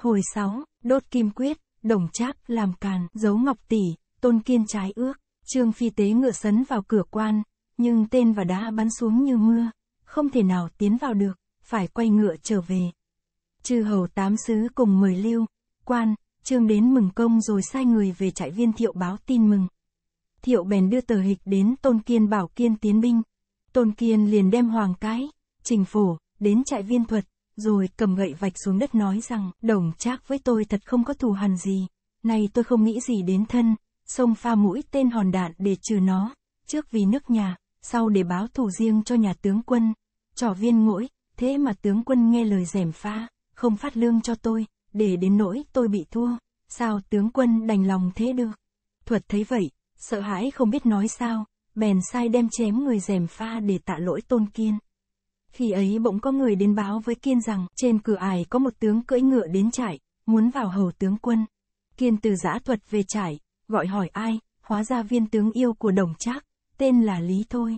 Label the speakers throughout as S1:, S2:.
S1: Hồi 6, đốt kim quyết, đồng trác làm càn, giấu ngọc tỷ, tôn kiên trái ước, trương phi tế ngựa sấn vào cửa quan, nhưng tên và đá bắn xuống như mưa, không thể nào tiến vào được, phải quay ngựa trở về. Chư hầu tám sứ cùng mười lưu, quan, trương đến mừng công rồi sai người về trại viên thiệu báo tin mừng. Thiệu bèn đưa tờ hịch đến Tôn Kiên bảo Kiên tiến binh. Tôn Kiên liền đem hoàng cái, trình phổ, đến trại viên thuật, rồi cầm gậy vạch xuống đất nói rằng, đồng trác với tôi thật không có thù hằn gì, nay tôi không nghĩ gì đến thân, xông pha mũi tên hòn đạn để trừ nó, trước vì nước nhà, sau để báo thù riêng cho nhà tướng quân, trò viên ngỗi, thế mà tướng quân nghe lời rèm pha, không phát lương cho tôi, để đến nỗi tôi bị thua, sao tướng quân đành lòng thế được. Thuật thấy vậy, sợ hãi không biết nói sao, bèn sai đem chém người rèm pha để tạ lỗi tôn kiên. Khi ấy bỗng có người đến báo với Kiên rằng trên cửa ải có một tướng cưỡi ngựa đến trại muốn vào hầu tướng quân. Kiên từ giã thuật về trại gọi hỏi ai, hóa ra viên tướng yêu của đồng trác, tên là Lý Thôi.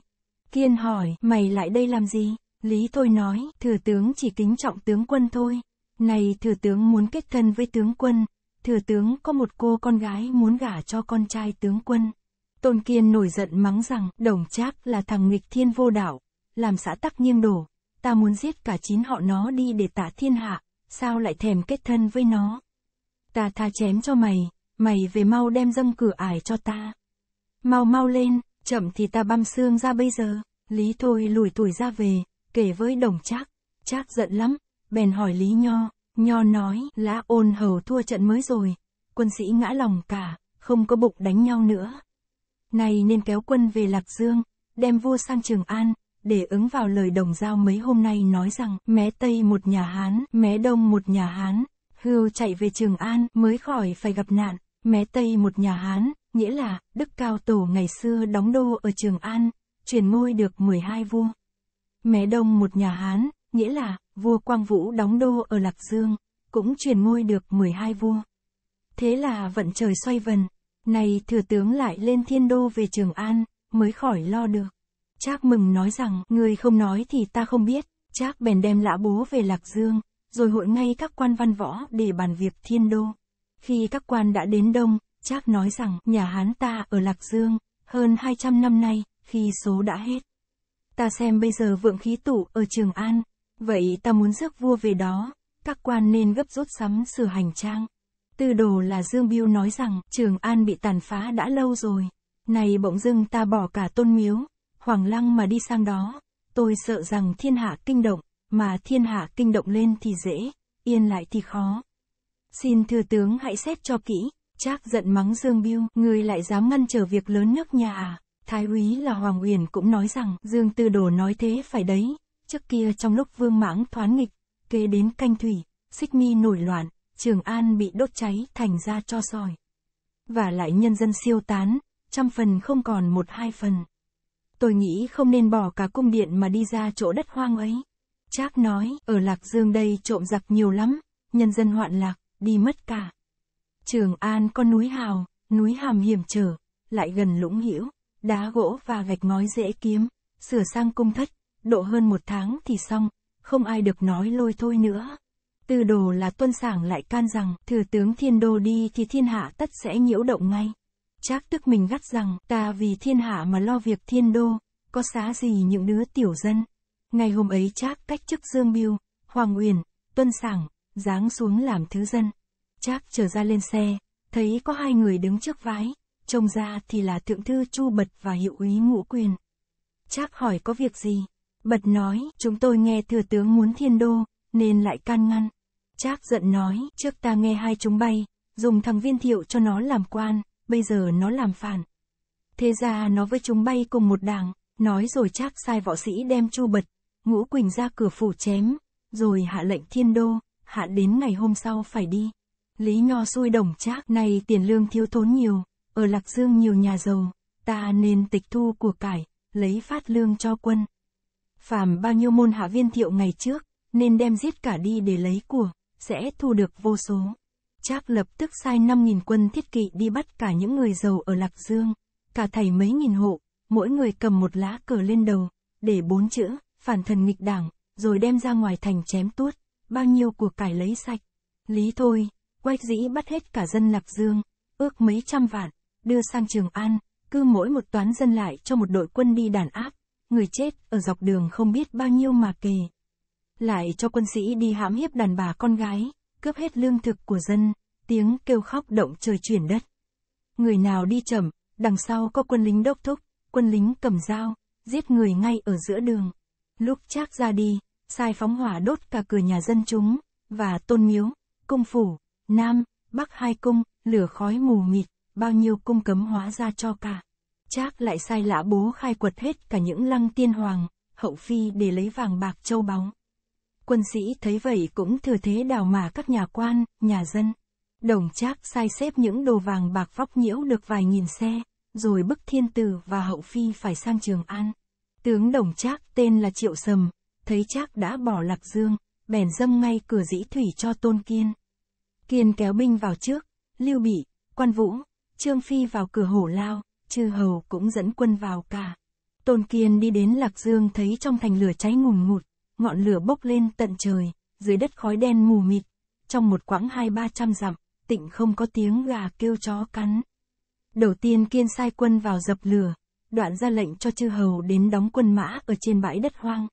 S1: Kiên hỏi, mày lại đây làm gì? Lý Thôi nói, thừa tướng chỉ kính trọng tướng quân thôi. Này thừa tướng muốn kết thân với tướng quân, thừa tướng có một cô con gái muốn gả cho con trai tướng quân. Tôn Kiên nổi giận mắng rằng, đồng trác là thằng nghịch thiên vô đạo, làm xã tắc nghiêng đổ, ta muốn giết cả chín họ nó đi để tạ thiên hạ, sao lại thèm kết thân với nó. Ta tha chém cho mày, mày về mau đem dâng cửa ải cho ta. Mau mau lên, chậm thì ta băm xương ra bây giờ, Lý Thôi lùi tuổi ra về, kể với đồng Trác, Trác giận lắm, bèn hỏi Lý Nho, Nho nói, lá ôn hầu thua trận mới rồi, quân sĩ ngã lòng cả, không có bụng đánh nhau nữa. Này nên kéo quân về Lạc Dương, đem vua sang Trường An, để ứng vào lời đồng giao mấy hôm nay nói rằng, mé Tây một nhà Hán, mé Đông một nhà Hán, hưu chạy về Trường An mới khỏi phải gặp nạn, mé Tây một nhà Hán, nghĩa là, Đức Cao Tổ ngày xưa đóng đô ở Trường An, truyền ngôi được 12 vua. Mé Đông một nhà Hán, nghĩa là, vua Quang Vũ đóng đô ở Lạc Dương, cũng truyền ngôi được 12 vua. Thế là vận trời xoay vần, nay thừa tướng lại lên thiên đô về Trường An, mới khỏi lo được. Trác mừng nói rằng, người không nói thì ta không biết. Trác bèn đem lã bố về Lạc Dương, rồi hội ngay các quan văn võ để bàn việc thiên đô. Khi các quan đã đến đông, Trác nói rằng, nhà Hán ta ở Lạc Dương, hơn 200 năm nay, khi số đã hết. Ta xem bây giờ vượng khí tụ ở Trường An, vậy ta muốn rước vua về đó, các quan nên gấp rút sắm sửa hành trang. Tư đồ là Dương Biêu nói rằng Trường An bị tàn phá đã lâu rồi, này bỗng dưng ta bỏ cả tôn miếu, Hoàng Lăng mà đi sang đó, tôi sợ rằng thiên hạ kinh động, mà thiên hạ kinh động lên thì dễ, yên lại thì khó. Xin thưa tướng hãy xét cho kỹ, Chắc giận mắng Dương Biêu, người lại dám ngăn trở việc lớn nước nhà à. Thái úy là Hoàng Uyển cũng nói rằng, Dương Tư Đồ nói thế phải đấy, trước kia trong lúc vương mãng thoán nghịch, kế đến canh thủy, xích mi nổi loạn, Trường An bị đốt cháy thành ra cho sỏi. Và lại nhân dân siêu tán, trăm phần không còn một hai phần tôi nghĩ không nên bỏ cả cung điện mà đi ra chỗ đất hoang ấy. Trác nói, ở Lạc Dương đây trộm giặc nhiều lắm, nhân dân hoạn lạc, đi mất cả. Trường An có núi hào, núi hàm hiểm trở, lại gần lũng hữu, đá gỗ và gạch ngói dễ kiếm, sửa sang cung thất, độ hơn một tháng thì xong, không ai được nói lôi thôi nữa. Tư đồ là tuân sảng lại can rằng, thừa tướng thiên đô đi thì thiên hạ tất sẽ nhiễu động ngay. Trác tức mình gắt rằng, ta vì thiên hạ mà lo việc thiên đô, có xá gì những đứa tiểu dân. Ngày hôm ấy Trác cách chức Dương Biêu, Hoàng Uyển, Tuân Sảng, giáng xuống làm thứ dân. Trác trở ra lên xe, thấy có hai người đứng trước vái, trông ra thì là thượng thư Chu Bật và hiệu úy Ngũ Quyền. Trác hỏi có việc gì? Bật nói, chúng tôi nghe thừa tướng muốn thiên đô, nên lại can ngăn. Trác giận nói, trước ta nghe hai chúng bay, dùng thằng viên thiệu cho nó làm quan, bây giờ nó làm phản. Thế ra nó với chúng bay cùng một đảng, nói rồi chắc sai võ sĩ đem chu bật, ngũ quỳnh ra cửa phủ chém, rồi hạ lệnh thiên đô, hạ đến ngày hôm sau phải đi. Lý Nho xui đồng trác này tiền lương thiếu thốn nhiều, ở Lạc Dương nhiều nhà giàu, ta nên tịch thu của cải, lấy phát lương cho quân. Phàm bao nhiêu môn hạ viên thiệu ngày trước, nên đem giết cả đi để lấy của, sẽ thu được vô số. Trác lập tức sai 5.000 quân thiết kỵ đi bắt cả những người giàu ở Lạc Dương, cả thầy mấy nghìn hộ, mỗi người cầm một lá cờ lên đầu, để bốn chữ, phản thần nghịch đảng, rồi đem ra ngoài thành chém tuốt, bao nhiêu của cải lấy sạch. Lý thôi, quách dĩ bắt hết cả dân Lạc Dương, ước mấy trăm vạn, đưa sang Trường An, cứ mỗi một toán dân lại cho một đội quân đi đàn áp, người chết ở dọc đường không biết bao nhiêu mà kề. Lại cho quân sĩ đi hãm hiếp đàn bà con gái, cướp hết lương thực của dân, tiếng kêu khóc động trời chuyển đất. Người nào đi chậm, đằng sau có quân lính đốc thúc, quân lính cầm dao, giết người ngay ở giữa đường. Lúc Trác ra đi, sai phóng hỏa đốt cả cửa nhà dân chúng, và tôn miếu, cung phủ, nam, bắc hai cung, lửa khói mù mịt, bao nhiêu cung cấm hóa ra cho cả. Trác lại sai lã bố khai quật hết cả những lăng tiên hoàng, hậu phi để lấy vàng bạc châu bóng quân sĩ thấy vậy cũng thừa thế đào mà các nhà quan, nhà dân. Đồng trác sai xếp những đồ vàng bạc vóc nhiễu được vài nghìn xe, rồi bức thiên tử và hậu phi phải sang Trường An. Tướng đồng trác tên là Triệu Sầm, thấy trác đã bỏ lạc dương, bèn dâm ngay cửa dĩ thủy cho Tôn Kiên. Kiên kéo binh vào trước, Lưu Bị, Quan Vũ, Trương Phi vào cửa hổ lao, Chư Hầu cũng dẫn quân vào cả. Tôn Kiên đi đến Lạc Dương thấy trong thành lửa cháy ngùn ngụt, ngọn lửa bốc lên tận trời, dưới đất khói đen mù mịt. Trong một quãng hai ba trăm dặm, tịnh không có tiếng gà kêu chó cắn. Đầu tiên kiên sai quân vào dập lửa, đoạn ra lệnh cho chư hầu đến đóng quân mã ở trên bãi đất hoang.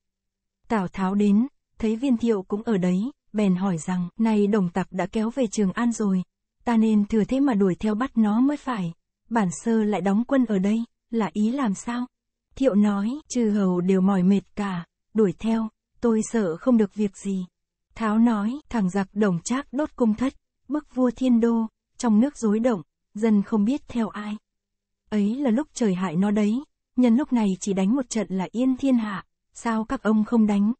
S1: Tào Tháo đến, thấy viên thiệu cũng ở đấy, bèn hỏi rằng, nay đồng tặc đã kéo về Trường An rồi, ta nên thừa thế mà đuổi theo bắt nó mới phải, bản sơ lại đóng quân ở đây, là ý làm sao? Thiệu nói, chư hầu đều mỏi mệt cả, đuổi theo, tôi sợ không được việc gì. Tháo nói, thằng giặc đồng trác đốt cung thất, bức vua thiên đô, trong nước rối động, dân không biết theo ai. Ấy là lúc trời hại nó đấy, nhân lúc này chỉ đánh một trận là yên thiên hạ, sao các ông không đánh?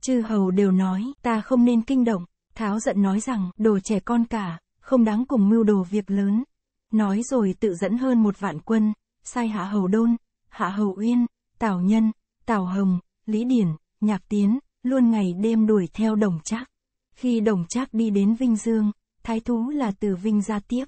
S1: Chư hầu đều nói, ta không nên kinh động, tháo giận nói rằng, đồ trẻ con cả, không đáng cùng mưu đồ việc lớn. Nói rồi tự dẫn hơn một vạn quân, sai hạ hầu đôn, hạ hầu uyên, tào nhân, tào hồng, lý điển, nhạc tiến, luôn ngày đêm đuổi theo đồng trác. Khi đồng trác đi đến Vinh Dương, thái thú là từ Vinh ra tiếp.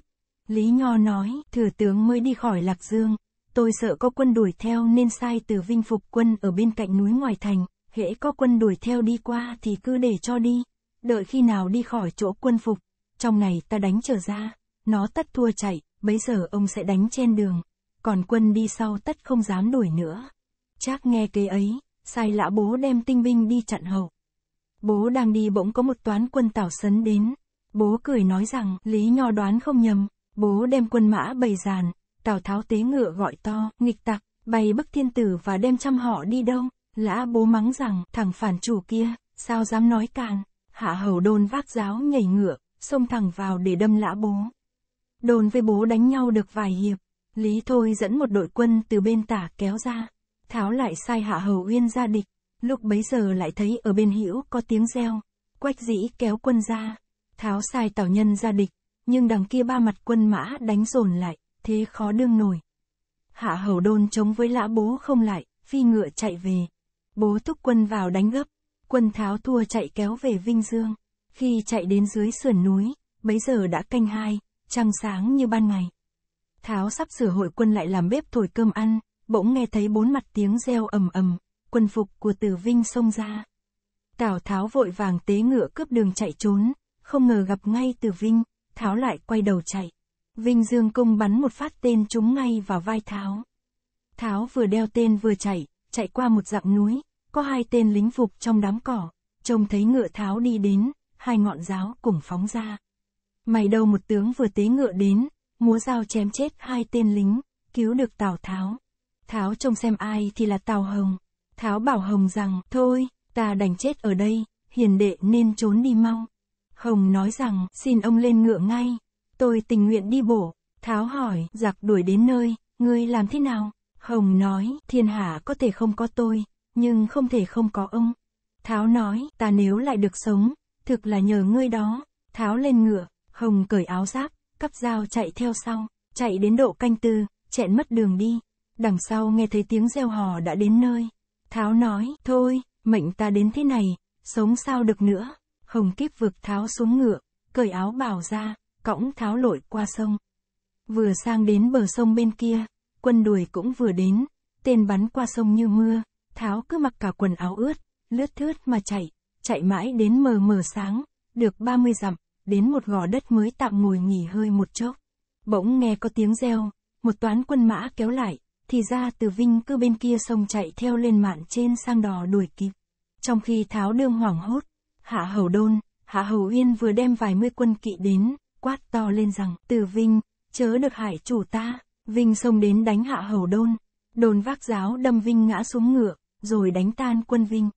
S1: Lý Nho nói, thừa tướng mới đi khỏi Lạc Dương, tôi sợ có quân đuổi theo nên sai từ Vinh phục quân ở bên cạnh núi ngoài thành, hễ có quân đuổi theo đi qua thì cứ để cho đi, đợi khi nào đi khỏi chỗ quân phục, trong này ta đánh trở ra, nó tất thua chạy, bấy giờ ông sẽ đánh trên đường, còn quân đi sau tất không dám đuổi nữa. Trác nghe kế ấy, sai lã bố đem tinh binh đi chặn hậu. Bố đang đi bỗng có một toán quân tảo sấn đến. Bố cười nói rằng, lý nho đoán không nhầm, bố đem quân mã bầy giàn, tào tháo tế ngựa gọi to, nghịch tặc, bày bức thiên tử và đem chăm họ đi đâu. Lã bố mắng rằng, thằng phản chủ kia, sao dám nói càn. Hạ hầu đôn vác giáo nhảy ngựa, xông thẳng vào để đâm lã bố. Đồn với bố đánh nhau được vài hiệp, Lý Thôi dẫn một đội quân từ bên tả kéo ra, Tháo lại sai hạ hầu uyên ra địch, lúc bấy giờ lại thấy ở bên hữu có tiếng reo, quách dĩ kéo quân ra, tháo sai tào nhân ra địch, nhưng đằng kia ba mặt quân mã đánh dồn lại, thế khó đương nổi. Hạ hầu đôn chống với lã bố không lại, phi ngựa chạy về. Bố thúc quân vào đánh gấp, quân tháo thua chạy kéo về Vinh Dương. Khi chạy đến dưới sườn núi, bấy giờ đã canh hai, trăng sáng như ban ngày. Tháo sắp sửa hội quân lại làm bếp thổi cơm ăn, bỗng nghe thấy bốn mặt tiếng reo ầm ầm, quân phục của tử vinh xông ra. Tào Tháo vội vàng tế ngựa cướp đường chạy trốn, không ngờ gặp ngay tử vinh, Tháo lại quay đầu chạy. Vinh Dương Cung bắn một phát tên trúng ngay vào vai Tháo. Tháo vừa đeo tên vừa chạy, chạy qua một dặm núi, có hai tên lính phục trong đám cỏ, trông thấy ngựa Tháo đi đến, hai ngọn giáo cùng phóng ra. Mày đâu một tướng vừa tế ngựa đến, múa dao chém chết hai tên lính, cứu được Tào Tháo. Tháo trông xem ai thì là Tào Hồng. Tháo bảo Hồng rằng, thôi, ta đành chết ở đây, hiền đệ nên trốn đi mau. Hồng nói rằng, xin ông lên ngựa ngay, tôi tình nguyện đi bổ. Tháo hỏi, giặc đuổi đến nơi, ngươi làm thế nào? Hồng nói, thiên hạ có thể không có tôi, nhưng không thể không có ông. Tháo nói, ta nếu lại được sống, thực là nhờ ngươi đó. Tháo lên ngựa, Hồng cởi áo giáp, cắp dao chạy theo sau, chạy đến độ canh tư, chẹn mất đường đi. Đằng sau nghe thấy tiếng reo hò đã đến nơi. Tháo nói, thôi, mệnh ta đến thế này, sống sao được nữa. Hồng Kiếp vực Tháo xuống ngựa, cởi áo bào ra, cõng Tháo lội qua sông. Vừa sang đến bờ sông bên kia, quân đuổi cũng vừa đến, tên bắn qua sông như mưa, Tháo cứ mặc cả quần áo ướt, lướt thướt mà chạy, chạy mãi đến mờ mờ sáng, được 30 dặm, đến một gò đất mới tạm ngồi nghỉ hơi một chốc. Bỗng nghe có tiếng reo, một toán quân mã kéo lại, thì ra từ Vinh cứ bên kia sông chạy theo lên mạn trên sang đò đuổi kịp. Trong khi Tháo Đương hoảng hốt, Hạ Hầu Đôn, Hạ Hầu Uyên vừa đem vài mươi quân kỵ đến, quát to lên rằng, từ Vinh, chớ được hải chủ ta, Vinh sông đến đánh Hạ Hầu Đôn, đồn vác giáo đâm Vinh ngã xuống ngựa, rồi đánh tan quân Vinh.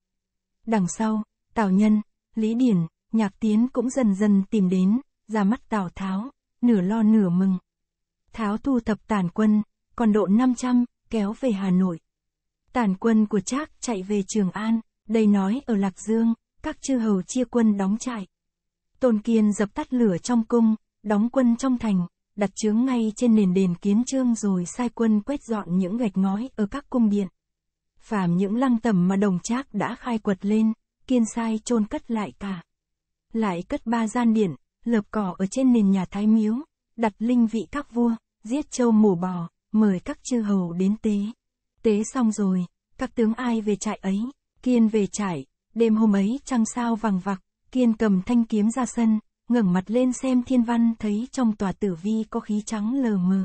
S1: Đằng sau, Tào Nhân, Lý Điển, Nhạc Tiến cũng dần dần tìm đến, ra mắt Tào Tháo, nửa lo nửa mừng. Tháo thu thập tàn quân, còn độ 500, kéo về Hà Nội. Tản quân của Trác chạy về Trường An, đây nói ở Lạc Dương, các chư hầu chia quân đóng trại. Tôn Kiên dập tắt lửa trong cung, đóng quân trong thành, đặt trướng ngay trên nền đền kiến trương rồi sai quân quét dọn những gạch ngói ở các cung điện. Phàm những lăng tẩm mà đồng trác đã khai quật lên, kiên sai chôn cất lại cả. Lại cất ba gian điện, lợp cỏ ở trên nền nhà thái miếu, đặt linh vị các vua, giết châu mổ bò, mời các chư hầu đến tế. Tế xong rồi, các tướng ai về trại ấy, kiên về trại, đêm hôm ấy trăng sao vàng vặc, kiên cầm thanh kiếm ra sân, ngẩng mặt lên xem thiên văn thấy trong tòa tử vi có khí trắng lờ mờ.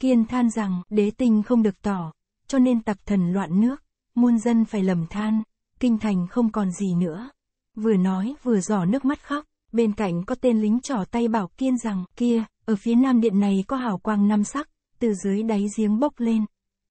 S1: Kiên than rằng đế tình không được tỏ, cho nên tặc thần loạn nước, muôn dân phải lầm than, kinh thành không còn gì nữa. Vừa nói vừa giỏ nước mắt khóc, bên cạnh có tên lính trỏ tay bảo Kiên rằng, kia, ở phía nam điện này có hào quang năm sắc, từ dưới đáy giếng bốc lên.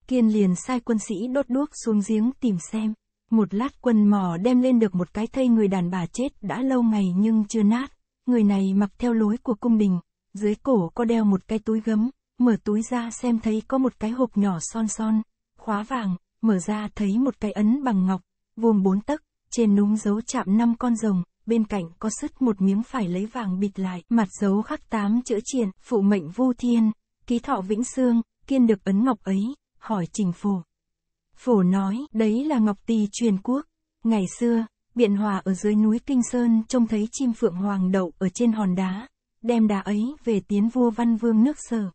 S1: Kiên liền sai quân sĩ đốt đuốc xuống giếng tìm xem. Một lát quân mò đem lên được một cái thây người đàn bà chết đã lâu ngày nhưng chưa nát. Người này mặc theo lối của cung đình, dưới cổ có đeo một cái túi gấm, mở túi ra xem thấy có một cái hộp nhỏ son son, khóa vàng, mở ra thấy một cái ấn bằng ngọc, vuông bốn tấc, trên núm dấu chạm năm con rồng, bên cạnh có sứt một miếng phải lấy vàng bịt lại, mặt dấu khắc tám chữ triển, phụ mệnh vu thiên, ký thọ vĩnh xương, kiên được ấn ngọc ấy, hỏi trình phổ. Phổ nói, đấy là ngọc tỳ truyền quốc. Ngày xưa, biện hòa ở dưới núi Kinh Sơn trông thấy chim phượng hoàng đậu ở trên hòn đá, đem đá ấy về tiến vua văn vương nước sở.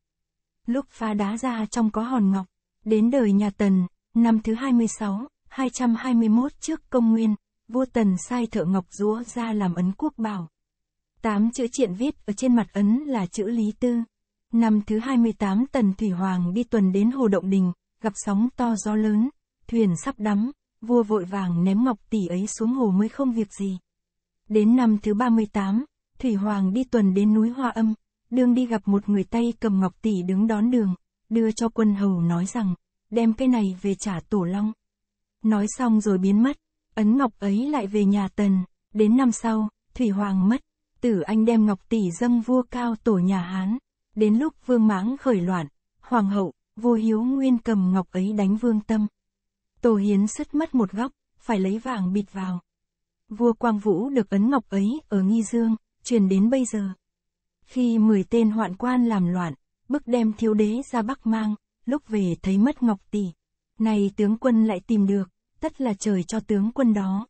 S1: Lúc pha đá ra trong có hòn ngọc, đến đời nhà Tần, năm thứ 26, 221 trước công nguyên, vua Tần sai thợ ngọc rúa ra làm ấn quốc bảo. Tám chữ triện viết ở trên mặt ấn là chữ Lý Tư. Năm thứ 28 Tần Thủy Hoàng đi tuần đến Hồ Động Đình, gặp sóng to gió lớn, thuyền sắp đắm, vua vội vàng ném ngọc tỷ ấy xuống hồ mới không việc gì. Đến năm thứ 38, Thủy Hoàng đi tuần đến núi Hoa Âm, đương đi gặp một người tay cầm ngọc tỷ đứng đón đường, đưa cho quân hầu nói rằng, đem cái này về trả tổ long. Nói xong rồi biến mất, ấn ngọc ấy lại về nhà tần, đến năm sau, Thủy Hoàng mất, tử anh đem ngọc tỷ dâng vua cao tổ nhà Hán. Đến lúc vương mãng khởi loạn, hoàng hậu, vô hiếu nguyên cầm ngọc ấy đánh vương tâm. tô hiến sứt mất một góc, phải lấy vàng bịt vào. Vua Quang Vũ được ấn ngọc ấy ở Nghi Dương, truyền đến bây giờ. Khi mười tên hoạn quan làm loạn, bức đem thiếu đế ra Bắc Mang, lúc về thấy mất ngọc tỷ. Này tướng quân lại tìm được, tất là trời cho tướng quân đó.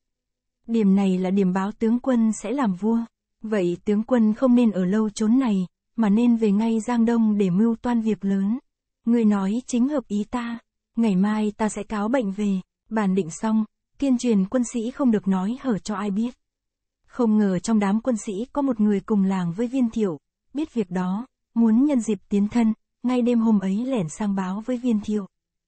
S1: Điểm này là điểm báo tướng quân sẽ làm vua. Vậy tướng quân không nên ở lâu chốn này, mà nên về ngay Giang Đông để mưu toan việc lớn. Người nói chính hợp ý ta, ngày mai ta sẽ cáo bệnh về, bàn định xong, tuyên truyền quân sĩ không được nói hở cho ai biết. Không ngờ trong đám quân sĩ có một người cùng làng với viên thiệu, biết việc đó, muốn nhân dịp tiến thân, ngay đêm hôm ấy lẻn sang báo với viên thiệu.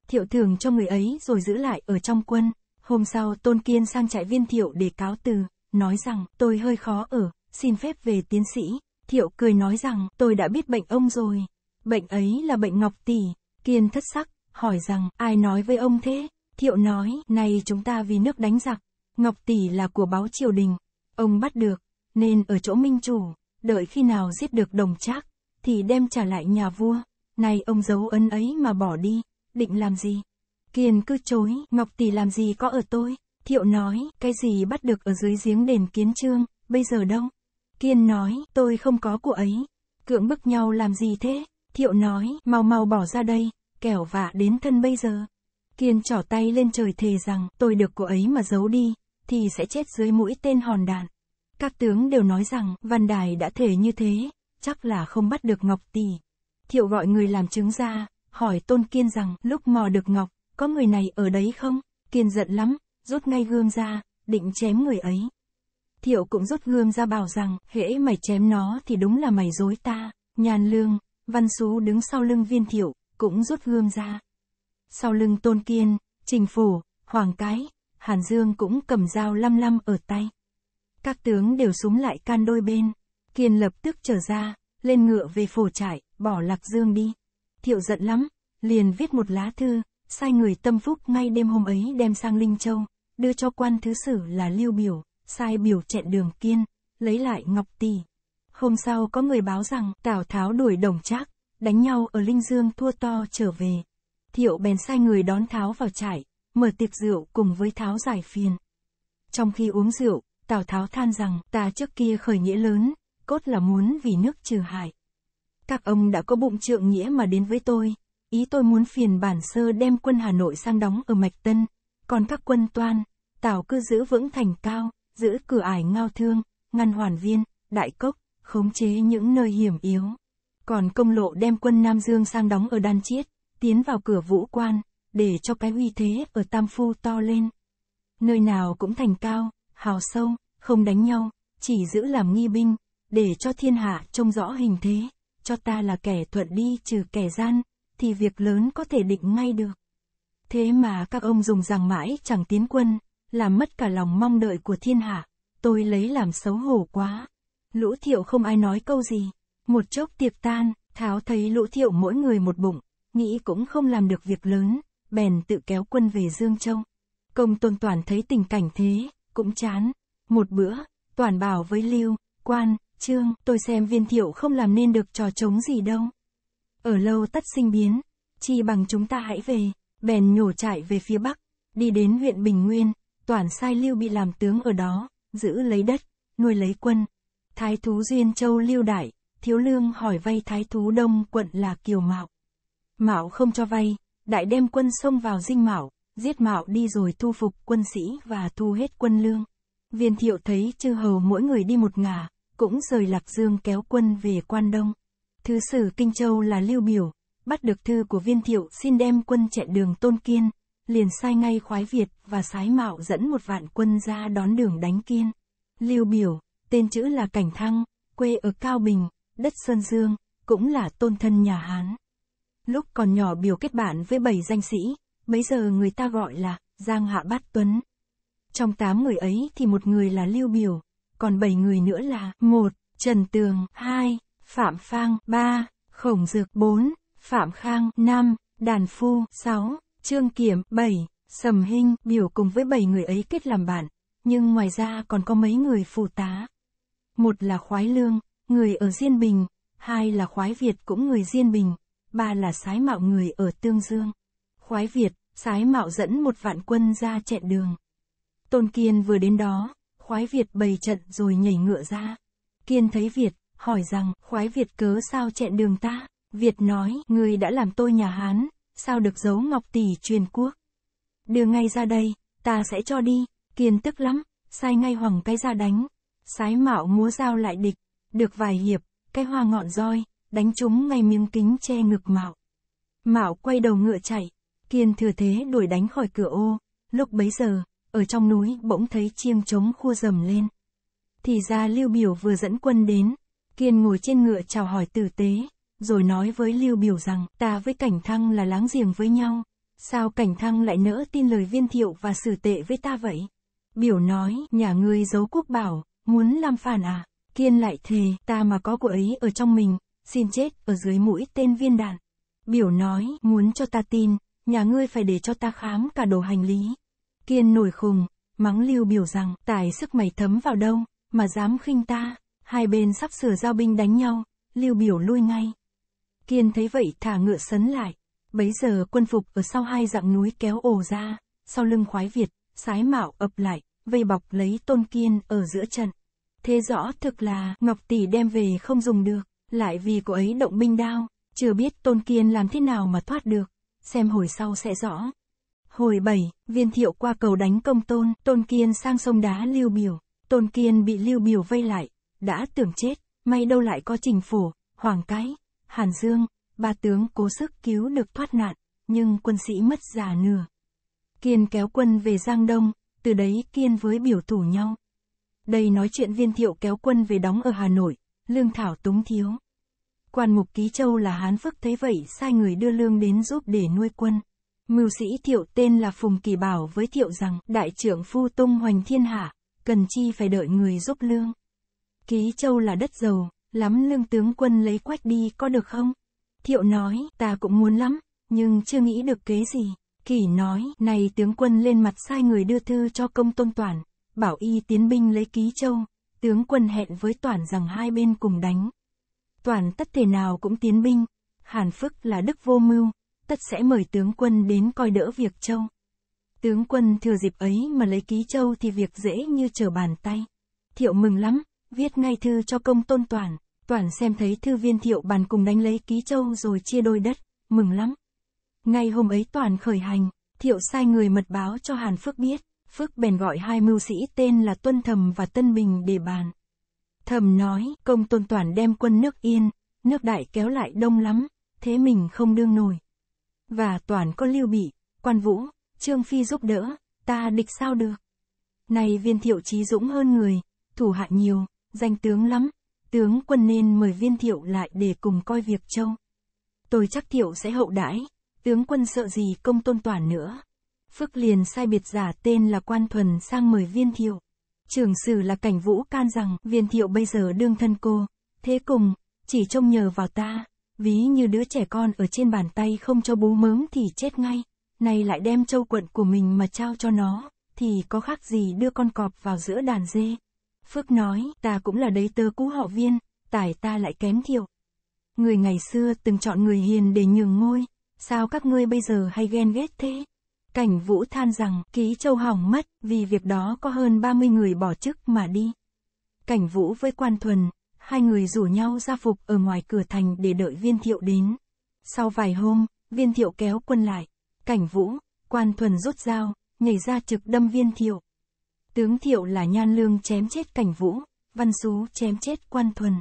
S1: Thiệu thưởng cho người ấy rồi giữ lại ở trong quân, hôm sau Tôn Kiên sang trại viên thiệu để cáo từ, nói rằng tôi hơi khó ở, xin phép về tiến sĩ, Thiệu cười nói rằng, tôi đã biết bệnh ông rồi. Bệnh ấy là bệnh ngọc tỷ. Kiên thất sắc, hỏi rằng, ai nói với ông thế? Thiệu nói, nay chúng ta vì nước đánh giặc. Ngọc tỷ là của báo triều đình. Ông bắt được, nên ở chỗ minh chủ, đợi khi nào giết được đồng trác, thì đem trả lại nhà vua. Này ông giấu ân ấy mà bỏ đi, định làm gì? Kiên cứ chối, Ngọc tỷ làm gì có ở tôi? Thiệu nói, cái gì bắt được ở dưới giếng đền kiến trương, bây giờ đâu? Kiên nói, tôi không có của ấy. Cưỡng bức nhau làm gì thế? Thiệu nói, mau mau bỏ ra đây, kẻo vạ đến thân bây giờ. Kiên trỏ tay lên trời thề rằng, tôi được của ấy mà giấu đi, thì sẽ chết dưới mũi tên hòn đạn. Các tướng đều nói rằng, Văn Đài đã thể như thế, chắc là không bắt được Ngọc Tỷ. Thiệu gọi người làm chứng ra, hỏi Tôn Kiên rằng, lúc mò được Ngọc, có người này ở đấy không? Kiên giận lắm, rút ngay gương ra, định chém người ấy. Thiệu cũng rút gươm ra bảo rằng, hễ mày chém nó thì đúng là mày dối ta. Nhàn lương, văn xú đứng sau lưng viên thiệu, cũng rút gươm ra. Sau lưng tôn kiên, trình phủ, hoàng cái, hàn dương cũng cầm dao lăm lăm ở tay. Các tướng đều súng lại can đôi bên. Kiên lập tức trở ra, lên ngựa về phổ trại, bỏ lạc dương đi. Thiệu giận lắm, liền viết một lá thư, sai người tâm phúc ngay đêm hôm ấy đem sang Linh Châu, đưa cho quan thứ sử là Lưu Biểu sai biểu chẹn đường kiên, lấy lại ngọc tỷ. Hôm sau có người báo rằng Tào Tháo đuổi đồng trác, đánh nhau ở Linh Dương thua to trở về. Thiệu bèn sai người đón Tháo vào trại, mở tiệc rượu cùng với Tháo giải phiền. Trong khi uống rượu, Tào Tháo than rằng ta trước kia khởi nghĩa lớn, cốt là muốn vì nước trừ hại. Các ông đã có bụng trượng nghĩa mà đến với tôi, ý tôi muốn phiền bản sơ đem quân Hà Nội sang đóng ở Mạch Tân, còn các quân toan, Tào cứ giữ vững thành cao, giữ cửa ải ngao thương, ngăn hoàn viên, đại cốc, khống chế những nơi hiểm yếu. Còn công lộ đem quân Nam Dương sang đóng ở Đan Chiết, tiến vào cửa Vũ Quan, để cho cái uy thế ở Tam Phu to lên. Nơi nào cũng thành cao, hào sâu, không đánh nhau, chỉ giữ làm nghi binh, để cho thiên hạ trông rõ hình thế, cho ta là kẻ thuận đi trừ kẻ gian, thì việc lớn có thể định ngay được. Thế mà các ông dùng rằng mãi chẳng tiến quân, làm mất cả lòng mong đợi của thiên hạ, tôi lấy làm xấu hổ quá. Lũ thiệu không ai nói câu gì, một chốc tiệc tan, Tháo thấy lũ thiệu mỗi người một bụng, nghĩ cũng không làm được việc lớn, bèn tự kéo quân về Dương Châu. Công tôn toàn thấy tình cảnh thế, cũng chán. Một bữa, toàn bảo với Lưu, Quan, Trương, tôi xem viên thiệu không làm nên được trò trống gì đâu. Ở lâu tất sinh biến, chi bằng chúng ta hãy về, bèn nhổ chạy về phía Bắc, đi đến huyện Bình Nguyên, toàn sai Lưu bị làm tướng ở đó, giữ lấy đất, nuôi lấy quân. Thái thú Duyên Châu Lưu Đại, Thiếu Lương hỏi vay Thái thú Đông quận là Kiều Mạo. Mạo không cho vay, đại đem quân xông vào dinh Mạo, giết Mạo đi rồi thu phục quân sĩ và thu hết quân lương. Viên thiệu thấy chư hầu mỗi người đi một ngả, cũng rời Lạc Dương kéo quân về Quan Đông. Thứ sử Kinh Châu là Lưu Biểu, bắt được thư của viên thiệu xin đem quân chạy đường Tôn Kiên, liền sai ngay khoái Việt và sái mạo dẫn một vạn quân ra đón đường đánh kiên. Lưu biểu, tên chữ là Cảnh Thăng, quê ở Cao Bình, đất Sơn Dương, cũng là tôn thân nhà Hán. Lúc còn nhỏ biểu kết bạn với bảy danh sĩ, bấy giờ người ta gọi là Giang Hạ Bát Tuấn. Trong tám người ấy thì một người là Lưu Biểu, còn bảy người nữa là một Trần Tường, hai Phạm Phang, ba Khổng Dược, bốn Phạm Khang, năm Đàn Phu, sáu Trương Kiểm, 7, Sầm Hinh, biểu cùng với 7 người ấy kết làm bạn, nhưng ngoài ra còn có mấy người phù tá. Một là Khoái Lương, người ở Diên Bình, hai là Khoái Việt cũng người Diên Bình, ba là Sái Mạo người ở Tương Dương. Khoái Việt, Sái Mạo dẫn một vạn quân ra chẹn đường. Tôn Kiên vừa đến đó, Khoái Việt bày trận rồi nhảy ngựa ra. Kiên thấy Việt, hỏi rằng, Khoái Việt cớ sao chẹn đường ta? Việt nói, người đã làm tôi nhà Hán, sao được giấu ngọc tỷ truyền quốc. Đưa ngay ra đây, ta sẽ cho đi, kiên tức lắm, sai ngay hoàng cái ra đánh. Sái mạo múa dao lại địch, được vài hiệp, cái hoa ngọn roi, đánh trúng ngay miếng kính che ngực mạo. Mạo quay đầu ngựa chạy, kiên thừa thế đuổi đánh khỏi cửa ô, lúc bấy giờ, ở trong núi bỗng thấy chiêng trống khua rầm lên. Thì ra Lưu Biểu vừa dẫn quân đến, Kiên ngồi trên ngựa chào hỏi tử tế, rồi nói với Lưu Biểu rằng, ta với Cảnh Thăng là láng giềng với nhau, sao Cảnh Thăng lại nỡ tin lời viên thiệu và xử tệ với ta vậy? Biểu nói, nhà ngươi giấu quốc bảo, muốn làm phản à? Kiên lại thề, ta mà có của ấy ở trong mình, xin chết ở dưới mũi tên viên đạn. Biểu nói, muốn cho ta tin, nhà ngươi phải để cho ta khám cả đồ hành lý. Kiên nổi khùng, mắng Lưu Biểu rằng, tài sức mày thấm vào đâu, mà dám khinh ta. Hai bên sắp sửa giao binh đánh nhau, Lưu Biểu lui ngay. Kiên thấy vậy thả ngựa sấn lại. Bấy giờ quân phục ở sau hai dạng núi kéo ổ ra, sau lưng khoái Việt, sái mạo ập lại, vây bọc lấy tôn kiên ở giữa trận. Thế rõ thực là Ngọc Tỷ đem về không dùng được, lại vì cô ấy động binh đao, chưa biết tôn kiên làm thế nào mà thoát được, xem hồi sau sẽ rõ. Hồi 7, viên thiệu qua cầu đánh công tôn, tôn kiên sang sông đá lưu biểu, tôn kiên bị lưu biểu vây lại, đã tưởng chết, may đâu lại có trình phủ hoàng cái. Hàn Dương, ba tướng cố sức cứu được thoát nạn, nhưng quân sĩ mất già nửa. Kiên kéo quân về Giang Đông, từ đấy Kiên với biểu thủ nhau. Đây nói chuyện viên thiệu kéo quân về đóng ở Hà Nội, lương thảo túng thiếu. Quan mục Ký Châu là Hán Phức thấy vậy sai người đưa lương đến giúp để nuôi quân. Mưu sĩ thiệu tên là Phùng Kỳ Bảo với thiệu rằng đại trưởng phu tung hoành thiên hạ, cần chi phải đợi người giúp lương. Ký Châu là đất giàu, lắm lương tướng quân lấy quách đi có được không? Thiệu nói, ta cũng muốn lắm, nhưng chưa nghĩ được kế gì. Kỷ nói, này tướng quân lên mặt sai người đưa thư cho công tôn toàn, bảo y tiến binh lấy ký châu, tướng quân hẹn với toàn rằng hai bên cùng đánh. Toàn tất thể nào cũng tiến binh, Hàn Phức là đức vô mưu, tất sẽ mời tướng quân đến coi đỡ việc châu. Tướng quân thừa dịp ấy mà lấy ký châu thì việc dễ như trở bàn tay. Thiệu mừng lắm, viết ngay thư cho công tôn toàn, Toàn xem thấy thư viên thiệu bàn cùng đánh lấy ký châu rồi chia đôi đất, mừng lắm. Ngay hôm ấy Toàn khởi hành, thiệu sai người mật báo cho Hàn Phước biết, Phước bèn gọi hai mưu sĩ tên là Tuân Thầm và Tân Bình để bàn. Thầm nói, công tôn Toàn đem quân nước yên, nước đại kéo lại đông lắm, thế mình không đương nổi. Và Toàn có lưu bị, quan vũ, trương phi giúp đỡ, ta địch sao được. Này viên thiệu trí dũng hơn người, thủ hạ nhiều, danh tướng lắm, Tướng quân nên mời viên thiệu lại để cùng coi việc châu. Tôi chắc thiệu sẽ hậu đãi, tướng quân sợ gì công tôn toàn nữa. Phước liền sai biệt giả tên là Quan Thuần sang mời viên thiệu. Trưởng sử là cảnh vũ can rằng viên thiệu bây giờ đương thân cô, thế cùng, chỉ trông nhờ vào ta, ví như đứa trẻ con ở trên bàn tay không cho bú mớm thì chết ngay, nay lại đem châu quận của mình mà trao cho nó, thì có khác gì đưa con cọp vào giữa đàn dê. Phước nói, ta cũng là đấy tơ cũ họ viên, tài ta lại kém thiểu. Người ngày xưa từng chọn người hiền để nhường ngôi, sao các ngươi bây giờ hay ghen ghét thế? Cảnh Vũ than rằng, ký châu hỏng mất, vì việc đó có hơn 30 người bỏ chức mà đi. Cảnh Vũ với Quan Thuần, hai người rủ nhau ra phục ở ngoài cửa thành để đợi viên thiệu đến. Sau vài hôm, viên thiệu kéo quân lại. Cảnh Vũ, Quan Thuần rút dao, nhảy ra trực đâm viên thiệu. Tướng Thiệu là Nhan Lương chém chết Cảnh Vũ, Văn Xú chém chết Quan Thuần.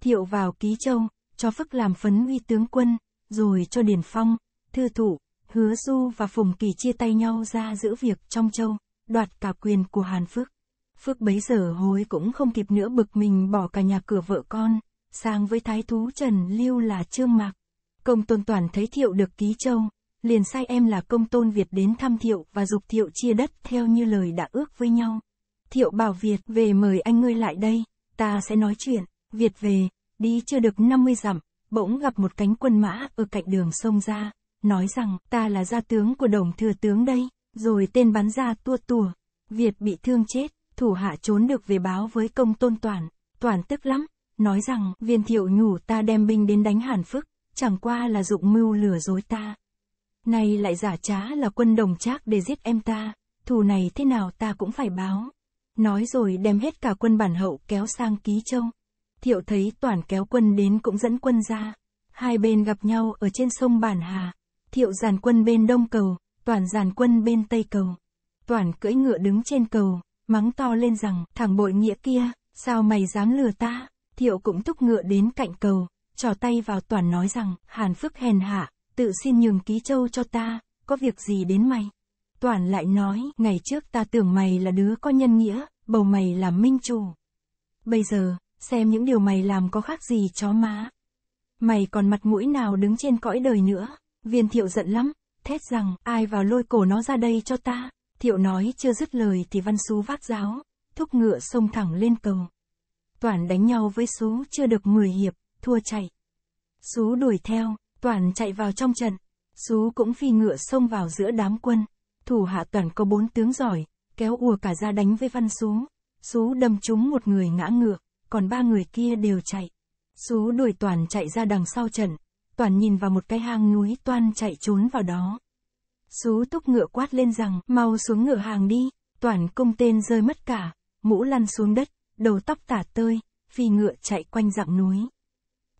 S1: Thiệu vào Ký Châu, cho Phức làm phấn uy tướng quân, rồi cho Điền Phong, Thư Thủ, Hứa Du và Phùng Kỳ chia tay nhau ra giữ việc trong châu, đoạt cả quyền của Hàn Phước. Phước bấy giờ hối cũng không kịp nữa bực mình bỏ cả nhà cửa vợ con, sang với thái thú Trần Lưu là Trương Mạc. Công tôn toàn thấy Thiệu được Ký Châu, liền sai em là công tôn Việt đến thăm Thiệu và dục Thiệu chia đất theo như lời đã ước với nhau. Thiệu bảo Việt về mời anh ngươi lại đây, ta sẽ nói chuyện, Việt về, đi chưa được 50 dặm, bỗng gặp một cánh quân mã ở cạnh đường sông ra, nói rằng ta là gia tướng của đồng thừa tướng đây, rồi tên bắn ra tua tùa, Việt bị thương chết, thủ hạ trốn được về báo với công tôn toàn, toàn tức lắm, nói rằng viên thiệu nhủ ta đem binh đến đánh hàn phức, chẳng qua là dụng mưu lừa dối ta, Nay lại giả trá là quân đồng trác để giết em ta, thù này thế nào ta cũng phải báo. Nói rồi đem hết cả quân bản hậu kéo sang Ký Châu. Thiệu thấy toàn kéo quân đến cũng dẫn quân ra. Hai bên gặp nhau ở trên sông Bản Hà. Thiệu giàn quân bên đông cầu, toàn giàn quân bên tây cầu. Toàn cưỡi ngựa đứng trên cầu, mắng to lên rằng, thằng bội nghĩa kia, sao mày dám lừa ta? Thiệu cũng thúc ngựa đến cạnh cầu, trò tay vào toàn nói rằng, Hàn Phước hèn hạ, tự xin nhường ký châu cho ta, có việc gì đến mày? toàn lại nói, ngày trước ta tưởng mày là đứa có nhân nghĩa, bầu mày làm minh chủ. Bây giờ, xem những điều mày làm có khác gì chó má. Mày còn mặt mũi nào đứng trên cõi đời nữa? Viên thiệu giận lắm, thét rằng, ai vào lôi cổ nó ra đây cho ta. Thiệu nói chưa dứt lời thì văn xú vác giáo, thúc ngựa xông thẳng lên cầu. toàn đánh nhau với xú chưa được 10 hiệp, thua chạy. Xú đuổi theo, Toàn chạy vào trong trận, Xú cũng phi ngựa xông vào giữa đám quân. Thủ hạ Toàn có bốn tướng giỏi, kéo ùa cả ra đánh với Văn Xú. Xú đâm trúng một người ngã ngựa, còn ba người kia đều chạy. Xú đuổi Toàn chạy ra đằng sau trận. Toàn nhìn vào một cái hang núi Toàn chạy trốn vào đó. Xú túc ngựa quát lên rằng, mau xuống ngựa hàng đi. Toàn công tên rơi mất cả, mũ lăn xuống đất, đầu tóc tả tơi, phi ngựa chạy quanh dặm núi.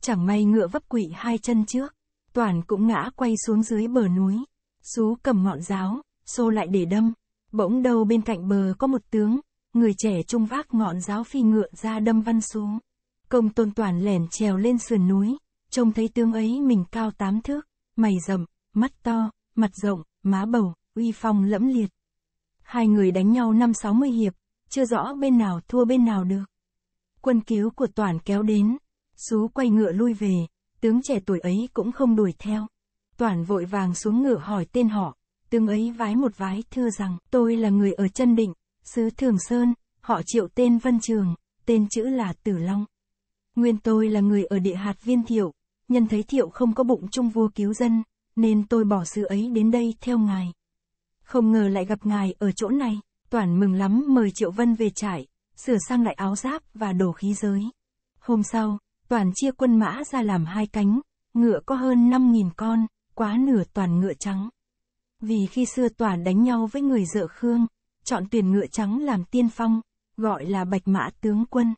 S1: Chẳng may ngựa vấp quỵ hai chân trước, Toàn cũng ngã quay xuống dưới bờ núi. Xú cầm ngọn giáo, xô lại để đâm. Bỗng đầu bên cạnh bờ có một tướng, người trẻ trung vác ngọn giáo phi ngựa ra đâm văn xuống. Công tôn toàn lẻn trèo lên sườn núi, trông thấy tướng ấy mình cao tám thước, mày rậm, mắt to, mặt rộng, má bầu, uy phong lẫm liệt. Hai người đánh nhau năm sáu mươi hiệp, chưa rõ bên nào thua bên nào được. Quân cứu của toàn kéo đến, xú quay ngựa lui về, tướng trẻ tuổi ấy cũng không đuổi theo. Toản vội vàng xuống ngựa hỏi tên họ, tướng ấy vái một vái thưa rằng, tôi là người ở chân định, xứ Thường Sơn, họ triệu tên Vân Trường, tên chữ là Tử Long. Nguyên tôi là người ở địa hạt viên thiệu, nhân thấy thiệu không có bụng trung vua cứu dân, nên tôi bỏ sự ấy đến đây theo ngài. Không ngờ lại gặp ngài ở chỗ này, Toản mừng lắm mời Triệu Vân về trại, sửa sang lại áo giáp và đồ khí giới. Hôm sau, toàn chia quân mã ra làm hai cánh, ngựa có hơn 5.000 con, quá nửa toàn ngựa trắng. Vì khi xưa toàn đánh nhau với người dợ Khương, chọn tuyển ngựa trắng làm tiên phong, gọi là bạch mã tướng quân.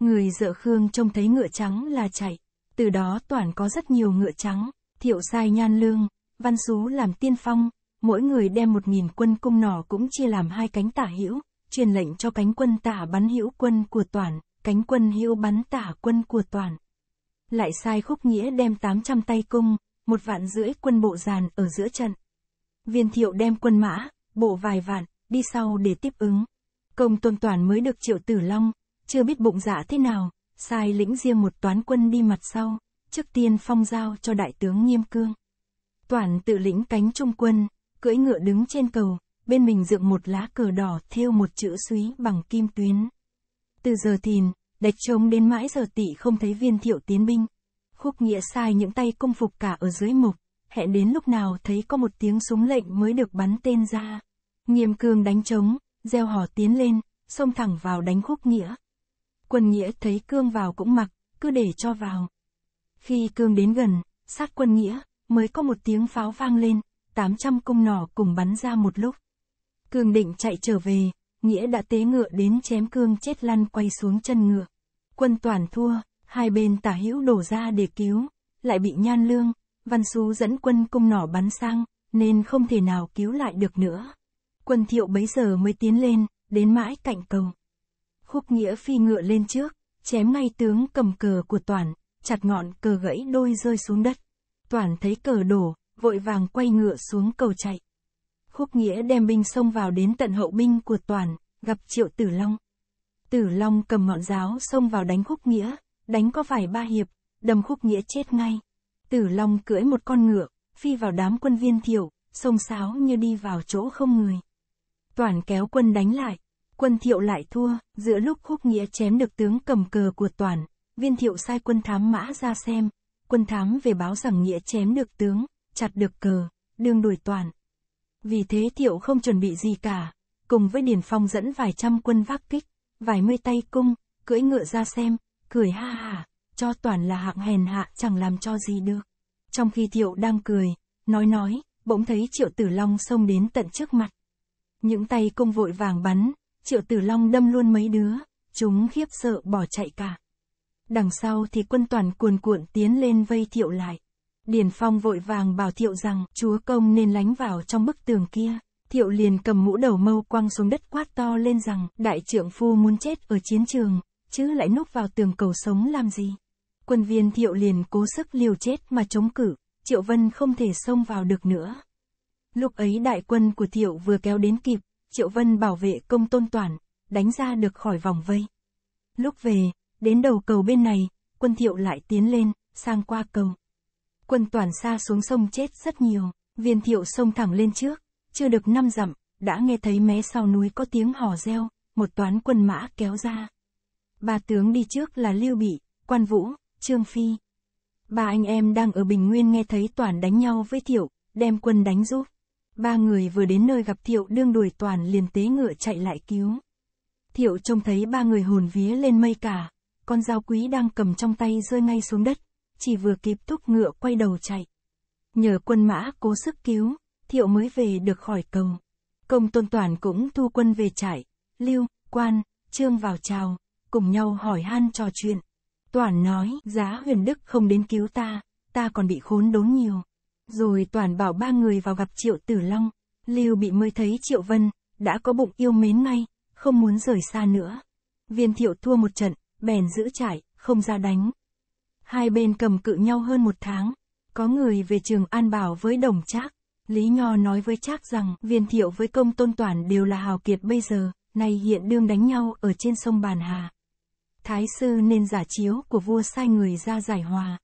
S1: Người dợ Khương trông thấy ngựa trắng là chạy, từ đó toàn có rất nhiều ngựa trắng, thiệu sai nhan lương, văn xú làm tiên phong, mỗi người đem một nghìn quân cung nỏ cũng chia làm hai cánh tả hữu, truyền lệnh cho cánh quân tả bắn hữu quân của toàn, cánh quân hữu bắn tả quân của toàn. Lại sai khúc nghĩa đem 800 tay cung, một vạn rưỡi quân bộ giàn ở giữa trận. Viên thiệu đem quân mã, bộ vài vạn, đi sau để tiếp ứng. Công tôn toàn mới được triệu tử long, chưa biết bụng dạ thế nào, sai lĩnh riêng một toán quân đi mặt sau, trước tiên phong giao cho đại tướng nghiêm cương. Toàn tự lĩnh cánh trung quân, cưỡi ngựa đứng trên cầu, bên mình dựng một lá cờ đỏ thêu một chữ suý bằng kim tuyến. Từ giờ thìn, Đạch trống đến mãi giờ tị không thấy viên thiệu tiến binh. Khúc nghĩa sai những tay công phục cả ở dưới mục, hẹn đến lúc nào thấy có một tiếng súng lệnh mới được bắn tên ra. Nghiêm cương đánh trống, gieo hò tiến lên, xông thẳng vào đánh khúc nghĩa. Quân nghĩa thấy cương vào cũng mặc, cứ để cho vào. Khi cương đến gần, sát quân nghĩa, mới có một tiếng pháo vang lên, 800 cung nỏ cùng bắn ra một lúc. Cương định chạy trở về, Nghĩa đã tế ngựa đến chém cương chết lăn quay xuống chân ngựa. Quân toàn thua, hai bên tả hữu đổ ra để cứu, lại bị nhan lương, văn xú dẫn quân cung nỏ bắn sang, nên không thể nào cứu lại được nữa. Quân thiệu bấy giờ mới tiến lên, đến mãi cạnh cầu. Khúc nghĩa phi ngựa lên trước, chém ngay tướng cầm cờ của toàn, chặt ngọn cờ gãy đôi rơi xuống đất. Toàn thấy cờ đổ, vội vàng quay ngựa xuống cầu chạy khúc nghĩa đem binh xông vào đến tận hậu binh của toàn, gặp triệu tử long. Tử long cầm ngọn giáo xông vào đánh khúc nghĩa, đánh có phải ba hiệp, đâm khúc nghĩa chết ngay. Tử long cưỡi một con ngựa, phi vào đám quân viên thiệu, xông sáo như đi vào chỗ không người. Toàn kéo quân đánh lại, quân thiệu lại thua, giữa lúc khúc nghĩa chém được tướng cầm cờ của toàn, viên thiệu sai quân thám mã ra xem, quân thám về báo rằng nghĩa chém được tướng, chặt được cờ, đương đuổi toàn, vì thế Thiệu không chuẩn bị gì cả, cùng với Điền Phong dẫn vài trăm quân vác kích, vài mươi tay cung, cưỡi ngựa ra xem, cười ha hả, cho toàn là hạng hèn hạ chẳng làm cho gì được. Trong khi Thiệu đang cười, nói nói, bỗng thấy Triệu Tử Long xông đến tận trước mặt. Những tay cung vội vàng bắn, Triệu Tử Long đâm luôn mấy đứa, chúng khiếp sợ bỏ chạy cả. Đằng sau thì quân toàn cuồn cuộn tiến lên vây Thiệu lại. Điền Phong vội vàng bảo Thiệu rằng, chúa công nên lánh vào trong bức tường kia. Thiệu liền cầm mũ đầu mâu quăng xuống đất quát to lên rằng, đại trưởng phu muốn chết ở chiến trường, chứ lại núp vào tường cầu sống làm gì. Quân viên Thiệu liền cố sức liều chết mà chống cử, Triệu Vân không thể xông vào được nữa. Lúc ấy đại quân của Thiệu vừa kéo đến kịp, Triệu Vân bảo vệ công tôn toàn, đánh ra được khỏi vòng vây. Lúc về, đến đầu cầu bên này, quân Thiệu lại tiến lên, sang qua cầu quân toàn xa xuống sông chết rất nhiều, viên thiệu sông thẳng lên trước, chưa được năm dặm, đã nghe thấy mé sau núi có tiếng hò reo, một toán quân mã kéo ra. Ba tướng đi trước là Lưu Bị, Quan Vũ, Trương Phi. Ba anh em đang ở Bình Nguyên nghe thấy Toàn đánh nhau với Thiệu, đem quân đánh giúp. Ba người vừa đến nơi gặp Thiệu đương đuổi Toàn liền tế ngựa chạy lại cứu. Thiệu trông thấy ba người hồn vía lên mây cả, con dao quý đang cầm trong tay rơi ngay xuống đất, chỉ vừa kịp thúc ngựa quay đầu chạy. Nhờ quân mã cố sức cứu, thiệu mới về được khỏi cầu. Công tôn toàn cũng thu quân về trại, lưu, quan, trương vào chào, cùng nhau hỏi han trò chuyện. Toàn nói, giá huyền đức không đến cứu ta, ta còn bị khốn đốn nhiều. Rồi Toàn bảo ba người vào gặp Triệu Tử Long, Lưu bị mới thấy Triệu Vân, đã có bụng yêu mến ngay, không muốn rời xa nữa. Viên Thiệu thua một trận, bèn giữ trải, không ra đánh. Hai bên cầm cự nhau hơn một tháng. Có người về trường An Bảo với đồng trác. Lý Nho nói với trác rằng viên thiệu với công tôn toàn đều là hào kiệt bây giờ, nay hiện đương đánh nhau ở trên sông Bàn Hà. Thái sư nên giả chiếu của vua sai người ra giải hòa.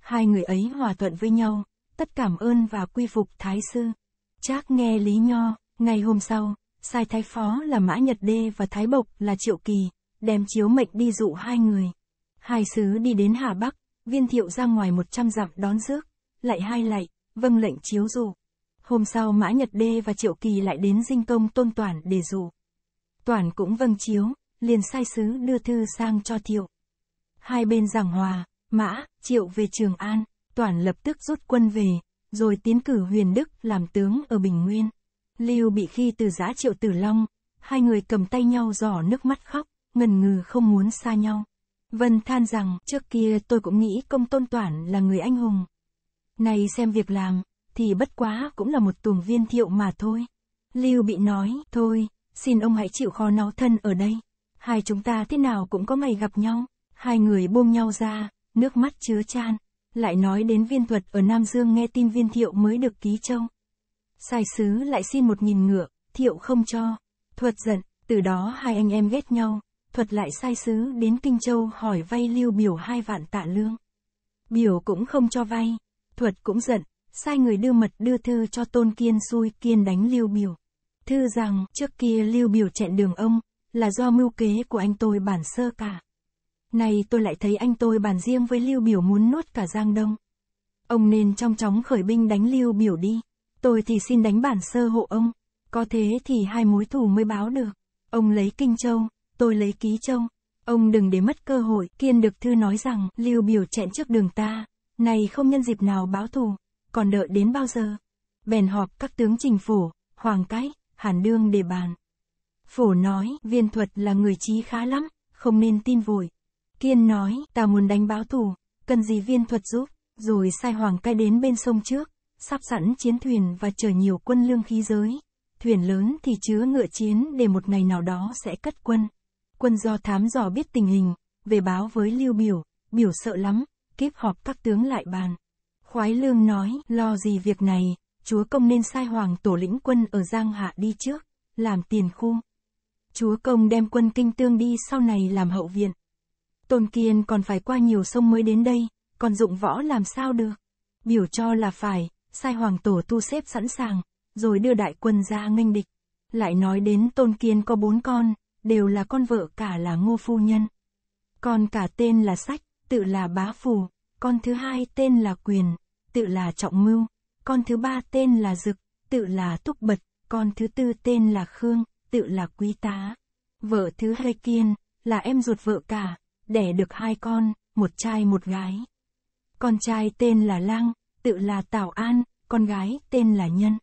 S1: Hai người ấy hòa thuận với nhau, tất cảm ơn và quy phục Thái sư. Trác nghe Lý Nho, ngày hôm sau, sai Thái phó là Mã Nhật Đê và Thái Bộc là Triệu Kỳ, đem chiếu mệnh đi dụ hai người. Hai sứ đi đến Hà Bắc, viên thiệu ra ngoài một trăm dặm đón rước, lại hai lạy, vâng lệnh chiếu dù. Hôm sau Mã Nhật Đê và Triệu Kỳ lại đến dinh công tôn Toàn để dù. Toàn cũng vâng chiếu, liền sai sứ đưa thư sang cho thiệu. Hai bên giảng hòa, Mã, Triệu về Trường An, Toàn lập tức rút quân về, rồi tiến cử Huyền Đức làm tướng ở Bình Nguyên. Lưu bị khi từ giã Triệu Tử Long, hai người cầm tay nhau giỏ nước mắt khóc, ngần ngừ không muốn xa nhau. Vân than rằng, trước kia tôi cũng nghĩ công tôn toản là người anh hùng. Này xem việc làm, thì bất quá cũng là một tuồng viên thiệu mà thôi. Lưu bị nói, thôi, xin ông hãy chịu khó náu thân ở đây. Hai chúng ta thế nào cũng có ngày gặp nhau. Hai người buông nhau ra, nước mắt chứa chan. Lại nói đến viên thuật ở Nam Dương nghe tin viên thiệu mới được ký châu. Sai sứ lại xin một nghìn ngựa, thiệu không cho. Thuật giận, từ đó hai anh em ghét nhau, thuật lại sai sứ đến Kinh Châu hỏi vay lưu biểu hai vạn tạ lương. Biểu cũng không cho vay, thuật cũng giận, sai người đưa mật đưa thư cho tôn kiên xui kiên đánh lưu biểu. Thư rằng trước kia lưu biểu chẹn đường ông, là do mưu kế của anh tôi bản sơ cả. nay tôi lại thấy anh tôi bàn riêng với lưu biểu muốn nuốt cả Giang Đông. Ông nên trong chóng khởi binh đánh lưu biểu đi. Tôi thì xin đánh bản sơ hộ ông. Có thế thì hai mối thù mới báo được. Ông lấy Kinh Châu, tôi lấy ký trông. Ông đừng để mất cơ hội, Kiên được thư nói rằng, Lưu biểu chẹn trước đường ta, này không nhân dịp nào báo thù, còn đợi đến bao giờ? Bèn họp các tướng trình phủ, hoàng cái, hàn đương để bàn. Phổ nói, viên thuật là người trí khá lắm, không nên tin vội. Kiên nói, ta muốn đánh báo thù, cần gì viên thuật giúp, rồi sai hoàng cai đến bên sông trước, sắp sẵn chiến thuyền và chở nhiều quân lương khí giới. Thuyền lớn thì chứa ngựa chiến để một ngày nào đó sẽ cất quân quân do thám dò biết tình hình, về báo với Lưu Biểu, Biểu sợ lắm, kiếp họp các tướng lại bàn. Khoái Lương nói, lo gì việc này, chúa công nên sai hoàng tổ lĩnh quân ở Giang Hạ đi trước, làm tiền khu. Chúa công đem quân kinh tương đi sau này làm hậu viện. Tôn Kiên còn phải qua nhiều sông mới đến đây, còn dụng võ làm sao được. Biểu cho là phải, sai hoàng tổ tu xếp sẵn sàng, rồi đưa đại quân ra nghênh địch. Lại nói đến Tôn Kiên có bốn con, đều là con vợ cả là ngô phu nhân. Con cả tên là Sách, tự là Bá Phù, con thứ hai tên là Quyền, tự là Trọng Mưu, con thứ ba tên là Dực, tự là Túc Bật, con thứ tư tên là Khương, tự là Quý Tá. Vợ thứ hai Kiên, là em ruột vợ cả, đẻ được hai con, một trai một gái. Con trai tên là Lang, tự là Tào An, con gái tên là Nhân.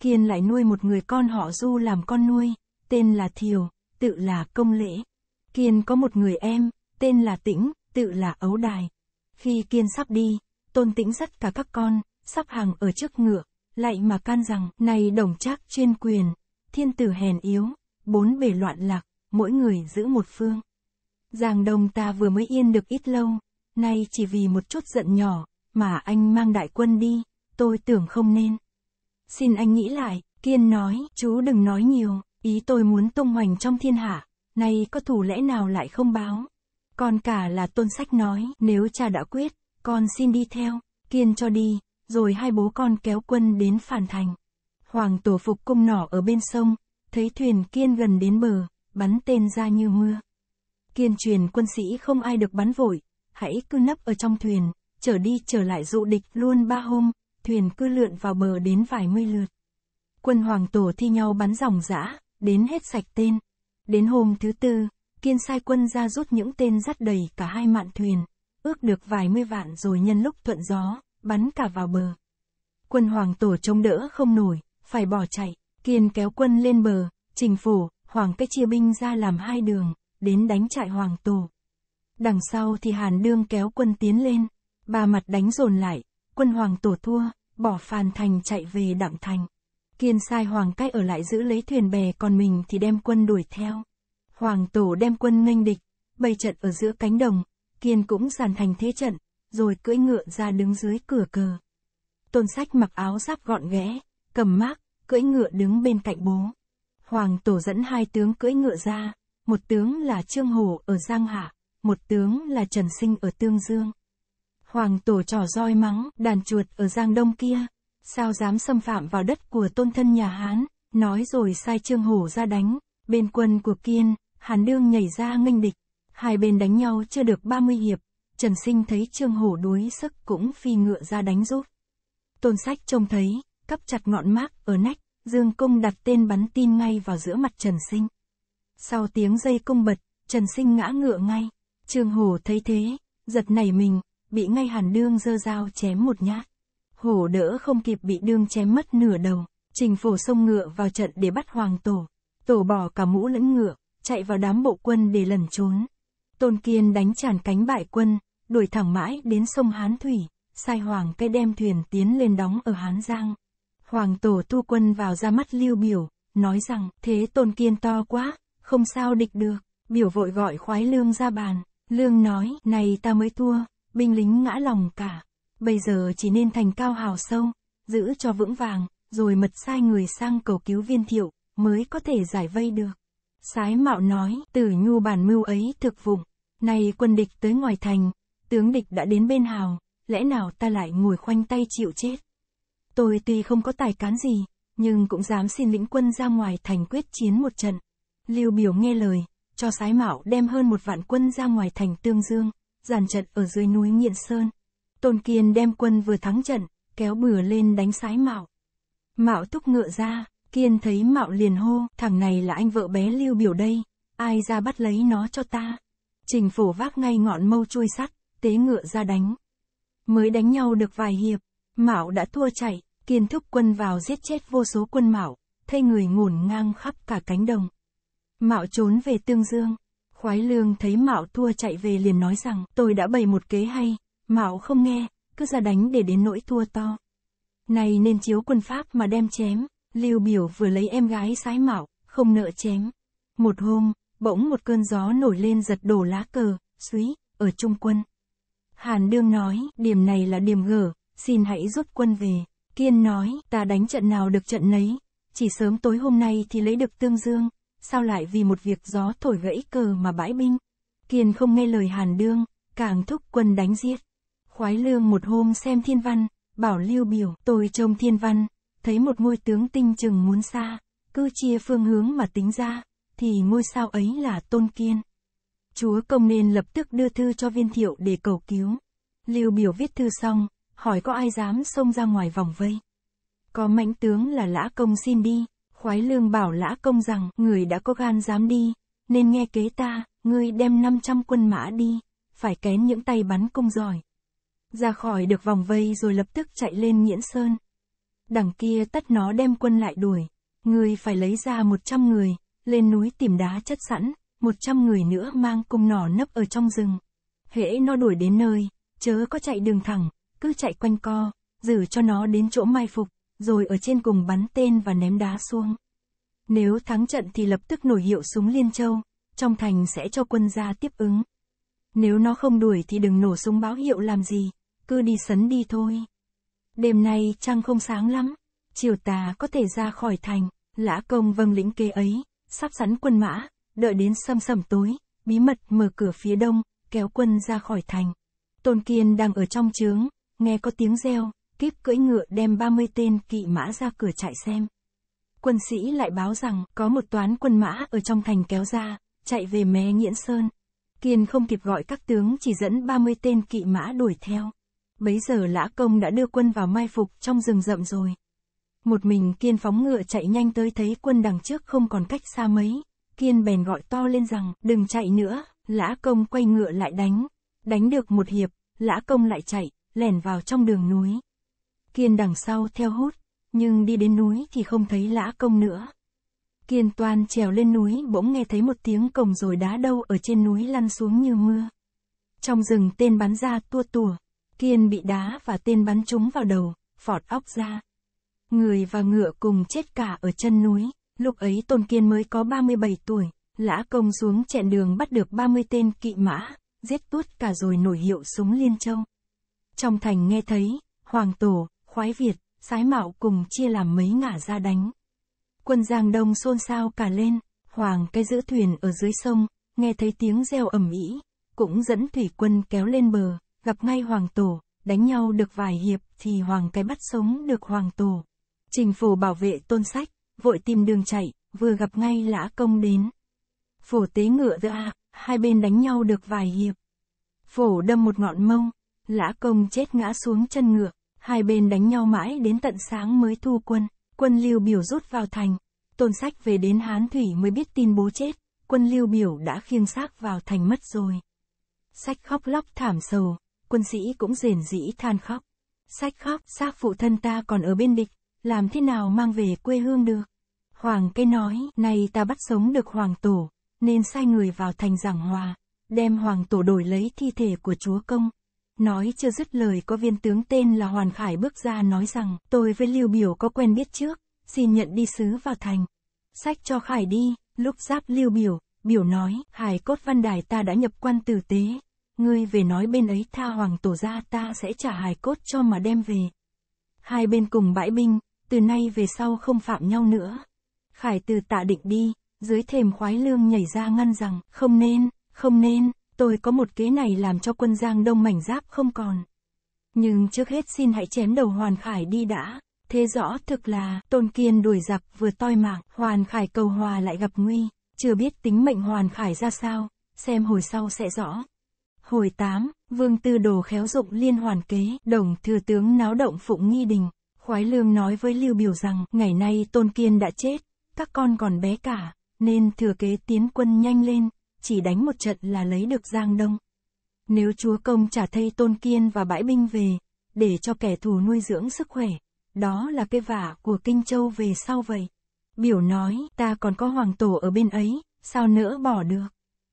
S1: Kiên lại nuôi một người con họ Du làm con nuôi, tên là Thiều, tự là công lễ. Kiên có một người em, tên là Tĩnh, tự là ấu đài. Khi Kiên sắp đi, tôn Tĩnh dắt cả các con, sắp hàng ở trước ngựa, lại mà can rằng, này đồng trác chuyên quyền, thiên tử hèn yếu, bốn bề loạn lạc, mỗi người giữ một phương. Giàng đồng ta vừa mới yên được ít lâu, nay chỉ vì một chút giận nhỏ, mà anh mang đại quân đi, tôi tưởng không nên. Xin anh nghĩ lại, Kiên nói, chú đừng nói nhiều, Ý tôi muốn tung hoành trong thiên hạ, nay có thù lẽ nào lại không báo. Còn cả là tôn sách nói, nếu cha đã quyết, con xin đi theo, kiên cho đi, rồi hai bố con kéo quân đến phản thành. Hoàng tổ phục cung nỏ ở bên sông, thấy thuyền kiên gần đến bờ, bắn tên ra như mưa. Kiên truyền quân sĩ không ai được bắn vội, hãy cứ nấp ở trong thuyền, trở đi trở lại dụ địch luôn ba hôm, thuyền cứ lượn vào bờ đến vài mươi lượt. Quân hoàng tổ thi nhau bắn dòng dã, đến hết sạch tên. Đến hôm thứ tư, Kiên sai quân ra rút những tên dắt đầy cả hai mạn thuyền, ước được vài mươi vạn rồi nhân lúc thuận gió, bắn cả vào bờ. Quân Hoàng Tổ chống đỡ không nổi, phải bỏ chạy, Kiên kéo quân lên bờ, trình phủ, Hoàng cái chia binh ra làm hai đường, đến đánh trại Hoàng Tổ. Đằng sau thì Hàn Đương kéo quân tiến lên, ba mặt đánh dồn lại, quân Hoàng Tổ thua, bỏ Phàn Thành chạy về Đặng Thành. Kiên sai Hoàng Cách ở lại giữ lấy thuyền bè còn mình thì đem quân đuổi theo. Hoàng Tổ đem quân nghênh địch, bày trận ở giữa cánh đồng, Kiên cũng sàn thành thế trận, rồi cưỡi ngựa ra đứng dưới cửa cờ. Tôn sách mặc áo giáp gọn ghẽ, cầm mác, cưỡi ngựa đứng bên cạnh bố. Hoàng Tổ dẫn hai tướng cưỡi ngựa ra, một tướng là Trương Hồ ở Giang Hạ, một tướng là Trần Sinh ở Tương Dương. Hoàng Tổ trò roi mắng, đàn chuột ở Giang Đông kia, sao dám xâm phạm vào đất của tôn thân nhà Hán, nói rồi sai Trương Hổ ra đánh, bên quân của Kiên, Hàn Đương nhảy ra nghênh địch, hai bên đánh nhau chưa được 30 hiệp, Trần Sinh thấy Trương Hổ đuối sức cũng phi ngựa ra đánh giúp. Tôn Sách trông thấy, cắp chặt ngọn mác ở nách, Dương Công đặt tên bắn tin ngay vào giữa mặt Trần Sinh. Sau tiếng dây cung bật, Trần Sinh ngã ngựa ngay, Trương Hổ thấy thế, giật nảy mình, bị ngay Hàn Đương giơ dao chém một nhát hổ đỡ không kịp bị đương chém mất nửa đầu, trình phổ sông ngựa vào trận để bắt hoàng tổ. Tổ bỏ cả mũ lẫn ngựa, chạy vào đám bộ quân để lẩn trốn. Tôn Kiên đánh tràn cánh bại quân, đuổi thẳng mãi đến sông Hán Thủy, sai hoàng cây đem thuyền tiến lên đóng ở Hán Giang. Hoàng tổ thu quân vào ra mắt lưu biểu, nói rằng thế Tôn Kiên to quá, không sao địch được, biểu vội gọi khoái lương ra bàn. Lương nói, này ta mới thua, binh lính ngã lòng cả, bây giờ chỉ nên thành cao hào sâu, giữ cho vững vàng, rồi mật sai người sang cầu cứu viên thiệu, mới có thể giải vây được. Sái mạo nói, tử nhu bản mưu ấy thực vụng, nay quân địch tới ngoài thành, tướng địch đã đến bên hào, lẽ nào ta lại ngồi khoanh tay chịu chết. Tôi tuy không có tài cán gì, nhưng cũng dám xin lĩnh quân ra ngoài thành quyết chiến một trận. Lưu biểu nghe lời, cho sái mạo đem hơn một vạn quân ra ngoài thành Tương Dương, giàn trận ở dưới núi Nghiện Sơn. Tôn Kiên đem quân vừa thắng trận, kéo bừa lên đánh sái Mạo. Mạo thúc ngựa ra, Kiên thấy Mạo liền hô, thằng này là anh vợ bé Lưu Biểu đây, ai ra bắt lấy nó cho ta. Trình phổ vác ngay ngọn mâu chui sắt, tế ngựa ra đánh. Mới đánh nhau được vài hiệp, Mạo đã thua chạy, Kiên thúc quân vào giết chết vô số quân Mạo, thay người ngổn ngang khắp cả cánh đồng. Mạo trốn về Tương Dương, Khoái Lương thấy Mạo thua chạy về liền nói rằng tôi đã bày một kế hay, Mạo không nghe, cứ ra đánh để đến nỗi thua to. Này nên chiếu quân pháp mà đem chém, Lưu Biểu vừa lấy em gái sái mạo, không nợ chém. Một hôm, bỗng một cơn gió nổi lên giật đổ lá cờ, suý, ở trung quân. Hàn Đương nói, điểm này là điểm gở, xin hãy rút quân về. Kiên nói, ta đánh trận nào được trận nấy, chỉ sớm tối hôm nay thì lấy được Tương Dương, sao lại vì một việc gió thổi gãy cờ mà bãi binh. Kiên không nghe lời Hàn Đương, càng thúc quân đánh giết. Khoái lương một hôm xem thiên văn, bảo lưu biểu, tôi trông thiên văn, thấy một ngôi tướng tinh chừng muốn xa, cứ chia phương hướng mà tính ra, thì ngôi sao ấy là tôn kiên. Chúa công nên lập tức đưa thư cho viên thiệu để cầu cứu. Lưu biểu viết thư xong, hỏi có ai dám xông ra ngoài vòng vây. Có mãnh tướng là lã công xin đi, khoái lương bảo lã công rằng người đã có gan dám đi, nên nghe kế ta, ngươi đem 500 quân mã đi, phải kén những tay bắn công giỏi, ra khỏi được vòng vây rồi lập tức chạy lên Nghiễn Sơn. Đằng kia tất nó đem quân lại đuổi, người phải lấy ra 100 người, lên núi tìm đá chất sẵn, 100 người nữa mang cung nỏ nấp ở trong rừng. Hễ nó đuổi đến nơi, chớ có chạy đường thẳng, cứ chạy quanh co, giữ cho nó đến chỗ mai phục, rồi ở trên cùng bắn tên và ném đá xuống. Nếu thắng trận thì lập tức nổi hiệu súng Liên Châu, trong thành sẽ cho quân ra tiếp ứng. Nếu nó không đuổi thì đừng nổ súng báo hiệu làm gì, cứ đi sấn đi thôi. Đêm nay trăng không sáng lắm, chiều tà có thể ra khỏi thành, lã công vâng lĩnh kế ấy, sắp sẵn quân mã, đợi đến sâm sẩm tối, bí mật mở cửa phía đông, kéo quân ra khỏi thành. Tôn Kiên đang ở trong trướng, nghe có tiếng reo, kíp cưỡi ngựa đem 30 tên kỵ mã ra cửa chạy xem. Quân sĩ lại báo rằng có một toán quân mã ở trong thành kéo ra, chạy về mé Nghiễn Sơn. Kiên không kịp gọi các tướng chỉ dẫn 30 tên kỵ mã đuổi theo bấy giờ lã công đã đưa quân vào mai phục trong rừng rậm rồi. Một mình kiên phóng ngựa chạy nhanh tới thấy quân đằng trước không còn cách xa mấy, kiên bèn gọi to lên rằng, đừng chạy nữa, lã công quay ngựa lại đánh, đánh được một hiệp, lã công lại chạy, lẻn vào trong đường núi. Kiên đằng sau theo hút, nhưng đi đến núi thì không thấy lã công nữa. Kiên toan trèo lên núi bỗng nghe thấy một tiếng cồng rồi đá đâu ở trên núi lăn xuống như mưa. Trong rừng tên bắn ra tua tủa, Kiên bị đá và tên bắn trúng vào đầu, phọt óc ra. Người và ngựa cùng chết cả ở chân núi, lúc ấy Tôn Kiên mới có 37 tuổi, lã công xuống chẹn đường bắt được 30 tên kỵ mã, giết tuốt cả rồi nổi hiệu súng Liên Châu. Trong thành nghe thấy, Hoàng Tổ, Khoái Việt, Sái Mạo cùng chia làm mấy ngả ra đánh. Quân Giang Đông xôn xao cả lên, Hoàng cái giữ thuyền ở dưới sông, nghe thấy tiếng reo ầm ĩ, cũng dẫn thủy quân kéo lên bờ, gặp ngay hoàng tổ, đánh nhau được vài hiệp thì hoàng cái bắt sống được hoàng tổ. Trình phủ bảo vệ tôn sách, vội tìm đường chạy, vừa gặp ngay lã công đến. Phổ tế ngựa giữa hạ, hai bên đánh nhau được vài hiệp. Phổ đâm một ngọn mông, lã công chết ngã xuống chân ngựa, hai bên đánh nhau mãi đến tận sáng mới thu quân, quân lưu biểu rút vào thành. Tôn sách về đến Hán Thủy mới biết tin bố chết, quân lưu biểu đã khiêng xác vào thành mất rồi. Sách khóc lóc thảm sầu, quân sĩ cũng rền rĩ than khóc. Sách khóc, xác phụ thân ta còn ở bên địch, làm thế nào mang về quê hương được? Hoàng cây nói, nay ta bắt sống được hoàng tổ, nên sai người vào thành giảng hòa, đem hoàng tổ đổi lấy thi thể của chúa công. Nói chưa dứt lời có viên tướng tên là Hoàn Khải bước ra nói rằng, tôi với Lưu Biểu có quen biết trước, xin nhận đi sứ vào thành. Sách cho Khải đi, lúc giáp Lưu Biểu, Biểu nói, hải cốt văn đài ta đã nhập quan tử tế, ngươi về nói bên ấy tha hoàng tổ ra ta sẽ trả hài cốt cho mà đem về. Hai bên cùng bãi binh, từ nay về sau không phạm nhau nữa. Khải từ tạ định đi, dưới thềm khoái lương nhảy ra ngăn rằng, không nên, không nên, tôi có một kế này làm cho quân giang đông mảnh giáp không còn. Nhưng trước hết xin hãy chém đầu Hoàn Khải đi đã. Thế rõ thực là, Tôn Kiên đuổi giặc vừa toi mạng, Hoàn Khải cầu hòa lại gặp nguy, chưa biết tính mệnh Hoàn Khải ra sao, xem hồi sau sẽ rõ. Hồi 8, Vương Tư Đồ khéo dụng liên hoàn kế, đồng thừa tướng náo động phụng nghi đình. Khoái Lương nói với Lưu Biểu rằng, ngày nay Tôn Kiên đã chết, các con còn bé cả, nên thừa kế tiến quân nhanh lên, chỉ đánh một trận là lấy được Giang Đông. Nếu chúa công trả thay Tôn Kiên và bãi binh về, để cho kẻ thù nuôi dưỡng sức khỏe, đó là cái vả của Kinh Châu về sau vậy. Biểu nói, ta còn có hoàng tổ ở bên ấy, sao nỡ bỏ được.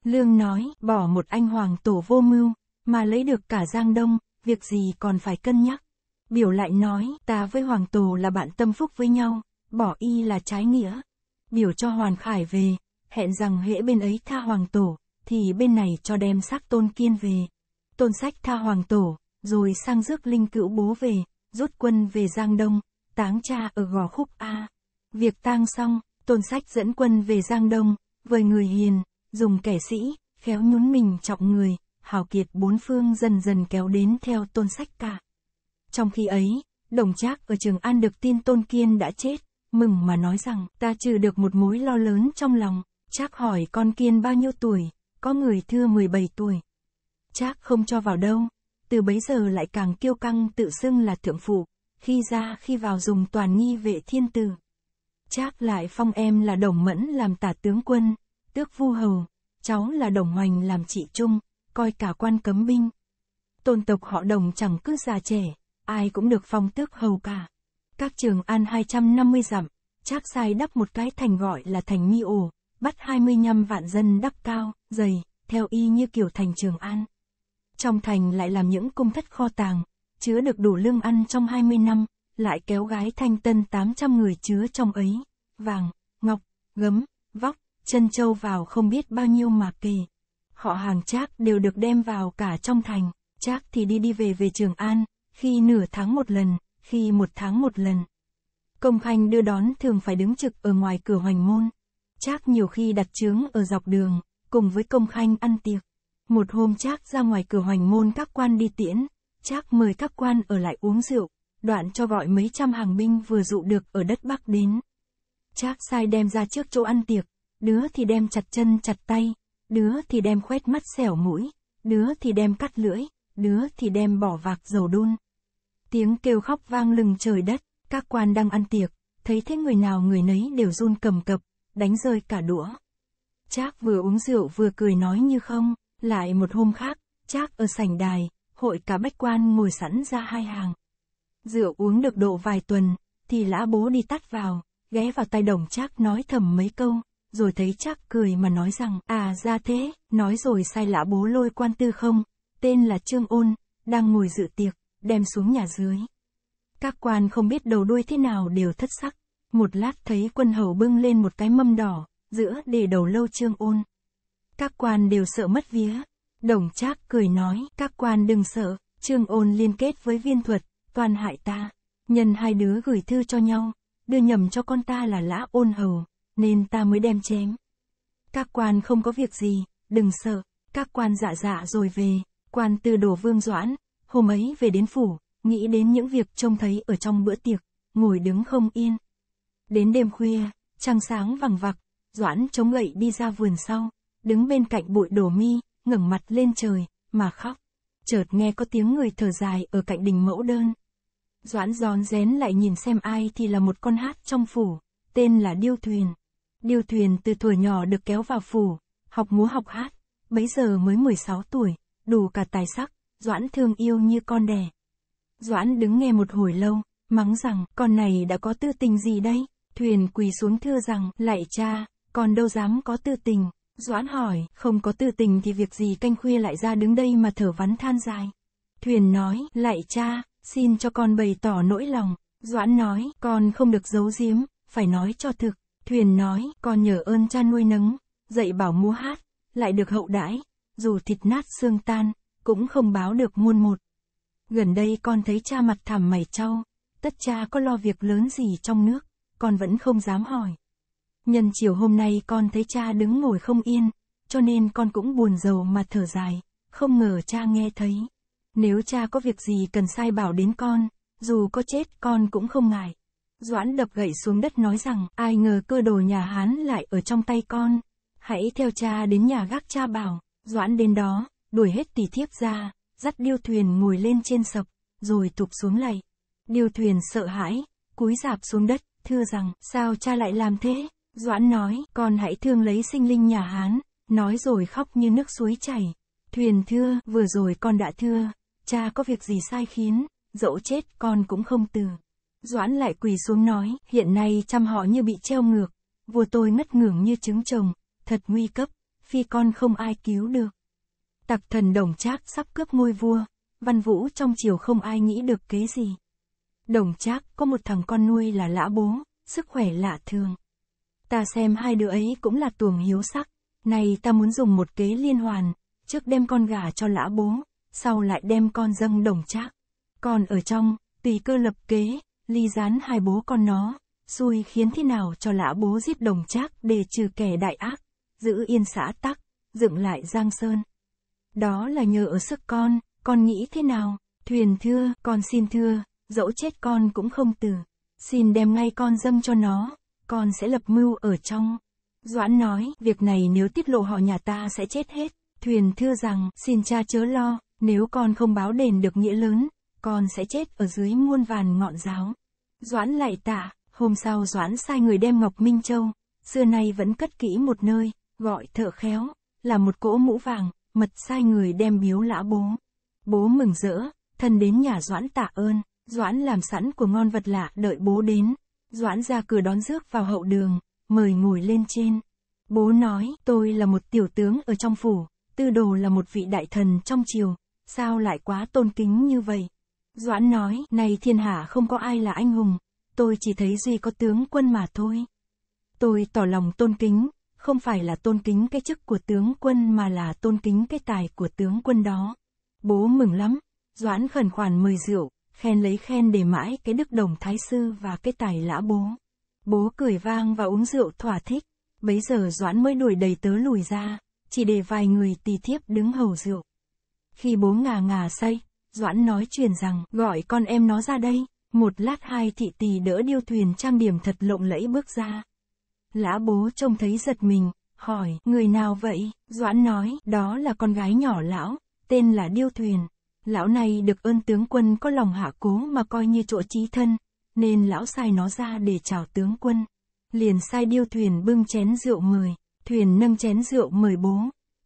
S1: Lương nói, bỏ một anh hoàng tổ vô mưu, mà lấy được cả Giang Đông, việc gì còn phải cân nhắc. Biểu lại nói, ta với hoàng tổ là bạn tâm phúc với nhau, bỏ y là trái nghĩa. Biểu cho Hoàn Khải về, hẹn rằng hễ bên ấy tha hoàng tổ, thì bên này cho đem xác tôn kiên về. Tôn sách tha hoàng tổ, rồi sang rước linh cữu bố về, rút quân về Giang Đông, táng cha ở gò khúc A. Việc tang xong, tôn sách dẫn quân về Giang Đông, với người hiền, dùng kẻ sĩ, khéo nhún mình trọng người, hào kiệt bốn phương dần dần kéo đến theo tôn sách cả. Trong khi ấy, đồng trác ở Trường An được tin tôn kiên đã chết, mừng mà nói rằng ta trừ được một mối lo lớn trong lòng, trác hỏi con kiên bao nhiêu tuổi, có người thưa 17 tuổi. Trác không cho vào đâu, từ bấy giờ lại càng kiêu căng tự xưng là thượng phụ, khi ra khi vào dùng toàn nghi vệ thiên tử. Trác lại phong em là đồng mẫn làm tả tướng quân, tước vu hầu, cháu là đồng hoành làm chị chung, coi cả quan cấm binh. Tôn tộc họ đồng chẳng cứ già trẻ, ai cũng được phong tước hầu cả. Các trường an 250 dặm, Trác sai đắp một cái thành gọi là thành mi ổ, bắt 25 vạn dân đắp cao, dày, theo y như kiểu thành trường an. Trong thành lại làm những cung thất kho tàng, chứa được đủ lương ăn trong 20 năm, lại kéo gái thanh tân 800 người chứa trong ấy, vàng, ngọc, gấm, vóc, chân châu vào không biết bao nhiêu mà kỳ. Họ hàng Trác đều được đem vào cả trong thành, Trác thì đi đi về về Trường An, khi nửa tháng một lần, khi một tháng một lần. Công khanh đưa đón thường phải đứng trực ở ngoài cửa hoành môn. Trác nhiều khi đặt trướng ở dọc đường, cùng với công khanh ăn tiệc. Một hôm Trác ra ngoài cửa hoành môn các quan đi tiễn, Trác mời các quan ở lại uống rượu, đoạn cho gọi mấy trăm hàng binh vừa dụ được ở đất Bắc đến. Trác sai đem ra trước chỗ ăn tiệc, đứa thì đem chặt chân chặt tay, đứa thì đem khoét mắt xẻo mũi, đứa thì đem cắt lưỡi, đứa thì đem bỏ vạc dầu đun. Tiếng kêu khóc vang lừng trời đất, các quan đang ăn tiệc, thấy thế người nào người nấy đều run cầm cập, đánh rơi cả đũa. Trác vừa uống rượu vừa cười nói như không, lại một hôm khác, Trác ở sảnh đài, hội cả bách quan ngồi sẵn ra hai hàng. Rượu uống được độ vài tuần, thì lã bố đi tắt vào, ghé vào tay đồng Trác nói thầm mấy câu, rồi thấy chắc cười mà nói rằng, à ra thế, nói rồi sai lã bố lôi quan tư không, tên là Trương Ôn, đang ngồi dự tiệc, đem xuống nhà dưới. Các quan không biết đầu đuôi thế nào đều thất sắc, một lát thấy quân hầu bưng lên một cái mâm đỏ, giữa để đầu lâu Trương Ôn. Các quan đều sợ mất vía, đồng trác cười nói, các quan đừng sợ, Trương Ôn liên kết với viên thuật, toàn hại ta, nhân hai đứa gửi thư cho nhau, đưa nhầm cho con ta là lã ôn hầu nên ta mới đem chém. Các quan không có việc gì, đừng sợ, các quan dạ dạ rồi về, quan tư đổ vương doãn, hôm ấy về đến phủ, nghĩ đến những việc trông thấy ở trong bữa tiệc, ngồi đứng không yên. Đến đêm khuya, trăng sáng vằng vặc, doãn chống gậy đi ra vườn sau, đứng bên cạnh bụi đổ mi, ngẩng mặt lên trời, mà khóc. Chợt nghe có tiếng người thở dài ở cạnh đình mẫu đơn. Doãn giòn rén lại nhìn xem ai thì là một con hát trong phủ, tên là Điêu Thuyền điều thuyền từ tuổi nhỏ được kéo vào phủ, học múa học hát, bấy giờ mới 16 tuổi, đủ cả tài sắc, Doãn thương yêu như con đẻ. Doãn đứng nghe một hồi lâu, mắng rằng, con này đã có tư tình gì đây? Thuyền quỳ xuống thưa rằng, lại cha, con đâu dám có tư tình. Doãn hỏi, không có tư tình thì việc gì canh khuya lại ra đứng đây mà thở vắn than dài. Thuyền nói, lại cha, xin cho con bày tỏ nỗi lòng. Doãn nói, con không được giấu giếm, phải nói cho thực. Thuyền nói, con nhờ ơn cha nuôi nấng, dạy bảo múa hát, lại được hậu đãi, dù thịt nát xương tan, cũng không báo được muôn một. Gần đây con thấy cha mặt thảm mày trao, tất cha có lo việc lớn gì trong nước, con vẫn không dám hỏi. Nhân chiều hôm nay con thấy cha đứng ngồi không yên, cho nên con cũng buồn rầu mà thở dài, không ngờ cha nghe thấy. Nếu cha có việc gì cần sai bảo đến con, dù có chết con cũng không ngại. Doãn đập gậy xuống đất nói rằng, ai ngờ cơ đồ nhà Hán lại ở trong tay con. Hãy theo cha đến nhà gác cha bảo, Doãn đến đó, đuổi hết tỷ thiếp ra, dắt điêu thuyền ngồi lên trên sập, rồi tụp xuống lạy. Điêu thuyền sợ hãi, cúi dạp xuống đất, thưa rằng, sao cha lại làm thế? Doãn nói, con hãy thương lấy sinh linh nhà Hán, nói rồi khóc như nước suối chảy. Thuyền thưa, vừa rồi con đã thưa, cha có việc gì sai khiến, dẫu chết con cũng không từ. Doãn lại quỳ xuống nói, hiện nay chăm họ như bị treo ngược, vua tôi ngất ngưởng như trứng chồng, thật nguy cấp, phi con không ai cứu được. Tặc thần đồng trác sắp cướp ngôi vua, văn vũ trong chiều không ai nghĩ được kế gì. Đồng trác có một thằng con nuôi là lã bố, sức khỏe lạ thường. Ta xem hai đứa ấy cũng là tuồng hiếu sắc, này ta muốn dùng một kế liên hoàn, trước đem con gà cho lã bố, sau lại đem con dâng đồng trác. Còn ở trong, tùy cơ lập kế, ly gián hai bố con nó, xui khiến thế nào cho lã bố giết đồng trác để trừ kẻ đại ác, giữ yên xã tắc, dựng lại giang sơn. Đó là nhờ ở sức con, con nghĩ thế nào, thuyền thưa, con xin thưa, dẫu chết con cũng không từ, xin đem ngay con dâng cho nó, con sẽ lập mưu ở trong. Doãn nói, việc này nếu tiết lộ họ nhà ta sẽ chết hết. Thuyền thưa rằng, xin cha chớ lo, nếu con không báo đền được nghĩa lớn, con sẽ chết ở dưới muôn vàn ngọn giáo. Doãn lại tả, hôm sau Doãn sai người đem Ngọc Minh Châu, xưa nay vẫn cất kỹ một nơi, gọi thợ khéo, là một cỗ mũ vàng, mật sai người đem biếu lã bố. Bố mừng rỡ, thân đến nhà Doãn tạ ơn, Doãn làm sẵn của ngon vật lạ đợi bố đến. Doãn ra cửa đón rước vào hậu đường, mời ngồi lên trên. Bố nói, tôi là một tiểu tướng ở trong phủ, tư đồ là một vị đại thần trong triều, sao lại quá tôn kính như vậy? Doãn nói, này thiên hạ không có ai là anh hùng, tôi chỉ thấy duy có tướng quân mà thôi. Tôi tỏ lòng tôn kính, không phải là tôn kính cái chức của tướng quân mà là tôn kính cái tài của tướng quân đó. Bố mừng lắm, Doãn khẩn khoản mời rượu, khen lấy khen để mãi cái đức đồng thái sư và cái tài lã bố. Bố cười vang và uống rượu thỏa thích, bấy giờ Doãn mới đuổi đầy tớ lùi ra, chỉ để vài người tì thiếp đứng hầu rượu. Khi bố ngà ngà say, Doãn nói truyền rằng, gọi con em nó ra đây. Một lát hai thị tỳ đỡ điêu thuyền trang điểm thật lộng lẫy bước ra. Lã bố trông thấy giật mình, hỏi, người nào vậy? Doãn nói, đó là con gái nhỏ lão, tên là điêu thuyền. Lão này được ơn tướng quân có lòng hạ cố mà coi như chỗ trí thân, nên lão sai nó ra để chào tướng quân. Liền sai điêu thuyền bưng chén rượu mời, thuyền nâng chén rượu mời bố.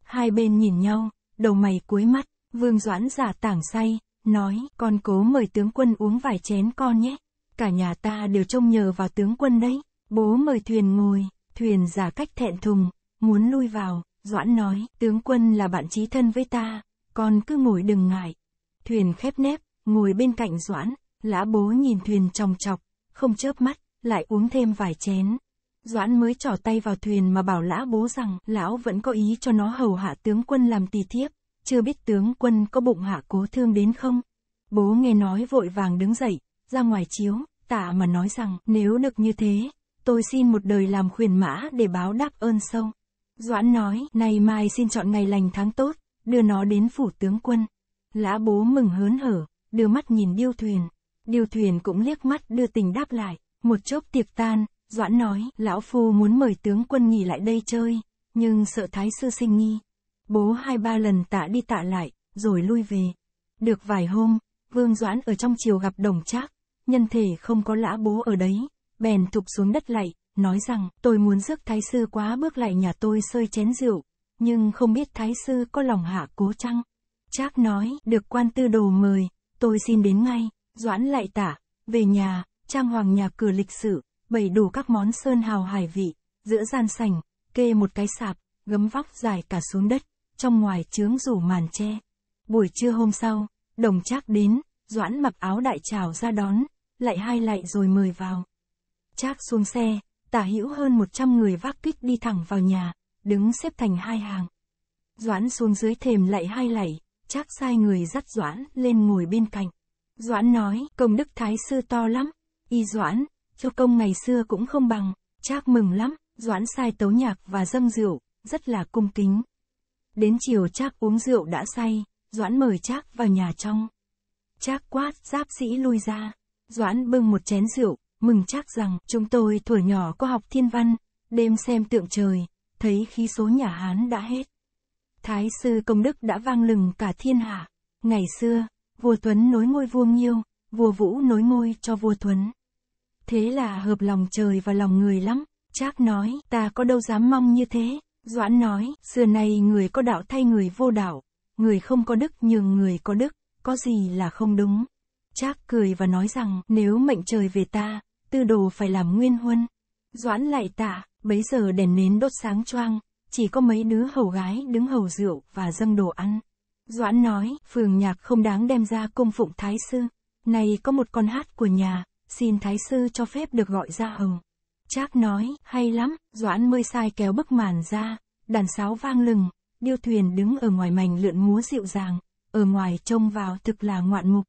S1: Hai bên nhìn nhau, đầu mày cuối mắt, Vương Doãn giả tảng say, nói, con cố mời tướng quân uống vài chén con nhé. Cả nhà ta đều trông nhờ vào tướng quân đấy. Bố mời thuyền ngồi, thuyền giả cách thẹn thùng, muốn lui vào, Doãn nói, tướng quân là bạn chí thân với ta, con cứ ngồi đừng ngại. Thuyền khép nép, ngồi bên cạnh Doãn, lã bố nhìn thuyền trong chọc, không chớp mắt, lại uống thêm vài chén. Doãn mới trỏ tay vào thuyền mà bảo lã bố rằng, lão vẫn có ý cho nó hầu hạ tướng quân làm tì thiếp chưa biết tướng quân có bụng hạ cố thương đến không? Bố nghe nói vội vàng đứng dậy, ra ngoài chiếu, tạ mà nói rằng, nếu được như thế, tôi xin một đời làm khuyển mã để báo đáp ơn sâu. Doãn nói, nay mai xin chọn ngày lành tháng tốt, đưa nó đến phủ tướng quân. Lã bố mừng hớn hở, đưa mắt nhìn điêu thuyền. Điêu thuyền cũng liếc mắt đưa tình đáp lại, một chốc tiệc tan, Doãn nói, lão phu muốn mời tướng quân nghỉ lại đây chơi, nhưng sợ thái sư sinh nghi, Bố hai ba lần tạ đi tạ lại, rồi lui về. Được vài hôm, Vương Doãn ở trong chiều gặp đồng trác, nhân thể không có lã bố ở đấy, bèn thụp xuống đất lại, nói rằng tôi muốn rước thái sư quá bước lại nhà tôi sơi chén rượu, nhưng không biết thái sư có lòng hạ cố chăng. Trác nói, được quan tư đồ mời, tôi xin đến ngay, Doãn lại tả, về nhà, trang hoàng nhà cửa lịch sự, bày đủ các món sơn hào hải vị, giữa gian sành kê một cái sạp, gấm vóc dài cả xuống đất, trong ngoài trướng rủ màn che. Buổi trưa hôm sau, đồng trác đến, Doãn mặc áo đại trào ra đón, lại hai lại rồi mời vào. Trác xuống xe, tả hữu hơn 100 người vác kích đi thẳng vào nhà, đứng xếp thành hai hàng. Doãn xuống dưới thềm lại hai lạy, trác sai người dắt Doãn lên ngồi bên cạnh. Doãn nói, công đức thái sư to lắm, y Doãn, cho công ngày xưa cũng không bằng, trác mừng lắm, Doãn sai tấu nhạc và dâng rượu, rất là cung kính. Đến chiều Trác uống rượu đã say, Doãn mời Trác vào nhà trong. Trác quát giáp sĩ lui ra. Doãn bưng một chén rượu, mừng Trác rằng chúng tôi tuổi nhỏ có học thiên văn, đêm xem tượng trời, thấy khí số nhà Hán đã hết. Thái sư công đức đã vang lừng cả thiên hạ. Ngày xưa, vua Tuấn nối ngôi vua Nghiêu, vua Vũ nối ngôi cho vua Tuấn. Thế là hợp lòng trời và lòng người lắm, Trác nói, ta có đâu dám mong như thế, Doãn nói, xưa nay người có đạo thay người vô đạo, người không có đức nhường người có đức, có gì là không đúng. Trác cười và nói rằng, nếu mệnh trời về ta, tư đồ phải làm nguyên huân. Doãn lại tạ, bấy giờ đèn nến đốt sáng choang, chỉ có mấy đứa hầu gái đứng hầu rượu và dâng đồ ăn. Doãn nói, phường nhạc không đáng đem ra cung phụng thái sư, nay có một con hát của nhà, xin thái sư cho phép được gọi ra hồng Trác nói, hay lắm, Doãn mơi sai kéo bức màn ra, đàn sáo vang lừng, điêu thuyền đứng ở ngoài mảnh lượn múa dịu dàng, ở ngoài trông vào thực là ngoạn mục.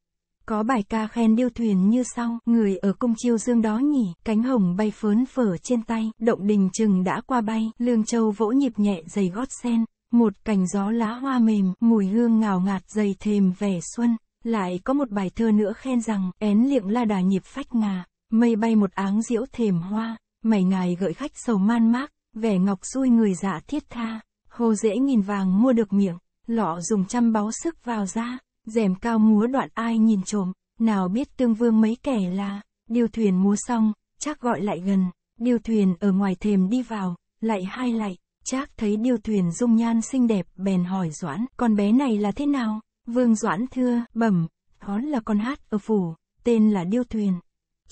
S1: Có bài ca khen điêu thuyền như sau, người ở cung chiêu dương đó nhỉ, cánh hồng bay phớn phở trên tay, động đình chừng đã qua bay, lương châu vỗ nhịp nhẹ dày gót sen, một cành gió lá hoa mềm, mùi hương ngào ngạt dày thềm vẻ xuân. Lại có một bài thơ nữa khen rằng, én liệng la đà nhịp phách ngà, mây bay một áng diễu thềm hoa, Mày ngài gợi khách sầu man mác, vẻ ngọc xui người dạ thiết tha, hồ dễ nghìn vàng mua được miệng, lọ dùng trăm báu sức vào ra, rèm cao múa đoạn ai nhìn trộm, nào biết tương vương mấy kẻ là, điêu thuyền múa xong, chắc gọi lại gần, điêu thuyền ở ngoài thềm đi vào, lại hai lại, chắc thấy điêu thuyền dung nhan xinh đẹp, bèn hỏi Doãn, con bé này là thế nào? Vương Doãn thưa, bẩm, đó là con hát ở phủ, tên là điêu thuyền.